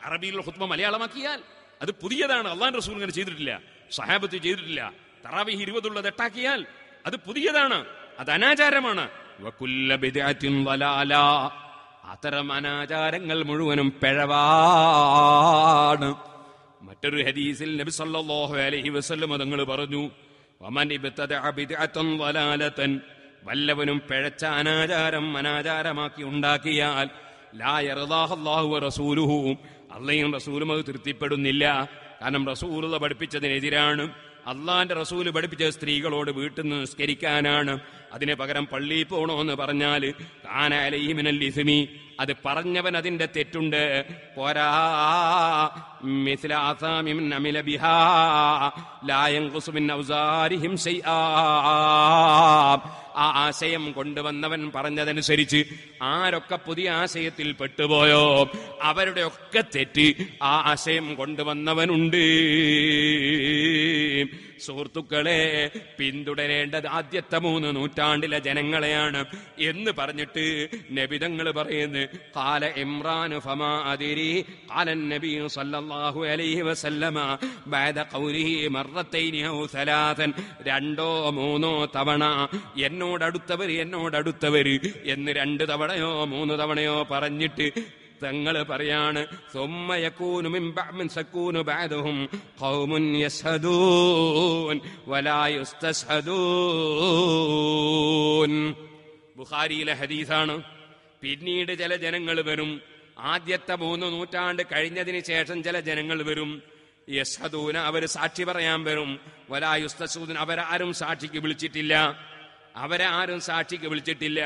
അറബിയിലുള്ള ഹുത്മ മലയാളമാക്കിയാൽ അത് പുതിയതാണ് അള്ളാൻ റസൂൽ ഇങ്ങനെ ചെയ്തിട്ടില്ല സഹാബത്ത് ചെയ്തിട്ടില്ല തറാവിഹി ഇരുപതുള്ള തെട്ടാക്കിയാൽ അത് പുതിയതാണ് അത് അനാചാരമാണ് അത്തരം അനാചാരങ്ങൾ മുഴുവനും പിഴവാണ് മറ്റൊരു ഹദീസിൽ നബി സല്ലല്ലാഹു അലൈഹി വസല്ലം തങ്ങൾ പറഞ്ഞു വല്ലവനും പിഴച്ച അനാചാരം അനാചാരമാക്കി ഉണ്ടാക്കിയാൽ അള്ളയും റസൂലും അത് തൃപ്തിപ്പെടുന്നില്ല കാരണം റസൂലത പഠിപ്പിച്ചതിനെതിരാണ് അള്ളാന്റെ റസൂല് പഠിപ്പിച്ച സ്ത്രീകളോട് വീട്ടിൽ നിന്ന് നിസ്കരിക്കാനാണ് അതിന് പകരം പള്ളിയിൽ പോണോന്ന് പറഞ്ഞാല് താനാലയിമിനൽ ഇസ്മി അത് പറഞ്ഞവൻ അതിന്റെ തെറ്റുണ്ട് പോരാ ആ ആശയം കൊണ്ടുവന്നവൻ പറഞ്ഞതനുസരിച്ച് ആരൊക്കെ പുതിയ ആശയത്തിൽ പെട്ടുപോയോ അവരുടെ ഒക്കെ തെറ്റ് ആ ആശയം കൊണ്ടുവന്നവനുണ്ട് സുഹൃത്തുക്കളെ പിന്തുടരേണ്ടത് ആദ്യത്തെ മൂന്ന് നൂറ്റാണ്ടിലെ ജനങ്ങളെയാണ് എന്ന് പറഞ്ഞിട്ട് നബിതങ്ങൾ പറയുന്നു കാല ഇമ്രാൻ ഫമാ അതിരി കാലൻ നബി സല്ലല്ലാഹു അലൈഹി വസല്ലമ ബഅദ ഖൗലിഹി സലാസൻ രണ്ടോ മൂന്നോ തവണ എന്നോടടുത്തവര് എന്നോടടുത്തവര് എന്ന് രണ്ട് തവണയോ മൂന്ന് തവണയോ പറഞ്ഞിട്ട് തങ്ങള് പറയാണ് ബുഖാരിയിലെ ഹദീസാണ് പിന്നീട് ചില ജനങ്ങൾ വരും ആദ്യത്തെ മൂന്ന് നൂറ്റാണ്ട് കഴിഞ്ഞതിന് ശേഷം ചില ജനങ്ങൾ വരും യസ്ഹദൂന അവര് സാക്ഷി പറയാൻ വരും വലായുസ്തസൂദൻ അവരാരും സാക്ഷിക്ക് വിളിച്ചിട്ടില്ല അവരെ ആരും സാക്ഷിക്ക് വിളിച്ചിട്ടില്ല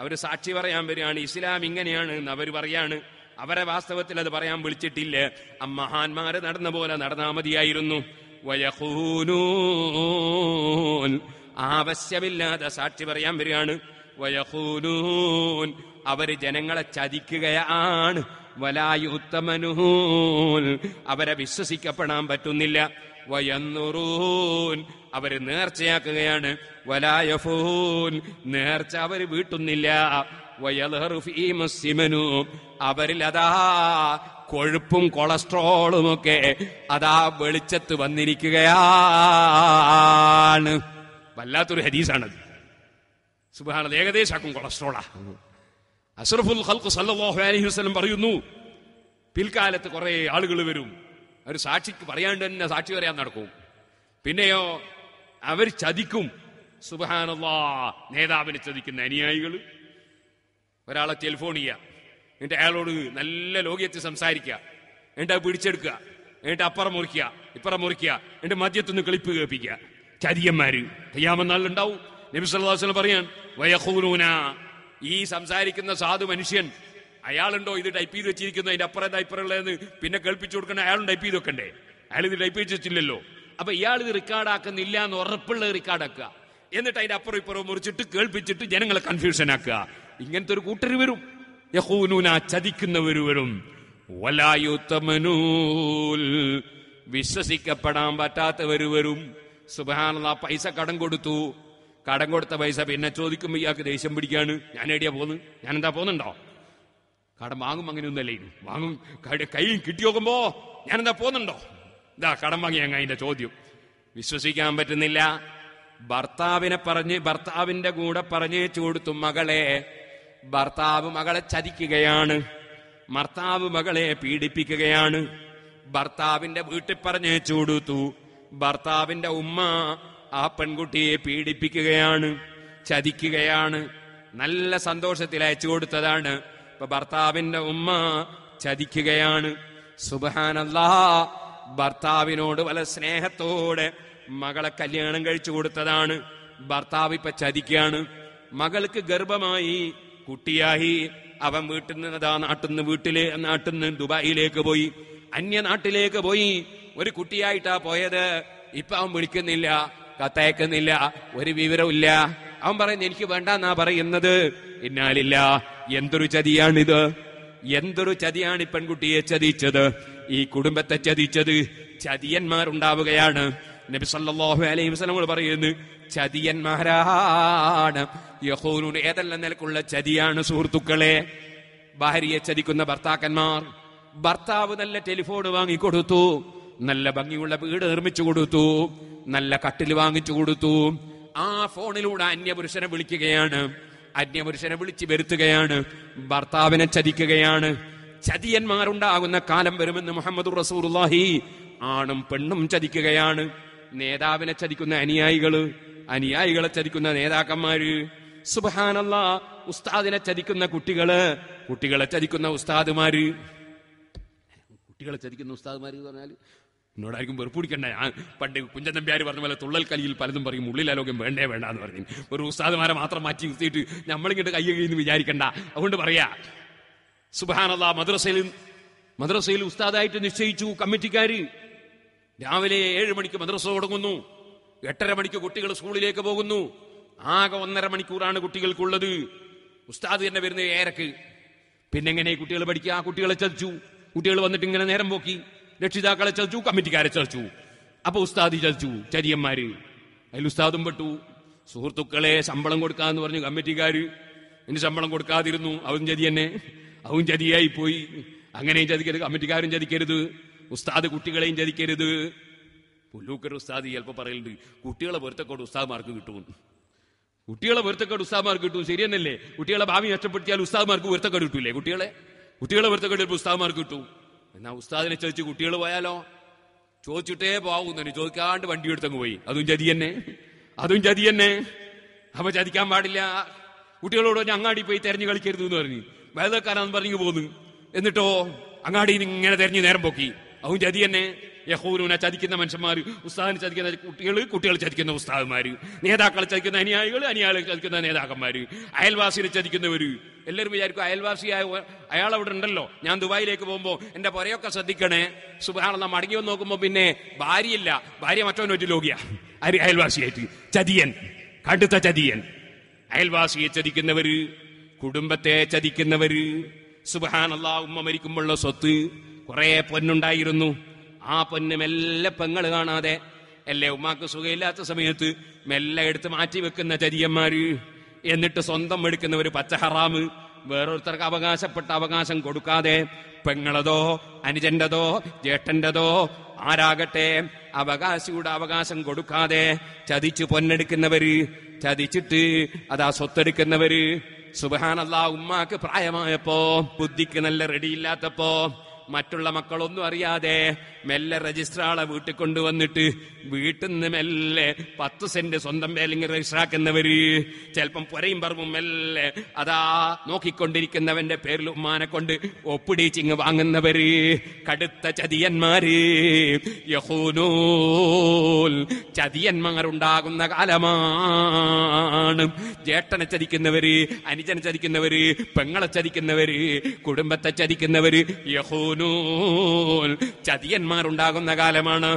അവർ സാക്ഷി പറയാൻ വരികയാണ് ഇസ്ലാം ഇങ്ങനെയാണ് എന്ന് അവർ പറയാണ് അവരെ വാസ്തവത്തിൽ അത് പറയാൻ വിളിച്ചിട്ടില്ല മഹാന്മാര് നടന്ന പോലെ നടന്നാ മതിയായിരുന്നു ആവശ്യമില്ലാതെ സാക്ഷി പറയാൻ വരികയാണ് അവര് ജനങ്ങളെ ചതിക്കുകയാണ് വലായുത്തമനൂൻ അവരെ വിശ്വസിക്കപ്പെടാൻ പറ്റുന്നില്ല വയന്നുറൂൻ അവര് നേർച്ചയാക്കുകയാണ് വലായഫൂൻ നേർച്ച അവര് വീട്ടുന്നില്ല അവരിൽ അതാ കൊഴുപ്പും കൊളസ്ട്രോളും ഒക്കെ അതാ വെളിച്ചത്ത് വന്നിരിക്കുകയാണ് വല്ലാത്തൊരു ഹരീസാണത് സുബാനത് ഏകദേശാക്കും കൊളസ്ട്രോളാ അസറഫുൽ ഹൽക്കു സല്ലാഹു അലഹി വസ്ലം പറയുന്നു പിൽക്കാലത്ത് കുറെ ആളുകൾ വരും അവർ സാക്ഷിക്ക് പറയാണ്ട് തന്നെ സാക്ഷി പറയാൻ നടക്കും പിന്നെയോ അവർ ചതിക്കും സുബാനുള്ള നേതാവിനെ ചതിക്കുന്ന അനുയായികൾ ഒരാളെ ടെലിഫോൺ ചെയ്യുക എന്നിട്ട് അയാളോട് നല്ല ലോകിയത്തിൽ സംസാരിക്കുക എന്നിട്ട് അത് പിടിച്ചെടുക്കുക എന്നിട്ട് അപ്പുറം മുറിക്കുക ഇപ്പുറം മുറിക്കുക എന്നിട്ട് മദ്യത്തൊന്ന് കളിപ്പ് കേൾപ്പിക്കുക ചതിയന്മാര് കയ്യാമെന്നാളുണ്ടാവും നബി സല്ലാസ്ലം പറയാൻ വയഹൂനൂന ഈ സംസാരിക്കുന്ന സാധു മനുഷ്യൻ അയാളുണ്ടോ ഇത് ടൈപ്പ് ചെയ്ത് വെച്ചിരിക്കുന്നു അതിന്റെ അപ്പുറം എന്താ ഇപ്പുറമുള്ളതെന്ന് പിന്നെ കേൾപ്പിച്ചു കൊടുക്കണ അയാളും ടൈപ്പ് ചെയ്ത് വെക്കണ്ടേ അയാൾ ഇത് ടൈപ്പ് വെച്ചിട്ടില്ലല്ലോ അപ്പൊ ഇയാൾ ഇത് ആക്കുന്നില്ല എന്ന് ഉറപ്പുള്ള ആക്കുക എന്നിട്ട് അതിന്റെ അപ്പുറം ഇപ്പുറം മുറിച്ചിട്ട് കേൾപ്പിച്ചിട്ട് ജനങ്ങളെ കൺഫ്യൂഷൻ ആക്കുക ഇങ്ങനത്തെ ഒരു കൂട്ടർ വരും യഹൂനൂന ചതിക്കുന്നവർ വരും വിശ്വസിക്കപ്പെടാൻ പറ്റാത്തവർ വരും സുബാനുള്ള പൈസ കടം കൊടുത്തു കടം കൊടുത്ത പൈസ പിന്നെ ചോദിക്കും ഇയാൾക്ക് ദേഷ്യം പിടിക്കാണ് ഞാൻ എടിയാ പോന്ന് ഞാൻ എന്താ പോന്നുണ്ടോ കടം വാങ്ങും അങ്ങനെ ഒന്നല്ലേ വാങ്ങും കൈ കിട്ടി നോക്കുമ്പോ ഞാൻ എന്താ പോന്നുണ്ടോ ഇതാ കടം വാങ്ങി അങ്ങ് അതിന്റെ ചോദ്യം വിശ്വസിക്കാൻ പറ്റുന്നില്ല ഭർത്താവിനെ പറഞ്ഞ് ഭർത്താവിന്റെ കൂടെ പറഞ്ഞേച്ചു കൊടുത്തു മകളെ ഭർത്താവ് മകളെ ചതിക്കുകയാണ് ഭർത്താവ് മകളെ പീഡിപ്പിക്കുകയാണ് ഭർത്താവിന്റെ വീട്ടിൽ പറഞ്ഞ് ചൂടുത്തു ഭർത്താവിന്റെ ഉമ്മ ആ പെൺകുട്ടിയെ പീഡിപ്പിക്കുകയാണ് ചതിക്കുകയാണ് നല്ല സന്തോഷത്തിൽ അയച്ചു കൊടുത്തതാണ് ഇപ്പൊ ഭർത്താവിന്റെ ഉമ്മ ചതിക്കുകയാണ് സുബാനല്ലാ ഭർത്താവിനോട് വല സ്നേഹത്തോടെ മകളെ കല്യാണം കഴിച്ചു കൊടുത്തതാണ് ഭർത്താവ് ഇപ്പൊ ചതിക്കുകയാണ് മകൾക്ക് ഗർഭമായി കുട്ടിയായി അവൻ വീട്ടിൽ നിന്നതാ നാട്ടിന്ന് വീട്ടിലെ നാട്ടിന്ന് ദുബായിലേക്ക് പോയി അന്യനാട്ടിലേക്ക് പോയി ഒരു കുട്ടിയായിട്ടാ പോയത് ഇപ്പൊ അവൻ വിളിക്കുന്നില്ല കത്തയക്കുന്നില്ല ഒരു വിവരമില്ല അവൻ പറയുന്നു എനിക്ക് വേണ്ട എന്നാ പറയുന്നത് ഇന്നാലില്ല എന്തൊരു ചതിയാണിത് എന്തൊരു ചതിയാണ് ഈ പെൺകുട്ടിയെ ചതിച്ചത് ഈ കുടുംബത്തെ ചതിച്ചത് ചതിയന്മാരുണ്ടാവുകയാണ് നബി അലൈഹി വസ്ലമോട് പറയുന്നു ചതിയന്മാരാണ് യഹൂനൂർ ഏതെല്ലാം നിലക്കുള്ള ചതിയാണ് സുഹൃത്തുക്കളെ ഭാര്യയെ ചതിക്കുന്ന ഭർത്താക്കന്മാർ ഭർത്താവ് നല്ല ടെലിഫോൺ വാങ്ങിക്കൊടുത്തു നല്ല ഭംഗിയുള്ള വീട് നിർമ്മിച്ചു കൊടുത്തു നല്ല കട്ടിൽ വാങ്ങിച്ചു കൊടുത്തു ആ ഫോണിലൂടെ അന്യപുരുഷനെ വിളിക്കുകയാണ് അന്യപുരുഷനെ വിളിച്ചു വരുത്തുകയാണ് ഭർത്താവിനെ ചതിക്കുകയാണ് ചതിയന്മാരുണ്ടാകുന്ന കാലം വരുമെന്ന് മുഹമ്മദ് റസൂർ ആണും പെണ്ണും ചതിക്കുകയാണ് നേതാവിനെ ചതിക്കുന്ന അനുയായികള് അനുയായികളെ ചതിക്കുന്ന നേതാക്കന്മാര് സുബഹാനല്ല ഉസ്താദിനെ ചതിക്കുന്ന കുട്ടികള് കുട്ടികളെ ചതിക്കുന്ന ഉസ്താദുമാര് കുട്ടികളെ ചതിക്കുന്ന ഉസ്താദുമാര് എന്ന് പറഞ്ഞാൽ എന്നോടായിരിക്കും പിടിക്കണ്ട ഞാൻ പണ്ട് കുഞ്ചൻ നമ്പ്യാർ പറഞ്ഞ പോലെ തുള്ളൽ കലിയിൽ പലതും പറയും ഉള്ളിൽ ആലോകം വേണ്ടേ വേണ്ട എന്ന് പറഞ്ഞു ഒരു ഉസ്താദുമാരെ മാത്രം മാറ്റി നിർത്തിയിട്ട് നമ്മളിങ്ങോട്ട് കൈ കഴിയുന്ന വിചാരിക്കണ്ട അതുകൊണ്ട് പറയാ സുബാനല്ല മദ്രസയിൽ മദ്രസയിൽ ഉസ്താദായിട്ട് നിശ്ചയിച്ചു കമ്മിറ്റിക്കാര് രാവിലെ ഏഴ് മണിക്ക് മദ്രസ തുടങ്ങുന്നു എട്ടര മണിക്ക് കുട്ടികൾ സ്കൂളിലേക്ക് പോകുന്നു ആകെ ഒന്നര മണിക്കൂറാണ് കുട്ടികൾക്കുള്ളത് ഉസ്താദ് തന്നെ വരുന്ന ഏരക്ക് പിന്നെ എങ്ങനെ കുട്ടികൾ പഠിക്കുക ആ കുട്ടികളെ ചലിച്ചു കുട്ടികൾ വന്നിട്ട് ഇങ്ങനെ നേരം പോക്കി രക്ഷിതാക്കളെ ചലിച്ചു കമ്മിറ്റിക്കാരെ ചലിച്ചു അപ്പൊ ഉസ്താദി ചലിച്ചു ചരിയന്മാര് അതിൽ ഉസ്താദും പെട്ടു സുഹൃത്തുക്കളെ ശമ്പളം കൊടുക്കാന്ന് പറഞ്ഞു കമ്മിറ്റിക്കാര് ഇനി ശമ്പളം കൊടുക്കാതിരുന്നു അവൻ ചതി തന്നെ അവൻ ചതിയായി പോയി അങ്ങനെയും ചതിക്കരുത് കമ്മിറ്റിക്കാരും ചതിക്കരുത് ഉസ്താദ് കുട്ടികളെയും ചതിക്കരുത് മുല്ലൂക്കർ ഉസ്താദ് ചിലപ്പോൾ പറയലുണ്ട് കുട്ടികളെ പൊരുത്തക്കോട് ഉസ്താദ്മാർക്ക് കിട്ടുമെന്ന് കുട്ടികളെ പൊരുത്തക്കേട് ഉസ്താദ്മാർക്ക് കിട്ടും ശരി തന്നെയല്ലേ കുട്ടികളെ ഭാവി നഷ്ടപ്പെടുത്തിയാൽ ഉസ്താദ്മാർക്ക് പൊരുത്തക്കേട് കിട്ടൂലേ കുട്ടികളെ കുട്ടികളെ പൊരുത്തക്കേട് ചിലപ്പോൾ ഉസ്താദ്മാർക്ക് കിട്ടും എന്നാ ഉസ്താദിനെ ചോദിച്ച് കുട്ടികൾ പോയാലോ ചോദിച്ചിട്ടേ പോവുന്നു ചോദിക്കാണ്ട് വണ്ടി എടുത്തങ്ങ് പോയി അതും ചതി തന്നെ അതും ചതി തന്നെ അപ്പൊ ചതിക്കാൻ പാടില്ല കുട്ടികളോട് അങ്ങാടി പോയി തെരഞ്ഞു കളിക്കരുത് എന്ന് പറഞ്ഞു വേദക്കാരാന്ന് പറഞ്ഞു പോന്നു എന്നിട്ടോ അങ്ങാടി ഇങ്ങനെ തെരഞ്ഞു നേരം പോക്കി അതും ചതി തന്നെ യഹൂരൂന ചതിക്കുന്ന മനുഷ്യന്മാർ ഉസ്താദിനെ ചതിക്കുന്ന കുട്ടികൾ കുട്ടികൾ ചതിക്കുന്ന ഉസ്താദുമാർ നേതാക്കളെ ചതിക്കുന്ന അനുയായികൾ അനുയായികൾ ചതിക്കുന്ന നേതാക്കന്മാർ അയൽവാസിനെ ചതിക്കുന്നവർ എല്ലാവരും വിചാരിക്കും അയൽവാസിയായ അയാൾ അവിടെ ഉണ്ടല്ലോ ഞാൻ ദുബായിലേക്ക് പോകുമ്പോൾ എൻ്റെ പുരയൊക്കെ ശ്രദ്ധിക്കണേ സുബാണെന്ന മടങ്ങി വന്ന് നോക്കുമ്പോൾ പിന്നെ ഭാര്യയില്ല ഭാര്യ മറ്റവനൊരു ലോകിയാ അര് അയൽവാസിയായിട്ട് ചതിയൻ കടുത്ത ചതിയൻ അയൽവാസിയെ ചതിക്കുന്നവര് കുടുംബത്തെ ചതിക്കുന്നവര് സുബാനല്ല ഉമ്മ മരിക്കുമ്പോഴുള്ള സ്വത്ത് കുറേ പൊന്നുണ്ടായിരുന്നു ആ പൊന്ന് മെല്ലെ പെങ്ങൾ കാണാതെ അല്ലേ ഉമ്മാക്ക് സുഖമില്ലാത്ത സമയത്ത് മെല്ലെ എടുത്ത് മാറ്റി വെക്കുന്ന ചരിയന്മാര് എന്നിട്ട് സ്വന്തം എടുക്കുന്ന ഒരു പച്ച ഹറാമ് വേറൊരുത്തർക്ക് അവകാശപ്പെട്ട അവകാശം കൊടുക്കാതെ പെങ്ങളതോ അനുജന്റെതോ ജ്യേഷ്ഠന്റതോ ആരാകട്ടെ അവകാശിയുടെ അവകാശം കൊടുക്കാതെ ചതിച്ചു പൊന്നെടുക്കുന്നവര് ചതിച്ചിട്ട് അതാ സ്വത്തെടുക്കുന്നവര് സുബഹാനല്ല ഉമ്മാക്ക് പ്രായമായപ്പോ ബുദ്ധിക്ക് നല്ല റെഡിയില്ലാത്തപ്പോ മറ്റുള്ള മക്കളൊന്നും അറിയാതെ മെല്ലെ ആളെ വീട്ടിൽ കൊണ്ടുവന്നിട്ട് വീട്ടിൽ നിന്ന് മെല്ലെ പത്ത് സെന്റ് സ്വന്തം രജിസ്റ്റർ ആക്കുന്നവര് ചിലപ്പം പുരയും പറമ്പും മെല്ലെ അതാ നോക്കിക്കൊണ്ടിരിക്കുന്നവന്റെ പേരിൽ ഉമ്മാനെ കൊണ്ട് ഒപ്പിടിച്ചിങ് വാങ്ങുന്നവര് കടുത്ത ചതിയന്മാര് യഹൂനൂൽ ചതിയന്മാരുണ്ടാകുന്ന കാലമാണ് ജേട്ടനെ ചതിക്കുന്നവര് അനുജനെ ചതിക്കുന്നവര് പെങ്ങളെ ചതിക്കുന്നവര് കുടുംബത്തെ ചതിക്കുന്നവര് യഹൂ ജുനൂൽ ചതിയന്മാരുണ്ടാകുന്ന കാലമാണ്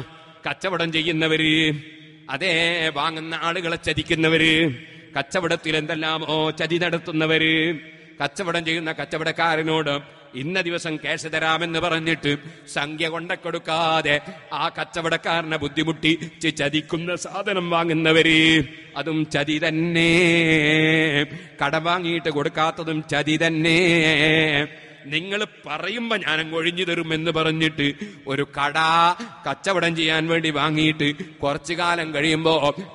കച്ചവടം ചെയ്യുന്നവര് അതേ വാങ്ങുന്ന ആളുകളെ ചതിക്കുന്നവര് കച്ചവടത്തിൽ എന്തെല്ലാമോ ചതി നടത്തുന്നവര് കച്ചവടം ചെയ്യുന്ന കച്ചവടക്കാരനോട് ഇന്ന ദിവസം കേശതരാമെന്ന് തരാമെന്ന് പറഞ്ഞിട്ട് സംഖ്യ കൊണ്ടക്കൊടുക്കാതെ ആ കച്ചവടക്കാരനെ ബുദ്ധിമുട്ടി ചതിക്കുന്ന സാധനം വാങ്ങുന്നവര് അതും ചതി തന്നെ കട വാങ്ങിയിട്ട് കൊടുക്കാത്തതും ചതി തന്നെ നിങ്ങൾ പറയുമ്പോ ഞാൻ ഒഴിഞ്ഞു തരും എന്ന് പറഞ്ഞിട്ട് ഒരു കട കച്ചവടം ചെയ്യാൻ വേണ്ടി വാങ്ങിയിട്ട് കുറച്ചു കാലം കഴിയുമ്പോ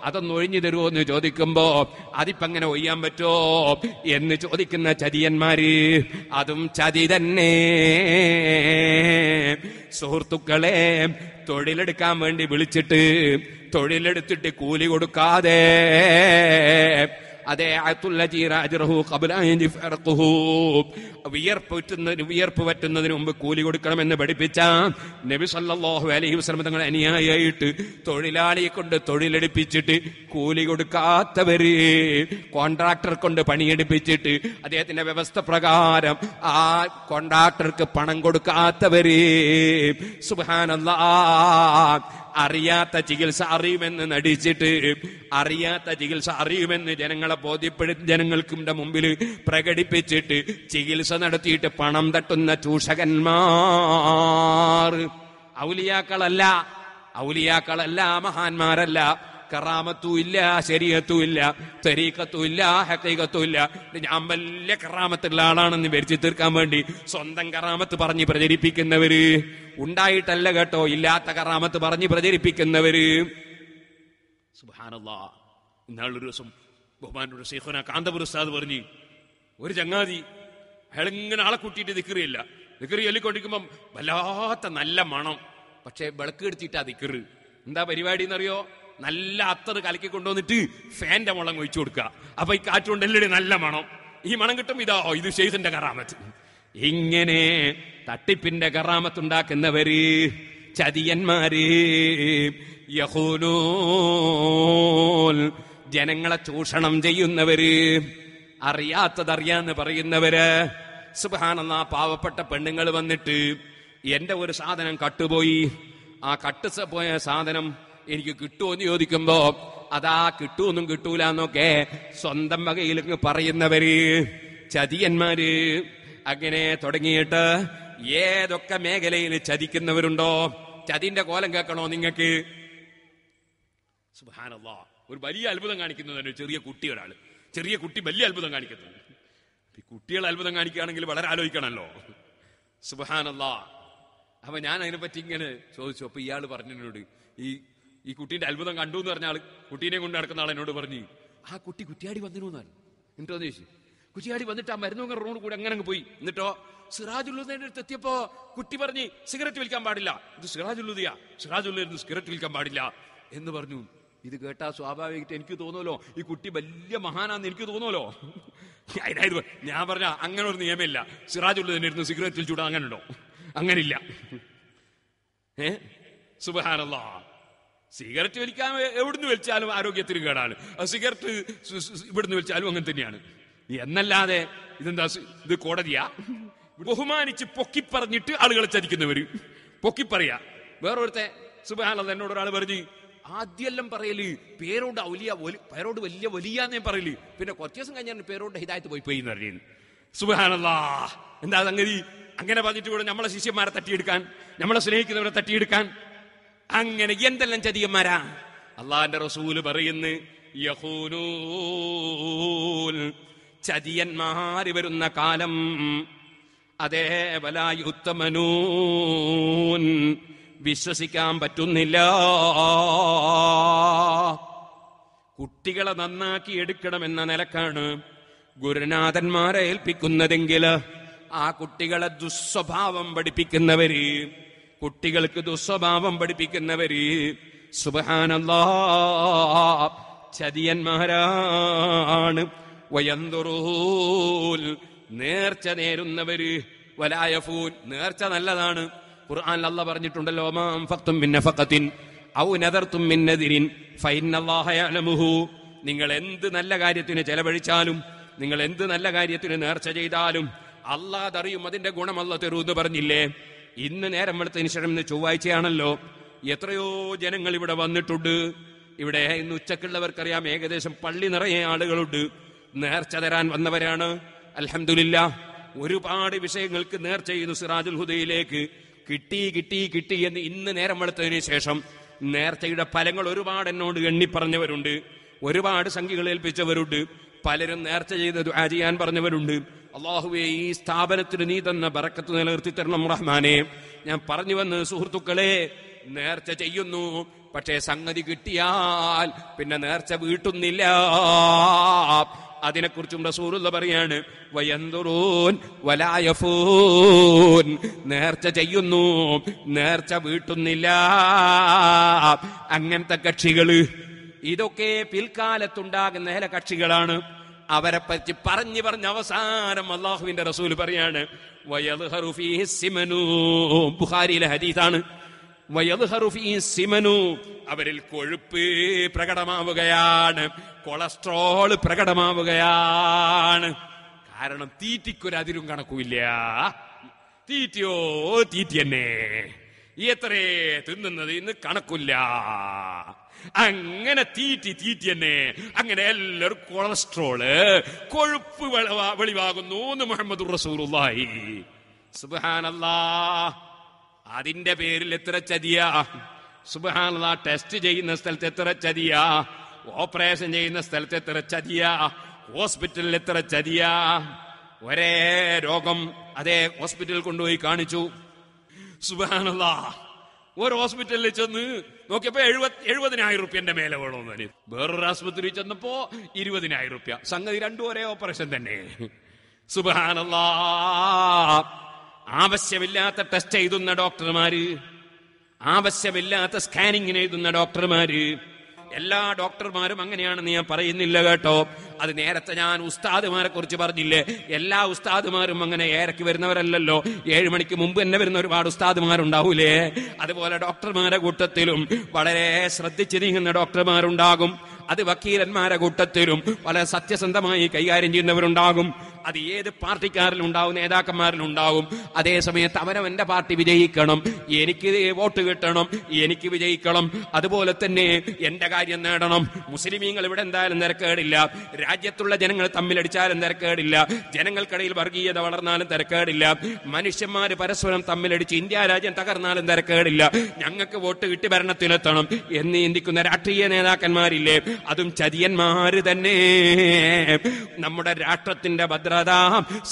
അതൊന്ന് ഒഴിഞ്ഞു തരുമോ എന്ന് ചോദിക്കുമ്പോ അതിപ്പോ അങ്ങനെ ഒയ്യാൻ പറ്റോ എന്ന് ചോദിക്കുന്ന ചതിയന്മാര് അതും ചതി തന്നെ സുഹൃത്തുക്കളെ തൊഴിലെടുക്കാൻ വേണ്ടി വിളിച്ചിട്ട് തൊഴിലെടുത്തിട്ട് കൂലി കൊടുക്കാതെ വിയർപ്പ് വിയർപ്പ് പറ്റുന്നതിന് മുമ്പ് കൂലി കൊടുക്കണമെന്ന് പഠിപ്പിച്ച നബി സല്ലാഹു അലൈഹി വസ്ലം തങ്ങളെ അനുയായിയായിട്ട് തൊഴിലാളിയെ കൊണ്ട് തൊഴിലെടുപ്പിച്ചിട്ട് കൂലി കൊടുക്കാത്തവര് കോൺട്രാക്ടർ കൊണ്ട് പണിയെടുപ്പിച്ചിട്ട് അദ്ദേഹത്തിന്റെ വ്യവസ്ഥ പ്രകാരം ആ കോൺട്രാക്ടർക്ക് പണം കൊടുക്കാത്തവര് സുബാനല്ലാ അറിയാത്ത ചികിത്സ അറിയുമെന്ന് നടിച്ചിട്ട് അറിയാത്ത ചികിത്സ അറിയുമെന്ന് ജനങ്ങളെ ബോധ്യപ്പെടുത്തി ജനങ്ങൾക്കിൻ്റെ മുമ്പിൽ പ്രകടിപ്പിച്ചിട്ട് ചികിത്സ നടത്തിയിട്ട് പണം തട്ടുന്ന ചൂഷകന്മാർ ഔലിയാക്കളല്ല ഔലിയാക്കളല്ല മഹാന്മാരല്ല കറാമത്തും ഇല്ല ശരീരത്തും ഇല്ല തെരീക്കത്തും ഇല്ല ഹക്കൈകത്തും ഇല്ല ഞാൻ വലിയ കറാമത്തുള്ള ആളാണെന്ന് വരിച്ചു തീർക്കാൻ വേണ്ടി സ്വന്തം കറാമത്ത് പറഞ്ഞ് പ്രചരിപ്പിക്കുന്നവര് ഉണ്ടായിട്ടല്ല കേട്ടോ ഇല്ലാത്ത കറാമത്ത് പറഞ്ഞ് പ്രചരിപ്പിക്കുന്നവര് ഇന്നാളൊരു ദിവസം ബഹുമാനോട് ശേഖുന കാന്തപുരസ്താദ് പറഞ്ഞു ഒരു ചങ്ങാതി അയാളിങ്ങനെ ആളെ കൂട്ടിയിട്ട് നിക്കറിയില്ല നിക്കറി ചൊല്ലിക്കൊണ്ടിരിക്കുമ്പം വല്ലാത്ത നല്ല മണം പക്ഷെ വിളക്ക് എടുത്തിട്ടാ നിക്കറ് എന്താ പരിപാടി എന്നറിയോ നല്ല അത്തറ് കലക്കി കൊണ്ടുവന്നിട്ട് ഫാൻ്റെ മുളം ഒഴിച്ചു കൊടുക്കുക അപ്പൊ ഈ കാറ്റുകൊണ്ടല്ലേ നല്ല മണം ഈ മണം കിട്ടും ഇതാ ഇത് ഷെയ്സിന്റെ കറാമത്ത് ഇങ്ങനെ തട്ടിപ്പിന്റെ കറാമത്ത് ഉണ്ടാക്കുന്നവര് ചതിയന്മാര് ജനങ്ങളെ ചൂഷണം ചെയ്യുന്നവര് അറിയാത്തതറിയാന്ന് പറയുന്നവര് സുഹാനെന്ന പാവപ്പെട്ട പെണ്ണുങ്ങൾ വന്നിട്ട് എന്റെ ഒരു സാധനം കട്ടുപോയി ആ കട്ട് പോയ സാധനം എനിക്ക് കിട്ടുമോ എന്ന് ചോദിക്കുമ്പോ അതാ കിട്ടുമെന്നും കിട്ടൂല എന്നൊക്കെ സ്വന്തം വകയിൽ പറയുന്നവര് ചതിയന്മാര് അങ്ങനെ തുടങ്ങിയിട്ട് ഏതൊക്കെ മേഖലയിൽ ചതിക്കുന്നവരുണ്ടോ ചതിന്റെ കോലം കേൾക്കണോ നിങ്ങൾക്ക് സുഹാനല്ലോ ഒരു വലിയ അത്ഭുതം കാണിക്കുന്നത് ചെറിയ കുട്ടി ഒരാൾ ചെറിയ കുട്ടി വലിയ അത്ഭുതം കാണിക്കുന്നത് കുട്ടികൾ അത്ഭുതം കാണിക്കുകയാണെങ്കിൽ വളരെ ആലോചിക്കണല്ലോ സുബഹാനല്ല അപ്പൊ ഞാൻ അതിനെപ്പറ്റി ഇങ്ങനെ ചോദിച്ചു അപ്പൊ ഇയാൾ പറഞ്ഞതിനോട് ഈ ഈ കുട്ടീന്റെ അത്ഭുതം കണ്ടു എന്ന് പറഞ്ഞ ആള് കുട്ടീനെ കൊണ്ട് നടക്കുന്ന ആൾ എന്നോട് പറഞ്ഞു ആ കുട്ടി കുറ്റിയാടി വന്നിരുന്നു എന്നാണ് എന്നിട്ടോ ചോദിച്ചു കുറ്റിയാടി വന്നിട്ട് ആ മരുന്നൊക്കെ റോഡ് കൂടെ അങ്ങനെ പോയി എന്നിട്ടോ സിറാജുല്ലുദിന്റെ അടുത്ത് എത്തിയപ്പോ കുട്ടി പറഞ്ഞ് സിഗരറ്റ് വിൽക്കാൻ പാടില്ല ഇത് സിറാജുല്ലുദിയാ സിറാജുല്ലുദിന് സിഗരറ്റ് വിൽക്കാൻ പാടില്ല എന്ന് പറഞ്ഞു ഇത് കേട്ടാ സ്വാഭാവികമായിട്ട് എനിക്ക് തോന്നുമല്ലോ ഈ കുട്ടി വലിയ മഹാനാന്ന് എനിക്ക് തോന്നുമല്ലോ അതിനായത് ഞാൻ പറഞ്ഞ അങ്ങനെ ഒരു നിയമമില്ല സിറാജുല്ലുദിനെ ഇരുന്ന് സിഗരറ്റ് വിൽച്ചൂടാ അങ്ങനെ അങ്ങനില്ല ഏ സുബാനല്ലോ സിഗരറ്റ് വലിക്കാൻ എവിടുന്ന് വലിച്ചാലും ആരോഗ്യത്തിന് കേടാണ് സിഗരറ്റ് ഇവിടുന്ന് വലിച്ചാലും അങ്ങനെ തന്നെയാണ് എന്നല്ലാതെ ഇതെന്താ ഇത് കോടതിയാ ബഹുമാനിച്ച് പൊക്കിപ്പറഞ്ഞിട്ട് ആളുകളെ ചതിക്കുന്നവര് പൊക്കിപ്പറയാ വേറൊരുത്തെ സുബാനന്ദ എന്നോട് ഒരാൾ പറഞ്ഞു ആദ്യമെല്ലാം പറയല് പേരോട് ഔലിയ പേരോട് വലിയ വലിയ പറയല് പിന്നെ കുറച്ച് ദിവസം കഴിഞ്ഞാൽ പേരോട് ഹിതായത്ത് പോയി പോയി എന്ന് പറയുന്നു എന്താ സംഗതി അങ്ങനെ പറഞ്ഞിട്ട് കൂടെ നമ്മളെ ശിഷ്യന്മാരെ തട്ടിയെടുക്കാൻ നമ്മളെ സ്നേഹിക്കുന്നവരെ തട്ടിയെടുക്കാൻ അങ്ങനെ എന്തെല്ലാം ചതിയന്മാരാ അള്ളാന്റെ റസൂല് പറയുന്നു ചതിയന്മാര് വരുന്ന കാലം അതേ വലായി ഉത്തമനൂൻ വിശ്വസിക്കാൻ പറ്റുന്നില്ല കുട്ടികളെ നന്നാക്കി എടുക്കണമെന്ന നിലക്കാണ് ഗുരുനാഥന്മാരെ ഏൽപ്പിക്കുന്നതെങ്കിൽ ആ കുട്ടികളെ ദുസ്വഭാവം പഠിപ്പിക്കുന്നവര് കുട്ടികൾക്ക് ദുസ്വഭാവം പഠിപ്പിക്കുന്നവര് സുബഹാനല്ലാ ചതിയന്മാരാണ് നേർച്ച നേരുന്നവര് വലായഫൂൻ നേർച്ച നല്ലതാണ് ഖുർആൻ അല്ല പറഞ്ഞിട്ടുണ്ടല്ലോ മാം ഫക്തും പിന്നെ ഫക്കത്തിൻ ഔ നദർത്തും മിന്നതിരിൻ ഫൈനല്ലാഹയലമുഹു നിങ്ങൾ എന്ത് നല്ല കാര്യത്തിന് ചെലവഴിച്ചാലും നിങ്ങൾ എന്ത് നല്ല കാര്യത്തിന് നേർച്ച ചെയ്താലും അള്ളാഹ് അറിയും അതിന്റെ ഗുണം തെരുവെന്ന് പറഞ്ഞില്ലേ ഇന്ന് നേരം വെളുത്തതിന് ശേഷം ഇന്ന് ചൊവ്വാഴ്ചയാണല്ലോ എത്രയോ ജനങ്ങൾ ഇവിടെ വന്നിട്ടുണ്ട് ഇവിടെ ഇന്ന് ഉച്ചക്കുള്ളവർക്കറിയാം ഏകദേശം പള്ളി നിറയെ ആളുകളുണ്ട് നേർച്ച തരാൻ വന്നവരാണ് അലഹമില്ല ഒരുപാട് വിഷയങ്ങൾക്ക് നേർച്ച ചെയ്യുന്നു സിറാജുൽ ഹുദയിലേക്ക് കിട്ടി കിട്ടി കിട്ടി എന്ന് ഇന്ന് നേരം വെളുത്തതിന് ശേഷം നേർച്ചയുടെ ഫലങ്ങൾ ഒരുപാട് എന്നോട് എണ്ണിപ്പറഞ്ഞവരുണ്ട് ഒരുപാട് സംഖ്യകൾ ഏൽപ്പിച്ചവരുണ്ട് പലരും നേർച്ച ചെയ്ത് ചെയ്യാൻ പറഞ്ഞവരുണ്ട് അള്ളാഹുവെ ഈ സ്ഥാപനത്തിന് നീ തന്ന ബറക്കത്ത് നിലനിർത്തി തരണം റഹ്മാനെ ഞാൻ പറഞ്ഞു വന്ന് സുഹൃത്തുക്കളെ നേർച്ച ചെയ്യുന്നു പക്ഷേ സംഗതി കിട്ടിയാൽ പിന്നെ നേർച്ച വീട്ടുന്നില്ല അതിനെക്കുറിച്ചും റസൂറുള്ള പറയാണ് വയന്തുറൂൻ വലായഫൂൻ നേർച്ച ചെയ്യുന്നു നേർച്ച വീട്ടുന്നില്ല അങ്ങനത്തെ കക്ഷികള് ഇതൊക്കെ പിൽക്കാലത്തുണ്ടാകുന്ന ചില കക്ഷികളാണ് അവരെ പറ്റി പറഞ്ഞു പറഞ്ഞ അവസാനം അള്ളാഹുവിന്റെ റസൂൽ പറയാണ് ബുഹാരിയിലെ ഹരീതാണ് അവരിൽ കൊഴുപ്പ് പ്രകടമാവുകയാണ് കൊളസ്ട്രോൾ പ്രകടമാവുകയാണ് കാരണം തീറ്റിക്കൊരതിരും കണക്കുമില്ല തീറ്റിയോ തീറ്റി തന്നെ എത്രേ തിന്നുന്നത് ഇന്ന് കണക്കില്ല അങ്ങനെ തീറ്റി തീറ്റി തന്നെ അങ്ങനെ എല്ലാവരും കൊളസ്ട്രോള് കൊഴുപ്പ് വെളിവാകുന്നു എന്ന് മുഹമ്മദ് റസൂറുല്ലായി സുബാനല്ലാ അതിന്റെ പേരിൽ എത്ര ചതിയാ സുബാനല്ല ടെസ്റ്റ് ചെയ്യുന്ന സ്ഥലത്ത് എത്ര ചതിയാ ഓപ്പറേഷൻ ചെയ്യുന്ന സ്ഥലത്ത് എത്ര ചതിയാ ഹോസ്പിറ്റലിൽ എത്ര ചതിയാ ഒരേ രോഗം അതേ ഹോസ്പിറ്റലിൽ കൊണ്ടുപോയി കാണിച്ചു സുബാനുള്ള ഒരു ഹോസ്പിറ്റലിൽ ചെന്ന് നോക്കിയപ്പോ എഴുപത് എഴുപതിനായിരം എന്റെ മേലെ വേണമെന്ന് വേറൊരു ആശുപത്രിയിൽ ചെന്നപ്പോ ഇരുപതിനായിരം റുപ്യ സംഗതി രണ്ടു ഒരേ ഓപ്പറേഷൻ തന്നെ സുബാനല്ല ആവശ്യമില്ലാത്ത ടെസ്റ്റ് എഴുതുന്ന ഡോക്ടർമാര് ആവശ്യമില്ലാത്ത സ്കാനിങ്ങിന് എഴുതുന്ന ഡോക്ടർമാര് എല്ലാ ഡോക്ടർമാരും അങ്ങനെയാണെന്ന് ഞാൻ പറയുന്നില്ല കേട്ടോ അത് നേരത്തെ ഞാൻ ഉസ്താദുമാരെ കുറിച്ച് പറഞ്ഞില്ലേ എല്ലാ ഉസ്താദുമാരും അങ്ങനെ ഏറെക്ക് വരുന്നവരല്ലല്ലോ ഏഴു മണിക്ക് മുമ്പ് തന്നെ വരുന്ന ഒരുപാട് ഉസ്താദുമാരുണ്ടാവൂലേ അതുപോലെ ഡോക്ടർമാരുടെ കൂട്ടത്തിലും വളരെ ശ്രദ്ധിച്ചു നീങ്ങുന്ന ഡോക്ടർമാരുണ്ടാകും അത് വക്കീലന്മാരെ കൂട്ടത്തിലും വളരെ സത്യസന്ധമായി കൈകാര്യം ചെയ്യുന്നവരുണ്ടാകും അത് ഏത് പാർട്ടിക്കാരിൽ ഉണ്ടാവും നേതാക്കന്മാരിൽ ഉണ്ടാവും അതേസമയത്ത് അവനവന്റെ പാർട്ടി വിജയിക്കണം എനിക്ക് വോട്ട് കിട്ടണം എനിക്ക് വിജയിക്കണം അതുപോലെ തന്നെ എന്റെ കാര്യം നേടണം മുസ്ലിമീങ്ങൾ ഇവിടെ എന്തായാലും തിരക്കേടില്ല രാജ്യത്തുള്ള ജനങ്ങൾ തമ്മിലടിച്ചാലും തിരക്കേടില്ല ജനങ്ങൾക്കിടയിൽ വർഗീയത വളർന്നാലും തിരക്കേടില്ല മനുഷ്യന്മാര് പരസ്പരം തമ്മിലടിച്ച് ഇന്ത്യ രാജ്യം തകർന്നാലും തിരക്കേടില്ല ഞങ്ങൾക്ക് വോട്ട് കിട്ടി ഭരണത്തിലെത്തണം എന്ന് ചിന്തിക്കുന്ന രാഷ്ട്രീയ നേതാക്കന്മാരില്ലേ അതും ചതിയന്മാര് തന്നെ നമ്മുടെ രാഷ്ട്രത്തിന്റെ ഭദ്ര ഭദ്രത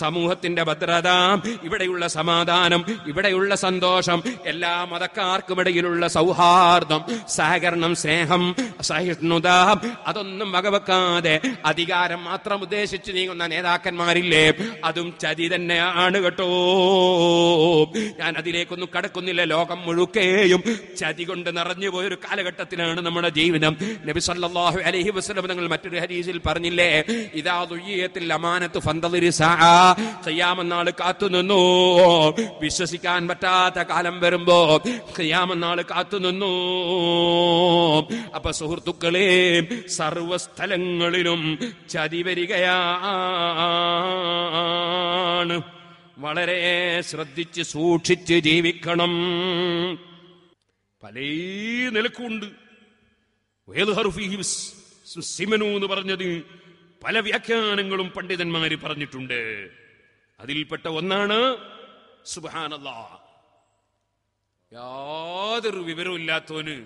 സമൂഹത്തിന്റെ ഭദ്രത ഇവിടെയുള്ള സമാധാനം ഇവിടെയുള്ള സന്തോഷം എല്ലാ ഇടയിലുള്ള സൗഹാർദ്ദം സഹകരണം സ്നേഹം സഹിഷ്ണുത അതൊന്നും വകവെക്കാതെ അധികാരം മാത്രം ഉദ്ദേശിച്ച് നീങ്ങുന്ന നേതാക്കന്മാരില്ലേ അതും ചതി തന്നെയാണ് കേട്ടോ ഞാൻ അതിലേക്കൊന്നും കടക്കുന്നില്ല ലോകം മുഴുക്കേയും ചതി കൊണ്ട് നിറഞ്ഞു പോയൊരു കാലഘട്ടത്തിലാണ് നമ്മുടെ ജീവിതം നബി സല്ലാഹു അലഹി വസ്ലം തങ്ങൾ മറ്റൊരു ഹരീസിൽ പറഞ്ഞില്ലേ ഇതാ ദുയ്യത്തിൽ അമാനത്ത് ഫന്ത കയ്യാമെന്നാൾ കാത്തുനിന്നു വിശ്വസിക്കാൻ പറ്റാത്ത കാലം വരുമ്പോ കാത്തു കാത്തുനിന്നു അപ്പൊ സുഹൃത്തുക്കളെ സർവസ്ഥലങ്ങളിലും ചതി വരികയാണ് വളരെ ശ്രദ്ധിച്ച് സൂക്ഷിച്ച് ജീവിക്കണം പല നിലക്കുണ്ട് സിമനു എന്ന് പറഞ്ഞത് പല വ്യാഖ്യാനങ്ങളും പണ്ഡിതന്മാർ പറഞ്ഞിട്ടുണ്ട് അതിൽപ്പെട്ട ഒന്നാണ് സുബാനല്ല യാതൊരു വിവരവും ഇല്ലാത്തവന്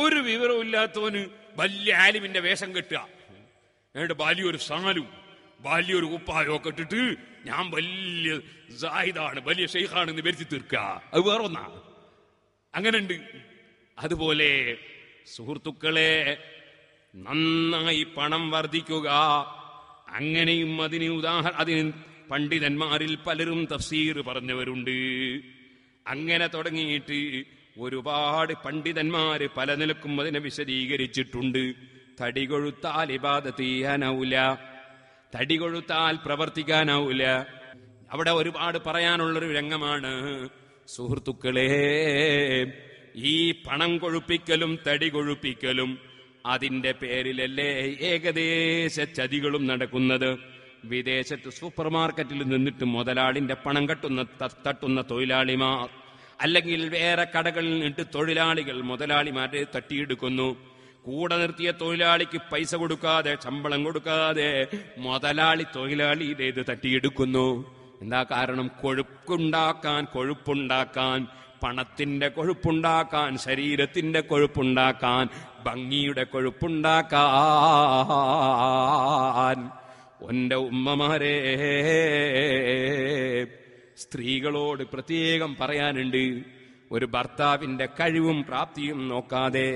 ഒരു വിവരവും ഇല്ലാത്തവന് വലിയ ആലിമിന്റെ വേഷം കെട്ടുക എന്നിട്ട് ഒരു സാലും വലിയൊരു ഉപ്പായോ കെട്ടിട്ട് ഞാൻ വലിയ സാഹിദാണ് വലിയ എന്ന് വരുത്തി തീർക്കുക അത് വേറെ ഒന്നാ അങ്ങനെയുണ്ട് അതുപോലെ സുഹൃത്തുക്കളെ നന്നായി പണം വർദ്ധിക്കുക അങ്ങനെയും അതിന് ഉദാഹരണം അതിന് പണ്ഡിതന്മാരിൽ പലരും തഫ്സീർ പറഞ്ഞവരുണ്ട് അങ്ങനെ തുടങ്ങിയിട്ട് ഒരുപാട് പണ്ഡിതന്മാര് പല നിലക്കും അതിനെ വിശദീകരിച്ചിട്ടുണ്ട് തടി കൊഴുത്താൽ ഇബാദത്ത് ചെയ്യാനാവൂല തടി കൊഴുത്താൽ പ്രവർത്തിക്കാനാവൂല അവിടെ ഒരുപാട് പറയാനുള്ളൊരു രംഗമാണ് സുഹൃത്തുക്കളെ ഈ പണം കൊഴുപ്പിക്കലും തടി കൊഴുപ്പിക്കലും അതിന്റെ പേരിലല്ലേ ഏകദേശ ചതികളും നടക്കുന്നത് വിദേശത്ത് സൂപ്പർ മാർക്കറ്റിൽ നിന്നിട്ട് മുതലാളിന്റെ പണം കെട്ടുന്ന തട്ടുന്ന തൊഴിലാളിമാർ അല്ലെങ്കിൽ വേറെ കടകളിൽ നിന്നിട്ട് തൊഴിലാളികൾ മുതലാളിമാരെ തട്ടിയെടുക്കുന്നു കൂടെ നിർത്തിയ തൊഴിലാളിക്ക് പൈസ കൊടുക്കാതെ ശമ്പളം കൊടുക്കാതെ മുതലാളി തൊഴിലാളിയുടെ ഇത് തട്ടിയെടുക്കുന്നു എന്താ കാരണം കൊഴുക്കുണ്ടാക്കാൻ കൊഴുപ്പുണ്ടാക്കാൻ പണത്തിൻ്റെ കൊഴുപ്പുണ്ടാക്കാൻ ശരീരത്തിൻ്റെ കൊഴുപ്പുണ്ടാക്കാൻ ഭംഗിയുടെ കൊഴുപ്പുണ്ടാക്കാൻ ഒന്റെ ഉമ്മമാരെ സ്ത്രീകളോട് പ്രത്യേകം പറയാനുണ്ട് ഒരു ഭർത്താവിന്റെ കഴിവും പ്രാപ്തിയും നോക്കാതെ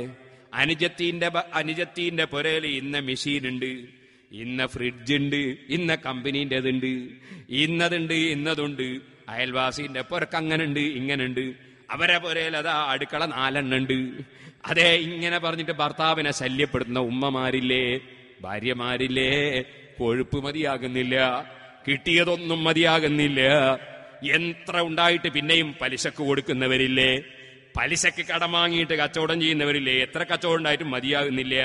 അനുജത്തിന്റെ അനുജത്തിന്റെ പുരയിൽ ഇന്ന മെഷീനുണ്ട് ഇന്ന ഫ്രിഡ്ജ് ഉണ്ട് ഇന്ന കമ്പനീൻ്റെതുണ്ട് ഇന്നതുണ്ട് ഇന്നതുണ്ട് അയൽവാസിന്റെ പുരക്കങ്ങനുണ്ട് ഇങ്ങനുണ്ട് അവരെ അതാ അടുക്കള നാലെണ്ണുണ്ട് അതെ ഇങ്ങനെ പറഞ്ഞിട്ട് ഭർത്താവിനെ ശല്യപ്പെടുത്തുന്ന ഉമ്മമാരില്ലേ ഭാര്യമാരില്ലേ കൊഴുപ്പ് മതിയാകുന്നില്ല കിട്ടിയതൊന്നും മതിയാകുന്നില്ല എത്ര ഉണ്ടായിട്ട് പിന്നെയും പലിശക്ക് കൊടുക്കുന്നവരില്ലേ പലിശക്ക് കടം വാങ്ങിയിട്ട് കച്ചവടം ചെയ്യുന്നവരില്ലേ എത്ര കച്ചവടം ഉണ്ടായിട്ടും മതിയാകുന്നില്ല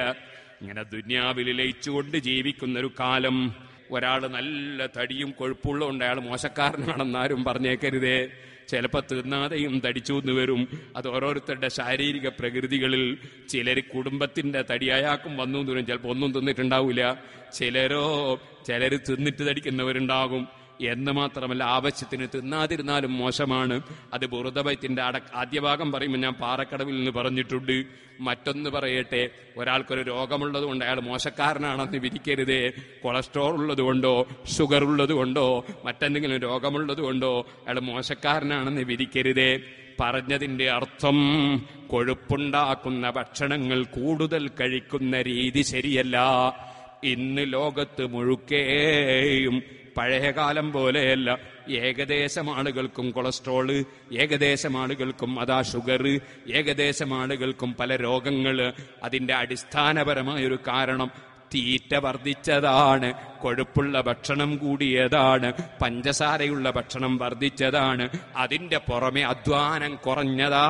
ഇങ്ങനെ ദുന്യാവിൽ ലയിച്ചുകൊണ്ട് ജീവിക്കുന്ന ഒരു കാലം ഒരാൾ നല്ല തടിയും കൊഴുപ്പുള്ളതുകൊണ്ട് അയാൾ മോശക്കാരനാണെന്നാരും പറഞ്ഞേക്കരുതേ ചിലപ്പോൾ തിന്നാതെയും തടിച്ചു എന്ന് വരും അത് ഓരോരുത്തരുടെ ശാരീരിക പ്രകൃതികളിൽ ചിലർ കുടുംബത്തിന്റെ തടിയായാക്കും വന്നു എന്ന് വരും ചിലപ്പോൾ ഒന്നും തിന്നിട്ടുണ്ടാവില്ല ചിലരോ ചിലർ തിന്നിട്ട് തടിക്കുന്നവരുണ്ടാകും എന്ന് മാത്രമല്ല ആവശ്യത്തിന് തിന്നാതിരുന്നാലും മോശമാണ് അത് ബുറുദബൈത്തിന്റെ അട ആദ്യഭാഗം പറയുമ്പോൾ ഞാൻ പാറക്കടവിൽ നിന്ന് പറഞ്ഞിട്ടുണ്ട് മറ്റൊന്ന് പറയട്ടെ ഒരാൾക്കൊരു കൊണ്ട് അയാൾ മോശക്കാരനാണെന്ന് വിധിക്കരുതേ കൊളസ്ട്രോൾ ഉള്ളതുകൊണ്ടോ ഷുഗർ ഉള്ളതുകൊണ്ടോ മറ്റെന്തെങ്കിലും രോഗമുള്ളതുകൊണ്ടോ അയാൾ മോശക്കാരനാണെന്ന് വിധിക്കരുതേ പറഞ്ഞതിന്റെ അർത്ഥം കൊഴുപ്പുണ്ടാക്കുന്ന ഭക്ഷണങ്ങൾ കൂടുതൽ കഴിക്കുന്ന രീതി ശരിയല്ല ഇന്ന് ലോകത്ത് മുഴുക്കേയും പഴയ കാലം പോലെയല്ല ഏകദേശം ആളുകൾക്കും കൊളസ്ട്രോള് ഏകദേശം ആളുകൾക്കും അതാ ഷുഗർ ഏകദേശം ആളുകൾക്കും പല രോഗങ്ങൾ അതിൻ്റെ അടിസ്ഥാനപരമായൊരു കാരണം തീറ്റ വർദ്ധിച്ചതാണ് കൊഴുപ്പുള്ള ഭക്ഷണം കൂടിയതാണ് പഞ്ചസാരയുള്ള ഭക്ഷണം വർദ്ധിച്ചതാണ് അതിൻ്റെ പുറമെ അധ്വാനം കുറഞ്ഞതാണ്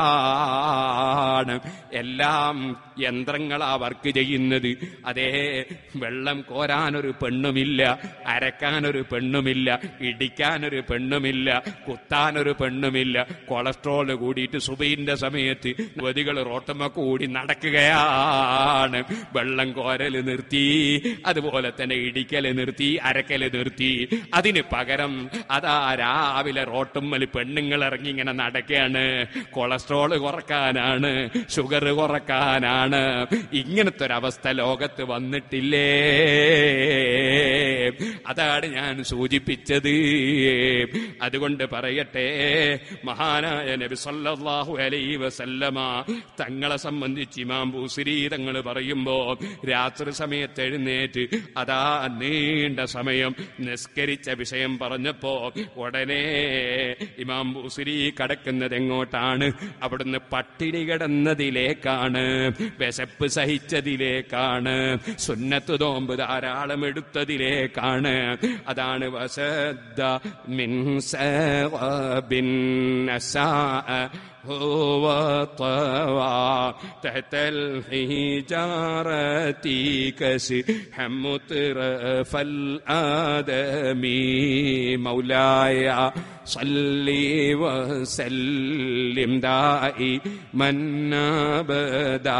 എല്ലാം യന്ത്രങ്ങളാ വർക്ക് ചെയ്യുന്നത് അതേ വെള്ളം കോരാനൊരു പെണ്ണുമില്ല അരക്കാനൊരു പെണ്ണുമില്ല ഇടിക്കാനൊരു പെണ്ണുമില്ല കുത്താനൊരു പെണ്ണുമില്ല കൊളസ്ട്രോൾ കൂടിയിട്ട് സുബൈന്റെ സമയത്ത് നദികൾ റോട്ടമ്മ കൂടി നടക്കുകയാണ് വെള്ളം കോരൽ നിർത്തി അതുപോലെ തന്നെ ഇടിക്കൽ നിർത്തി അരക്കല് നിർത്തി അതിന് പകരം അതാ രാവിലെ റോട്ടുമ്മൽ പെണ്ണുങ്ങൾ ഇറങ്ങി ഇങ്ങനെ നടക്കുകയാണ് കൊളസ്ട്രോൾ കുറക്കാനാണ് ഷുഗർ കുറക്കാനാണ് ഇങ്ങനത്തെ ഒരവസ്ഥ ലോകത്ത് വന്നിട്ടില്ലേ അതാണ് ഞാൻ സൂചിപ്പിച്ചത് അതുകൊണ്ട് പറയട്ടെ മഹാനായ നബി സല്ലാഹു അലൈ വസല്ലമ തങ്ങളെ സംബന്ധിച്ച് ഇമാം ഭൂസിരി തങ്ങൾ പറയുമ്പോ രാത്രി സമയത്ത് എഴുന്നേറ്റ് അതാ നീ നീണ്ട സമയം നിസ്കരിച്ച വിഷയം പറഞ്ഞപ്പോ ഉടനെ ഇമാം ബുസിരി കടക്കുന്നത് എങ്ങോട്ടാണ് അവിടുന്ന് പട്ടിണി കിടന്നതിലേക്കാണ് വിശപ്പ് സഹിച്ചതിലേക്കാണ് സുന്നത്ത് തോമ്പ് ധാരാളം എടുത്തതിലേക്കാണ് അതാണ് വസദ്ദ മിൻ هو طوى تحت الحجارة كسح مطرف الآدم مولاي صلي وسلم دائما أبدا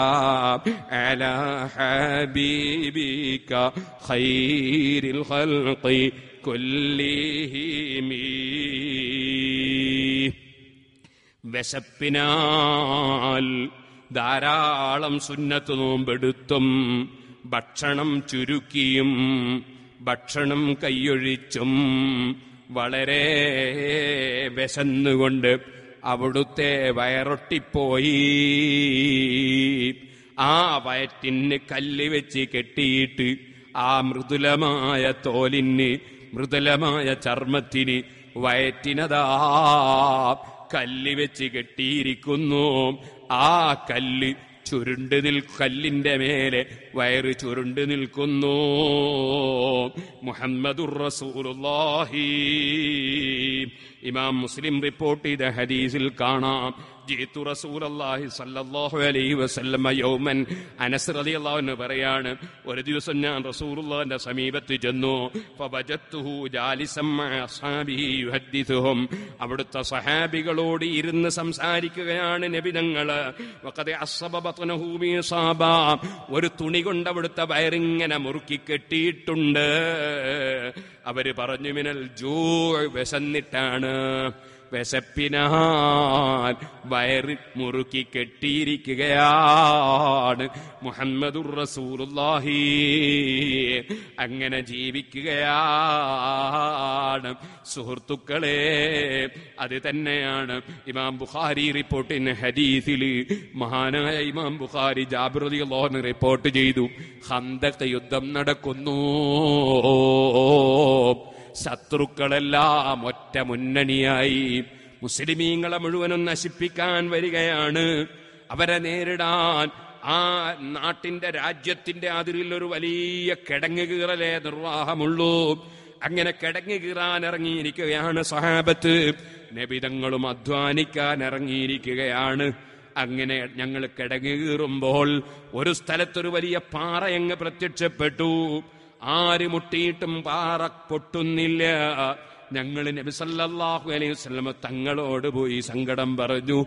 على حبيبك خير الخلق كلهم വിശപ്പിനാൽ ധാരാളം സുന്നത്ത് നോമ്പെടുത്തും ഭക്ഷണം ചുരുക്കിയും ഭക്ഷണം കൈയൊഴിച്ചും വളരെ വിശന്നുകൊണ്ട് അവിടുത്തെ വയറൊട്ടിപ്പോയി ആ വയറ്റിന് കല്ല് വെച്ച് കെട്ടിയിട്ട് ആ മൃദുലമായ തോലിന് മൃദുലമായ ചർമ്മത്തിന് വയറ്റിനതാ കല്ല് വെച്ച് കെട്ടിയിരിക്കുന്നു ആ കല്ല് ചുരുണ്ട് നിൽ കല്ലിന്റെ മേലെ വയറ് ചുരുണ്ട് നിൽക്കുന്നു മുഹമ്മദുർ റസൂലുള്ളാഹി ഇമാം മുസ്ലിം റിപ്പോർട്ട് ചെയ്ത ഹദീസിൽ കാണാം ജിത്തു റസൂലി സല്ലാഹു അലൈഹി വസല്ലമ യൗമൻ അനസ് റലി അള്ളാഹുന്ന് പറയാണ് ഒരു ദിവസം ഞാൻ റസൂലുള്ളാന്റെ സമീപത്ത് ചെന്നു അവിടുത്തെ സഹാബികളോട് ഇരുന്ന് സംസാരിക്കുകയാണ് നബിതങ്ങള് ഒരു തുണി കൊണ്ട് അവിടുത്തെ വയറിങ്ങനെ മുറുക്കി കെട്ടിയിട്ടുണ്ട് അവര് പറഞ്ഞു മിനൽ ജോ വിശന്നിട്ടാണ് വിശപ്പിനാൻ വയറ് മുറുക്കി കെട്ടിയിരിക്കുകയാണ് മുഹമ്മദുർ റസൂലുല്ലാഹി അങ്ങനെ ജീവിക്കുകയാണ് സുഹൃത്തുക്കളെ അത് തന്നെയാണ് ഇമാം ബുഖാരി റിപ്പോർട്ടിന് ഹദീസിൽ മഹാനായ ഇമാം ബുഖാരി ജാബിറുദി ലോഹന് റിപ്പോർട്ട് ചെയ്തു ഹന്തക്ക യുദ്ധം നടക്കുന്നു ശത്രുക്കളെല്ലാം ഒറ്റ മുന്നണിയായി മുസ്ലിമീങ്ങളെ മുഴുവനും നശിപ്പിക്കാൻ വരികയാണ് അവരെ നേരിടാൻ ആ നാട്ടിന്റെ രാജ്യത്തിന്റെ അതിരിൽ ഒരു വലിയ കിടങ്ങ് കീറലേ നിർവാഹമുള്ളൂ അങ്ങനെ കിടങ്ങ് കീറാൻ ഇറങ്ങിയിരിക്കുകയാണ് സഹാബത്ത് നബിതങ്ങളും അധ്വാനിക്കാൻ ഇറങ്ങിയിരിക്കുകയാണ് അങ്ങനെ ഞങ്ങൾ കിടങ്ങ് കീറുമ്പോൾ ഒരു സ്ഥലത്തൊരു വലിയ പാറയങ്ങ് പ്രത്യക്ഷപ്പെട്ടു ആര് മുട്ടിയിട്ടും പാറ പൊട്ടുന്നില്ല ഞങ്ങൾ സല്ലാഹു അലൈഹി വസ്ലമ തങ്ങളോട് പോയി സങ്കടം പറഞ്ഞു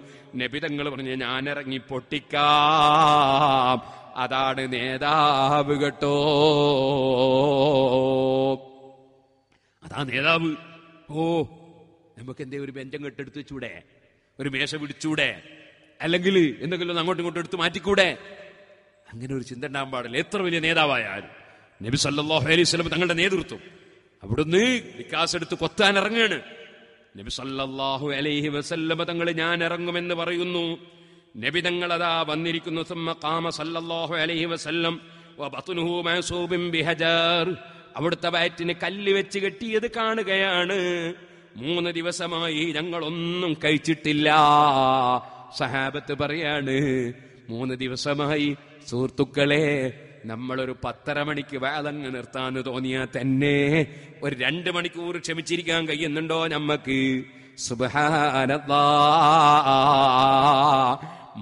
നബി തങ്ങൾ പറഞ്ഞു ഞാനിറങ്ങി പൊട്ടിക്കാം അതാണ് നേതാവ് കേട്ടോ അതാ നേതാവ് ഓ നമുക്ക് എന്തേ ഒരു ബെഞ്ചം കെട്ടെടുത്ത് വെച്ചൂടെ ഒരു മേശ പിടിച്ചൂടെ അല്ലെങ്കിൽ എന്തെങ്കിലും അങ്ങോട്ടും ഇങ്ങോട്ടും എടുത്ത് മാറ്റിക്കൂടെ അങ്ങനെ ഒരു ചിന്ത ഉണ്ടാകാൻ പാടില്ല എത്ര വലിയ നേതാവായാലും നബി സല്ലാഹു അലൈഹി സ്വലം തങ്ങളുടെ നേതൃത്വം അവിടുന്ന് വിക്കാസ് എടുത്ത് കൊത്താൻ ഇറങ്ങാണ് നബി സല്ലാഹു അലൈഹി വസല്ലമ തങ്ങൾ ഞാൻ ഇറങ്ങുമെന്ന് പറയുന്നു നബി തങ്ങൾ അതാ വന്നിരിക്കുന്നു കാമ സല്ലാഹു അലൈഹി വസല്ലം അവിടുത്തെ വയറ്റിന് കല്ല് വെച്ച് കെട്ടിയത് കാണുകയാണ് മൂന്ന് ദിവസമായി ഞങ്ങളൊന്നും കഴിച്ചിട്ടില്ല സഹാബത്ത് പറയാണ് മൂന്ന് ദിവസമായി സുഹൃത്തുക്കളെ നമ്മളൊരു പത്തര മണിക്ക് വേദങ്ങ് നിർത്താന്ന് തോന്നിയാ തന്നെ ഒരു രണ്ട് മണിക്കൂർ ക്ഷമിച്ചിരിക്കാൻ കഴിയുന്നുണ്ടോ നമ്മക്ക്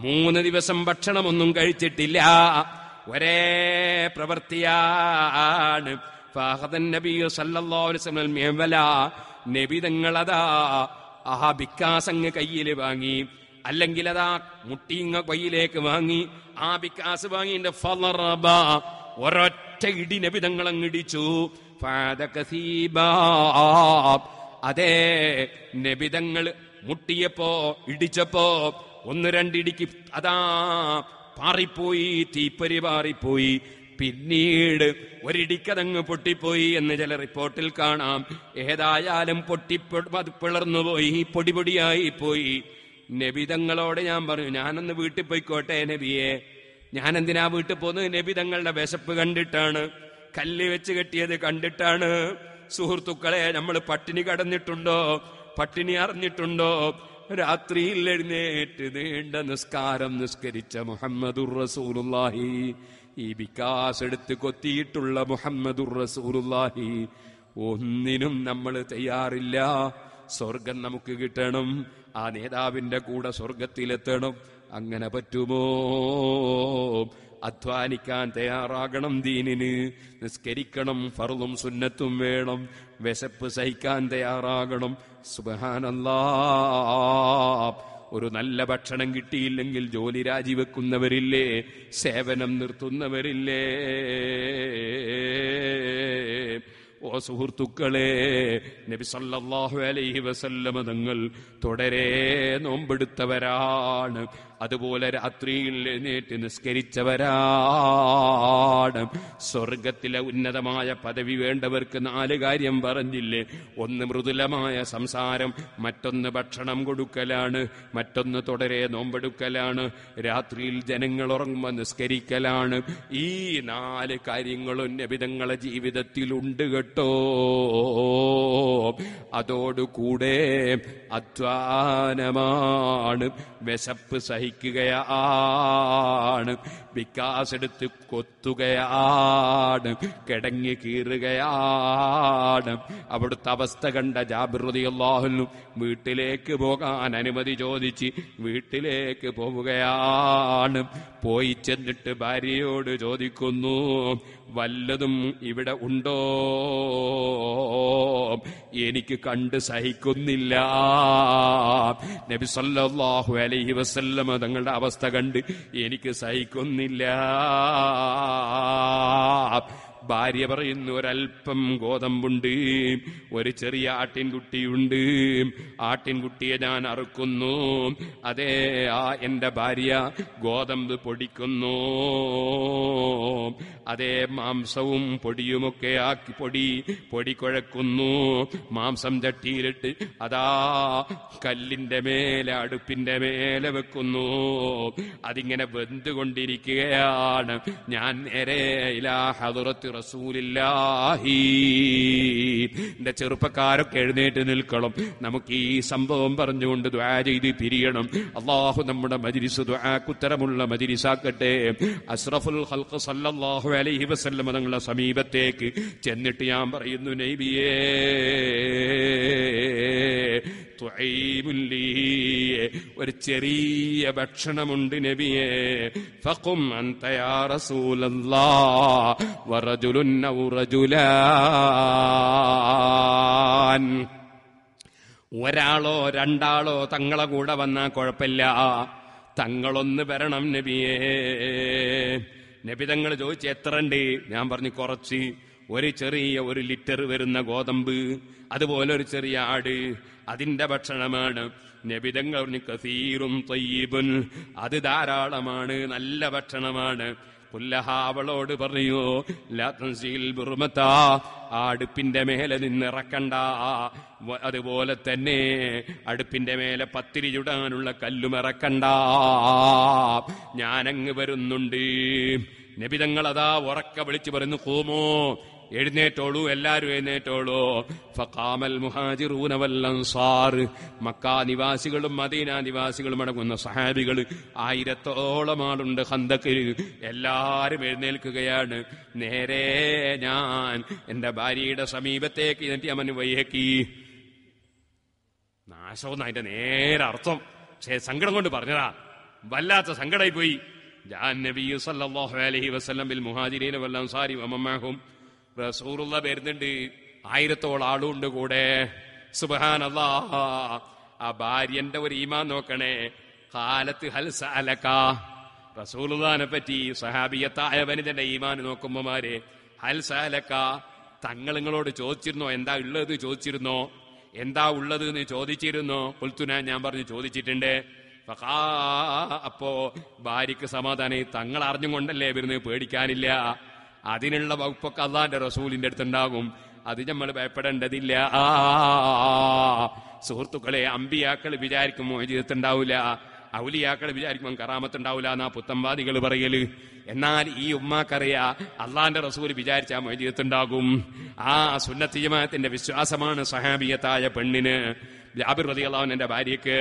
മൂന്ന് ദിവസം ഭക്ഷണമൊന്നും കഴിച്ചിട്ടില്ല ഒരേ പ്രവൃത്തിയാണ് നബി തങ്ങളതാ ആ വിക്കാസങ്ങ് കയ്യിൽ വാങ്ങി അല്ലെങ്കിൽ അതാ മുട്ടിങ്ങ കൈയിലേക്ക് വാങ്ങി ആ ബിക്കാസ് വാങ്ങിന്റെ ഫലറബ ഒരൊറ്റ ഇടി വിധങ്ങൾ അങ്ങിടിച്ചു അതേ നബിതങ്ങൾ മുട്ടിയപ്പോ ഇടിച്ചപ്പോ ഒന്ന് രണ്ടിടിക്ക് അതാ പാറിപ്പോയി തീപ്പരി പാറിപ്പോയി പിന്നീട് ഒരിടിക്കതങ്ങ് പൊട്ടിപ്പോയി എന്ന് ചില റിപ്പോർട്ടിൽ കാണാം ഏതായാലും പൊട്ടി പിളർന്നുപോയി പൊടിപൊടിയായി പോയി നബിതങ്ങളോട് ഞാൻ പറഞ്ഞു ഞാനൊന്ന് വീട്ടിൽ പോയിക്കോട്ടെ നബിയെ ഞാൻ എന്തിനാ വീട്ടിൽ പോകുന്നത് നബിതങ്ങളുടെ വിശപ്പ് കണ്ടിട്ടാണ് കല്ല് വെച്ച് കെട്ടിയത് കണ്ടിട്ടാണ് സുഹൃത്തുക്കളെ നമ്മൾ പട്ടിണി കടന്നിട്ടുണ്ടോ പട്ടിണി അറിഞ്ഞിട്ടുണ്ടോ രാത്രിയിൽ എഴുന്നേറ്റ് നീണ്ട നിസ്കാരം നിസ്കരിച്ച മുഹമ്മദുർ റസൂലുള്ളാഹി ഈ വികാസ് എടുത്ത് കൊത്തിയിട്ടുള്ള മുഹമ്മദുർ റസൂലുള്ളാഹി ഒന്നിനും നമ്മൾ തയ്യാറില്ല സ്വർഗം നമുക്ക് കിട്ടണം ആ നേതാവിന്റെ കൂടെ സ്വർഗത്തിലെത്തണം അങ്ങനെ പറ്റുമോ അധ്വാനിക്കാൻ തയ്യാറാകണം ദീനിന് നിസ്കരിക്കണം ഫറുതും സുന്നത്തും വേണം വിശപ്പ് സഹിക്കാൻ തയ്യാറാകണം സുബഹാനല്ലാ ഒരു നല്ല ഭക്ഷണം കിട്ടിയില്ലെങ്കിൽ ജോലി രാജിവെക്കുന്നവരില്ലേ സേവനം നിർത്തുന്നവരില്ലേ ഓ സുഹൃത്തുക്കളെ നബി സല്ലാഹു അലൈഹി വസല്ലമ നിങ്ങൾ തുടരെ നോമ്പെടുത്തവരാണ് അതുപോലെ രാത്രിയിൽ എഴുന്നേറ്റ് നിസ്കരിച്ചവരാണ് സ്വർഗത്തിലെ ഉന്നതമായ പദവി വേണ്ടവർക്ക് നാല് കാര്യം പറഞ്ഞില്ലേ ഒന്ന് മൃദുലമായ സംസാരം മറ്റൊന്ന് ഭക്ഷണം കൊടുക്കലാണ് മറ്റൊന്ന് തുടരെ നോമ്പെടുക്കലാണ് രാത്രിയിൽ ജനങ്ങൾ ഉറങ്ങുമ്പോൾ നിസ്കരിക്കലാണ് ഈ നാല് കാര്യങ്ങളും നബിതങ്ങളെ ഉണ്ട് കേട്ടോ അതോടുകൂടെ അധ്വാനമാണ് വിശപ്പ് സഹി വലിക്കുകയാണ് വികാസ് എടുത്ത് കൊത്തുകയാണ് കിടങ്ങി കീറുകയാണ് അവിടുത്തെ അവസ്ഥ കണ്ട ജാബിറുദിയല്ലാഹുലും വീട്ടിലേക്ക് പോകാൻ അനുമതി ചോദിച്ച് വീട്ടിലേക്ക് പോവുകയാണ് പോയി ചെന്നിട്ട് ഭാര്യയോട് ചോദിക്കുന്നു വല്ലതും ഇവിടെ ഉണ്ടോ എനിക്ക് കണ്ട് സഹിക്കുന്നില്ല നബി സല്ലാഹു അലൈഹി വസല്ലമ തങ്ങളുടെ അവസ്ഥ കണ്ട് എനിക്ക് സഹിക്കുന്നില്ല ഭാര്യ പറയുന്നു ഒരൽപ്പം ഗോതമ്പുണ്ട് ഒരു ചെറിയ ആട്ടിൻകുട്ടിയുണ്ട് ആട്ടിൻകുട്ടിയെ ഞാൻ അറുക്കുന്നു അതേ ആ എന്റെ ഭാര്യ ഗോതമ്പ് പൊടിക്കുന്നു അതേ മാംസവും പൊടിയുമൊക്കെ ആക്കി പൊടി പൊടി കുഴക്കുന്നു മാംസം ചട്ടിയിലിട്ട് അതാ കല്ലിന്റെ മേലെ അടുപ്പിന്റെ മേലെ വെക്കുന്നു അതിങ്ങനെ വെന്തുകൊണ്ടിരിക്കുകയാണ് ഞാൻ നേരെ ഇലാ ഹതുറത്ത് റസൂലില്ലാഹി എന്റെ ചെറുപ്പക്കാരൊക്കെ എഴുന്നേറ്റ് നിൽക്കണം നമുക്ക് ഈ സംഭവം പറഞ്ഞുകൊണ്ട് ദ്വാ ചെയ്ത് പിരിയണം അള്ളാഹു നമ്മുടെ മജിരിസ് ദ്വാക്കുത്തരമുള്ള മജിരിസാക്കട്ടെ അസ്രഫുൽ ഹൽക്ക് സല്ലാഹു അലൈഹി വസല്ലം തങ്ങളുടെ സമീപത്തേക്ക് ചെന്നിട്ട് ഞാൻ പറയുന്നു നൈബിയേ ഒരു ചെറിയ ഭക്ഷണമുണ്ട് നബിയെ ഫക്കും അന്തയാ റസൂലല്ലാ വറജ رجل أو رجلان ഒരാളോ രണ്ടാളോ തങ്ങളെ കൂടെ വന്നാൽ കുഴപ്പമില്ല തങ്ങളൊന്ന് വരണം നബിയേ നബി തങ്ങൾ ചോദിച്ചു എത്ര ഉണ്ട് ഞാൻ പറഞ്ഞു കുറച്ച് ഒരു ചെറിയ ഒരു ലിറ്റർ വരുന്ന ഗോതമ്പ് അതുപോലെ ഒരു ചെറിയ ആട് അതിന്റെ ഭക്ഷണമാണ് നബിതങ്ങൾ കസീറും തയ്യീബുൻ അത് ധാരാളമാണ് നല്ല ഭക്ഷണമാണ് പുല്ലഹ അവളോട് പറഞ്ഞു അടുപ്പിന്റെ മേലെ നിന്നിറക്കണ്ട അതുപോലെ തന്നെ അടുപ്പിന്റെ മേലെ പത്തിരി ചുടാനുള്ള ഇറക്കണ്ട ഞാനങ്ങ് വരുന്നുണ്ട് നബിതങ്ങൾ അതാ ഉറക്ക വിളിച്ചു പറയുന്നു ഹോമോ എഴുന്നേറ്റോളൂ എല്ലാവരും എഴുന്നേറ്റോളൂ ഫഖാമൽ മുഹാജിറൂനവല്ലൻസാർ മക്ക നിവാസികളും മദീന നിവാസികളും അടങ്ങുന്ന സഹാബികൾ ആയിരത്തോളം ആളുണ്ട് ഹന്തക്കിൽ എല്ലാവരും എഴുന്നേൽക്കുകയാണ് നേരെ ഞാൻ എന്റെ ഭാര്യയുടെ സമീപത്തേക്ക് എന്നിട്ട് അവൻ വയ്യക്കി നാശമെന്ന് അതിന്റെ നേരെ അർത്ഥം പക്ഷേ സങ്കടം കൊണ്ട് പറഞ്ഞതാ വല്ലാത്ത സങ്കടമായി പോയി ജാൻ നബി സല്ലാഹു അലഹി വസ്ലം ബിൽ മുഹാജിരീന വല്ലാം സാരി വമമാഹും റസൂറുള്ള വരുന്നുണ്ട് ആയിരത്തോളം ആളുണ്ട് കൂടെ സുബഹാനല്ലാ ആ ഭാര്യന്റെ ഒരു ഈമാൻ നോക്കണേ കാലത്ത് ഹൽസ സാലക്ക റസൂലുദാനെ പറ്റി സഹാബിയത്തായ വനിതന്റെ ഈമാൻ നോക്കുമ്പോമാരെ ഹൽ സാലക്ക ചോദിച്ചിരുന്നോ എന്താ ഉള്ളത് ചോദിച്ചിരുന്നോ എന്താ ഉള്ളത് എന്ന് ചോദിച്ചിരുന്നോ പുൽത്തുന ഞാൻ പറഞ്ഞു ചോദിച്ചിട്ടുണ്ട് അപ്പോ ഭാര്യക്ക് സമാധാനം തങ്ങൾ അറിഞ്ഞുകൊണ്ടല്ലേ വരുന്നത് പേടിക്കാനില്ല അതിനുള്ള വകുപ്പൊക്കെ അള്ളാന്റെ റസൂലിന്റെ അടുത്തുണ്ടാകും അത് നമ്മൾ ഭയപ്പെടേണ്ടതില്ല ആ സുഹൃത്തുക്കളെ അമ്പിയാക്കൾ വിചാരിക്കും മോചിതത്തുണ്ടാവില്ല ഔലിയാക്കൾ വിചാരിക്കുമ്പോൾ കറാമത്തുണ്ടാവില്ല എന്നാ പുത്തംവാദികൾ പറയല് എന്നാൽ ഈ ഉമ്മാക്കറിയാ അള്ളാന്റെ റസൂൽ വിചാരിച്ച മൊയ്ജിയത്തുണ്ടാകും ആ സുന്നത്തിജമാത്തിന്റെ വിശ്വാസമാണ് സഹാബിയത്തായ പെണ്ണിന് ജാബിർ റതിയല്ലാവൻ എന്റെ ഭാര്യക്ക്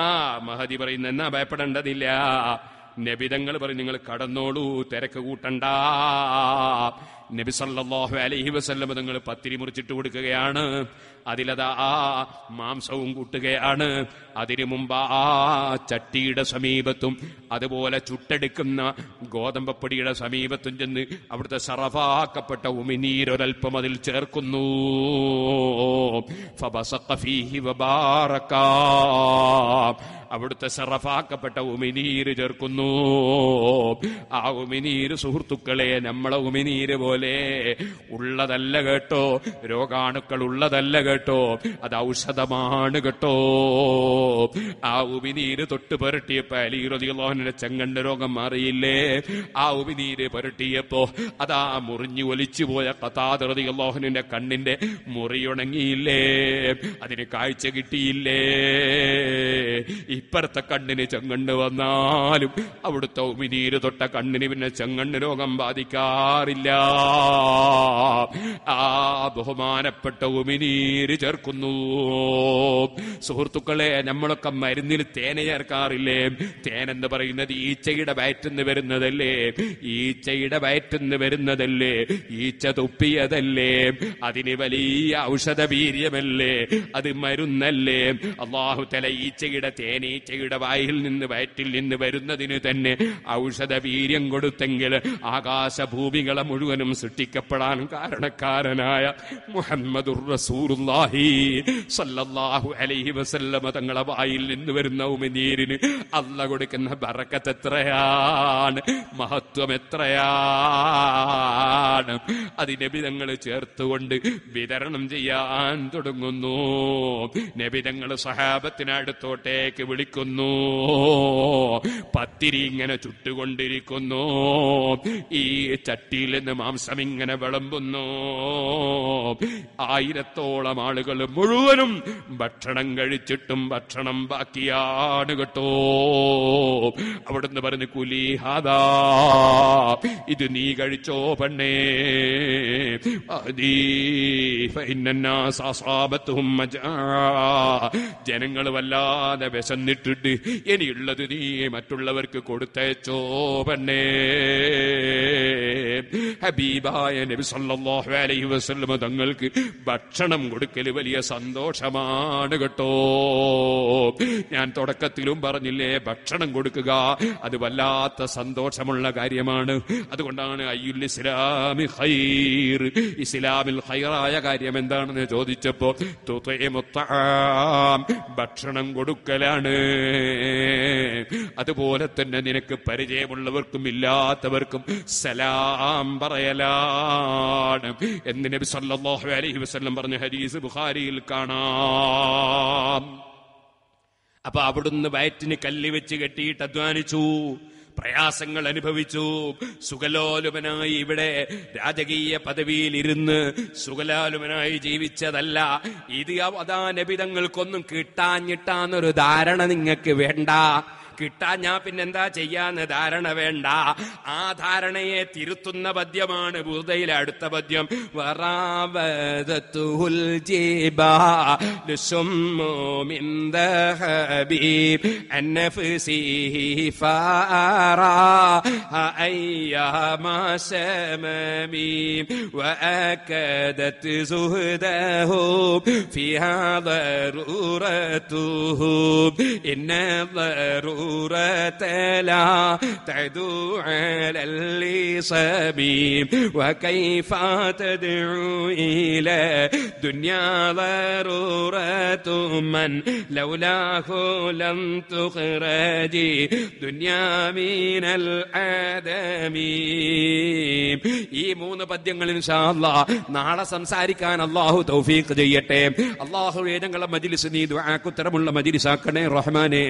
ആ മഹതി പറയുന്ന എന്നാ ഭയപ്പെടേണ്ടതില്ല നബിതങ്ങൾ പറയും നിങ്ങൾ കടന്നോളൂ തിരക്ക് കൂട്ടണ്ട സല്ലാഹു അലഹി വസല്ലം നിങ്ങൾ പത്തിരി മുറിച്ചിട്ട് കൊടുക്കുകയാണ് അതിലതാ ആ മാംസവും കൂട്ടുകയാണ് അതിനു മുമ്പ് ആ ചട്ടിയുടെ സമീപത്തും അതുപോലെ ചുട്ടെടുക്കുന്ന ഗോതമ്പപ്പൊടിയുടെ സമീപത്തും ചെന്ന് അവിടുത്തെ സറഫാക്കപ്പെട്ട ഉമിനീരൊരൽപ്പം അതിൽ ചേർക്കുന്നു ഫബസഖ ഫീഹി അവിടുത്തെ സറഫാക്കപ്പെട്ട ഉമിനീര് ചേർക്കുന്നു ആ ഉമിനീര് സുഹൃത്തുക്കളെ നമ്മളെ ഉമിനീര് പോലെ ഉള്ളതല്ല കേട്ടോ രോഗാണുക്കൾ ഉള്ളതല്ല കേട്ടോ അത് ഔഷധമാണ് കേട്ടോ ആ ഉമിനീര് തൊട്ട് പുരട്ടിയപ്പോ അലീറതികളോഹനെ ചെങ്കണ്ട രോഗം മാറിയില്ലേ ആ ഉമിനീര് പുരട്ടിയപ്പോ അതാ മുറിഞ്ഞു ഒലിച്ചു പോയ കഥാതൃതികളോഹനിന്റെ കണ്ണിന്റെ മുറിയുണങ്ങിയില്ലേ അതിന് കാഴ്ച കിട്ടിയില്ലേ ഇപ്പുറത്തെ കണ്ണിന് ചെങ്ങണ്ണ് വന്നാലും അവിടുത്തെ ഉമിനീര് തൊട്ട കണ്ണിന് പിന്നെ ചെങ്ങണ്ണ് രോഗം ബാധിക്കാറില്ല ആ ബഹുമാനപ്പെട്ട ഉമിനീര് ചേർക്കുന്നു സുഹൃത്തുക്കളെ നമ്മളൊക്കെ മരുന്നിൽ തേന ചേർക്കാറില്ലേ തേനെന്ന് പറയുന്നത് ഈച്ചയുടെ വയറ്റിന്ന് വരുന്നതല്ലേ ഈച്ചയുടെ വയറ്റിന്ന് വരുന്നതല്ലേ ഈച്ച തുപ്പിയതല്ലേ അതിന് വലിയ ഔഷധ വീര്യമല്ലേ അത് മരുന്നല്ലേ അള്ളാഹു തല ഈച്ചയുടെ തേനെ ഈച്ചയുടെ വായിൽ നിന്ന് വയറ്റിൽ നിന്ന് വരുന്നതിന് തന്നെ ഔഷധ വീര്യം കൊടുത്തെങ്കിൽ ആകാശഭൂമികളെ മുഴുവനും സൃഷ്ടിക്കപ്പെടാൻ കാരണക്കാരനായ മുഹമ്മദുർ റസൂറുല്ലാഹി സല്ലല്ലാഹു അലൈഹി വസല്ലമ തങ്ങളെ വായിൽ നിന്ന് വരുന്ന ഉമിനീരിന് അല്ല കൊടുക്കുന്ന ബറക്കത്ത് എത്രയാണ് മഹത്വം എത്രയാണ് അതിനെ നബിതങ്ങൾ ചേർത്തുകൊണ്ട് വിതരണം ചെയ്യാൻ തുടങ്ങുന്നു നബിതങ്ങൾ സഹാബത്തിനടുത്തോട്ടേക്ക് വിളി വിളിക്കുന്നു പത്തിരി ഇങ്ങനെ ചുട്ടുകൊണ്ടിരിക്കുന്നു ഈ ചട്ടിയിൽ നിന്ന് മാംസം ഇങ്ങനെ വിളമ്പുന്നു ആയിരത്തോളം ആളുകൾ മുഴുവനും ഭക്ഷണം കഴിച്ചിട്ടും ഭക്ഷണം ബാക്കിയാണ് കേട്ടോ അവിടുന്ന് പറഞ്ഞ് കുലിഹാദാ ഇത് നീ കഴിച്ചോ പെണ്ണേ ജനങ്ങൾ വല്ലാതെ വിശന്ന് തന്നിട്ടുണ്ട് ഇനിയുള്ളത് നീ മറ്റുള്ളവർക്ക് കൊടുത്തേച്ചോ പെണ്ണേ ഹബീബായ നബി സല്ലല്ലാഹു അലൈഹി വസല്ലം തങ്ങൾക്ക് ഭക്ഷണം കൊടുക്കൽ വലിയ സന്തോഷമാണ് കേട്ടോ ഞാൻ തുടക്കത്തിലും പറഞ്ഞില്ലേ ഭക്ഷണം കൊടുക്കുക അത് വല്ലാത്ത സന്തോഷമുള്ള കാര്യമാണ് അതുകൊണ്ടാണ് അയ്യുൽ ഇസ്ലാമി ഹൈർ ഇസ്ലാമിൽ ഹൈറായ കാര്യം എന്താണെന്ന് ചോദിച്ചപ്പോ ഭക്ഷണം കൊടുക്കലാണ് അതുപോലെ തന്നെ നിനക്ക് പരിചയമുള്ളവർക്കും ഇല്ലാത്തവർക്കും സലാം പറയലാണ് എന്ന് നബി സല്ലാഹു അലൈഹി വസ്ലം പറഞ്ഞ ഹരീസ് ബുഖാരിയിൽ കാണാം അപ്പൊ അവിടുന്ന് വയറ്റിന് കല്ല് വെച്ച് കെട്ടിയിട്ട് അധ്വാനിച്ചു പ്രയാസങ്ങൾ അനുഭവിച്ചു സുഖലോലുപനായി ഇവിടെ രാജകീയ പദവിയിൽ ഇരുന്ന് സുഖലോലുപനായി ജീവിച്ചതല്ല ഇത് അതാ നബിതങ്ങൾക്കൊന്നും കിട്ടാഞ്ഞിട്ടാന്നൊരു ധാരണ നിങ്ങൾക്ക് വേണ്ട കിട്ടാൻ കിട്ടാഞ്ഞാ പിന്നെന്താ ചെയ്യാന്ന് ധാരണ വേണ്ട ആ ധാരണയെ തിരുത്തുന്ന പദ്യമാണ് ബൂതയിലെ അടുത്ത പദ്യം وأكدت سورتلا تدعو على اللي صبيب وكيف تدعو إلى دنيا ضرورة من لولاه لم تخرجي دنيا من الآدمين ഈ മൂന്ന് പദ്യങ്ങളിൽ നാളെ സംസാരിക്കാൻ അള്ളാഹു തൗഫീഖ് ചെയ്യട്ടെ അള്ളാഹു ഏതങ്ങളെ മജിലിസ് നീ മജിലിസ് ആക്കണേ റഹ്മാനെ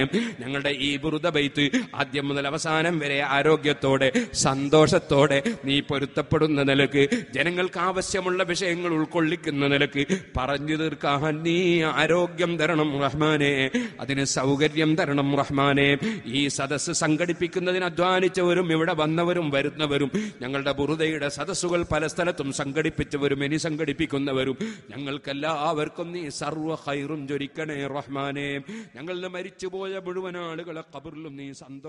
ഞങ്ങളുടെ ഈ ബൈബുറുദ ബൈത്ത് ആദ്യം മുതൽ അവസാനം വരെ ആരോഗ്യത്തോടെ സന്തോഷത്തോടെ നീ പൊരുത്തപ്പെടുന്ന നിലക്ക് ജനങ്ങൾക്ക് ആവശ്യമുള്ള വിഷയങ്ങൾ ഉൾക്കൊള്ളിക്കുന്ന നിലക്ക് പറഞ്ഞു തീർക്കാൻ നീ ആരോഗ്യം തരണം റഹ്മാനെ അതിന് സൗകര്യം തരണം റഹ്മാനെ ഈ സദസ്സ് സംഘടിപ്പിക്കുന്നതിന് അധ്വാനിച്ചവരും ഇവിടെ വന്നവരും വരുന്നവരും ഞങ്ങളുടെ ബുറുദയുടെ സദസ്സുകൾ പല സ്ഥലത്തും സംഘടിപ്പിച്ചവരും ഇനി സംഘടിപ്പിക്കുന്നവരും ഞങ്ങൾക്കെല്ലാവർക്കും നീ സർവ ഹൈറും ജൊരിക്കണേ റഹ്മാനെ ഞങ്ങളിൽ മരിച്ചുപോയ മുഴുവൻ ആളുകളെ കബറിലും നീ സന്തോഷം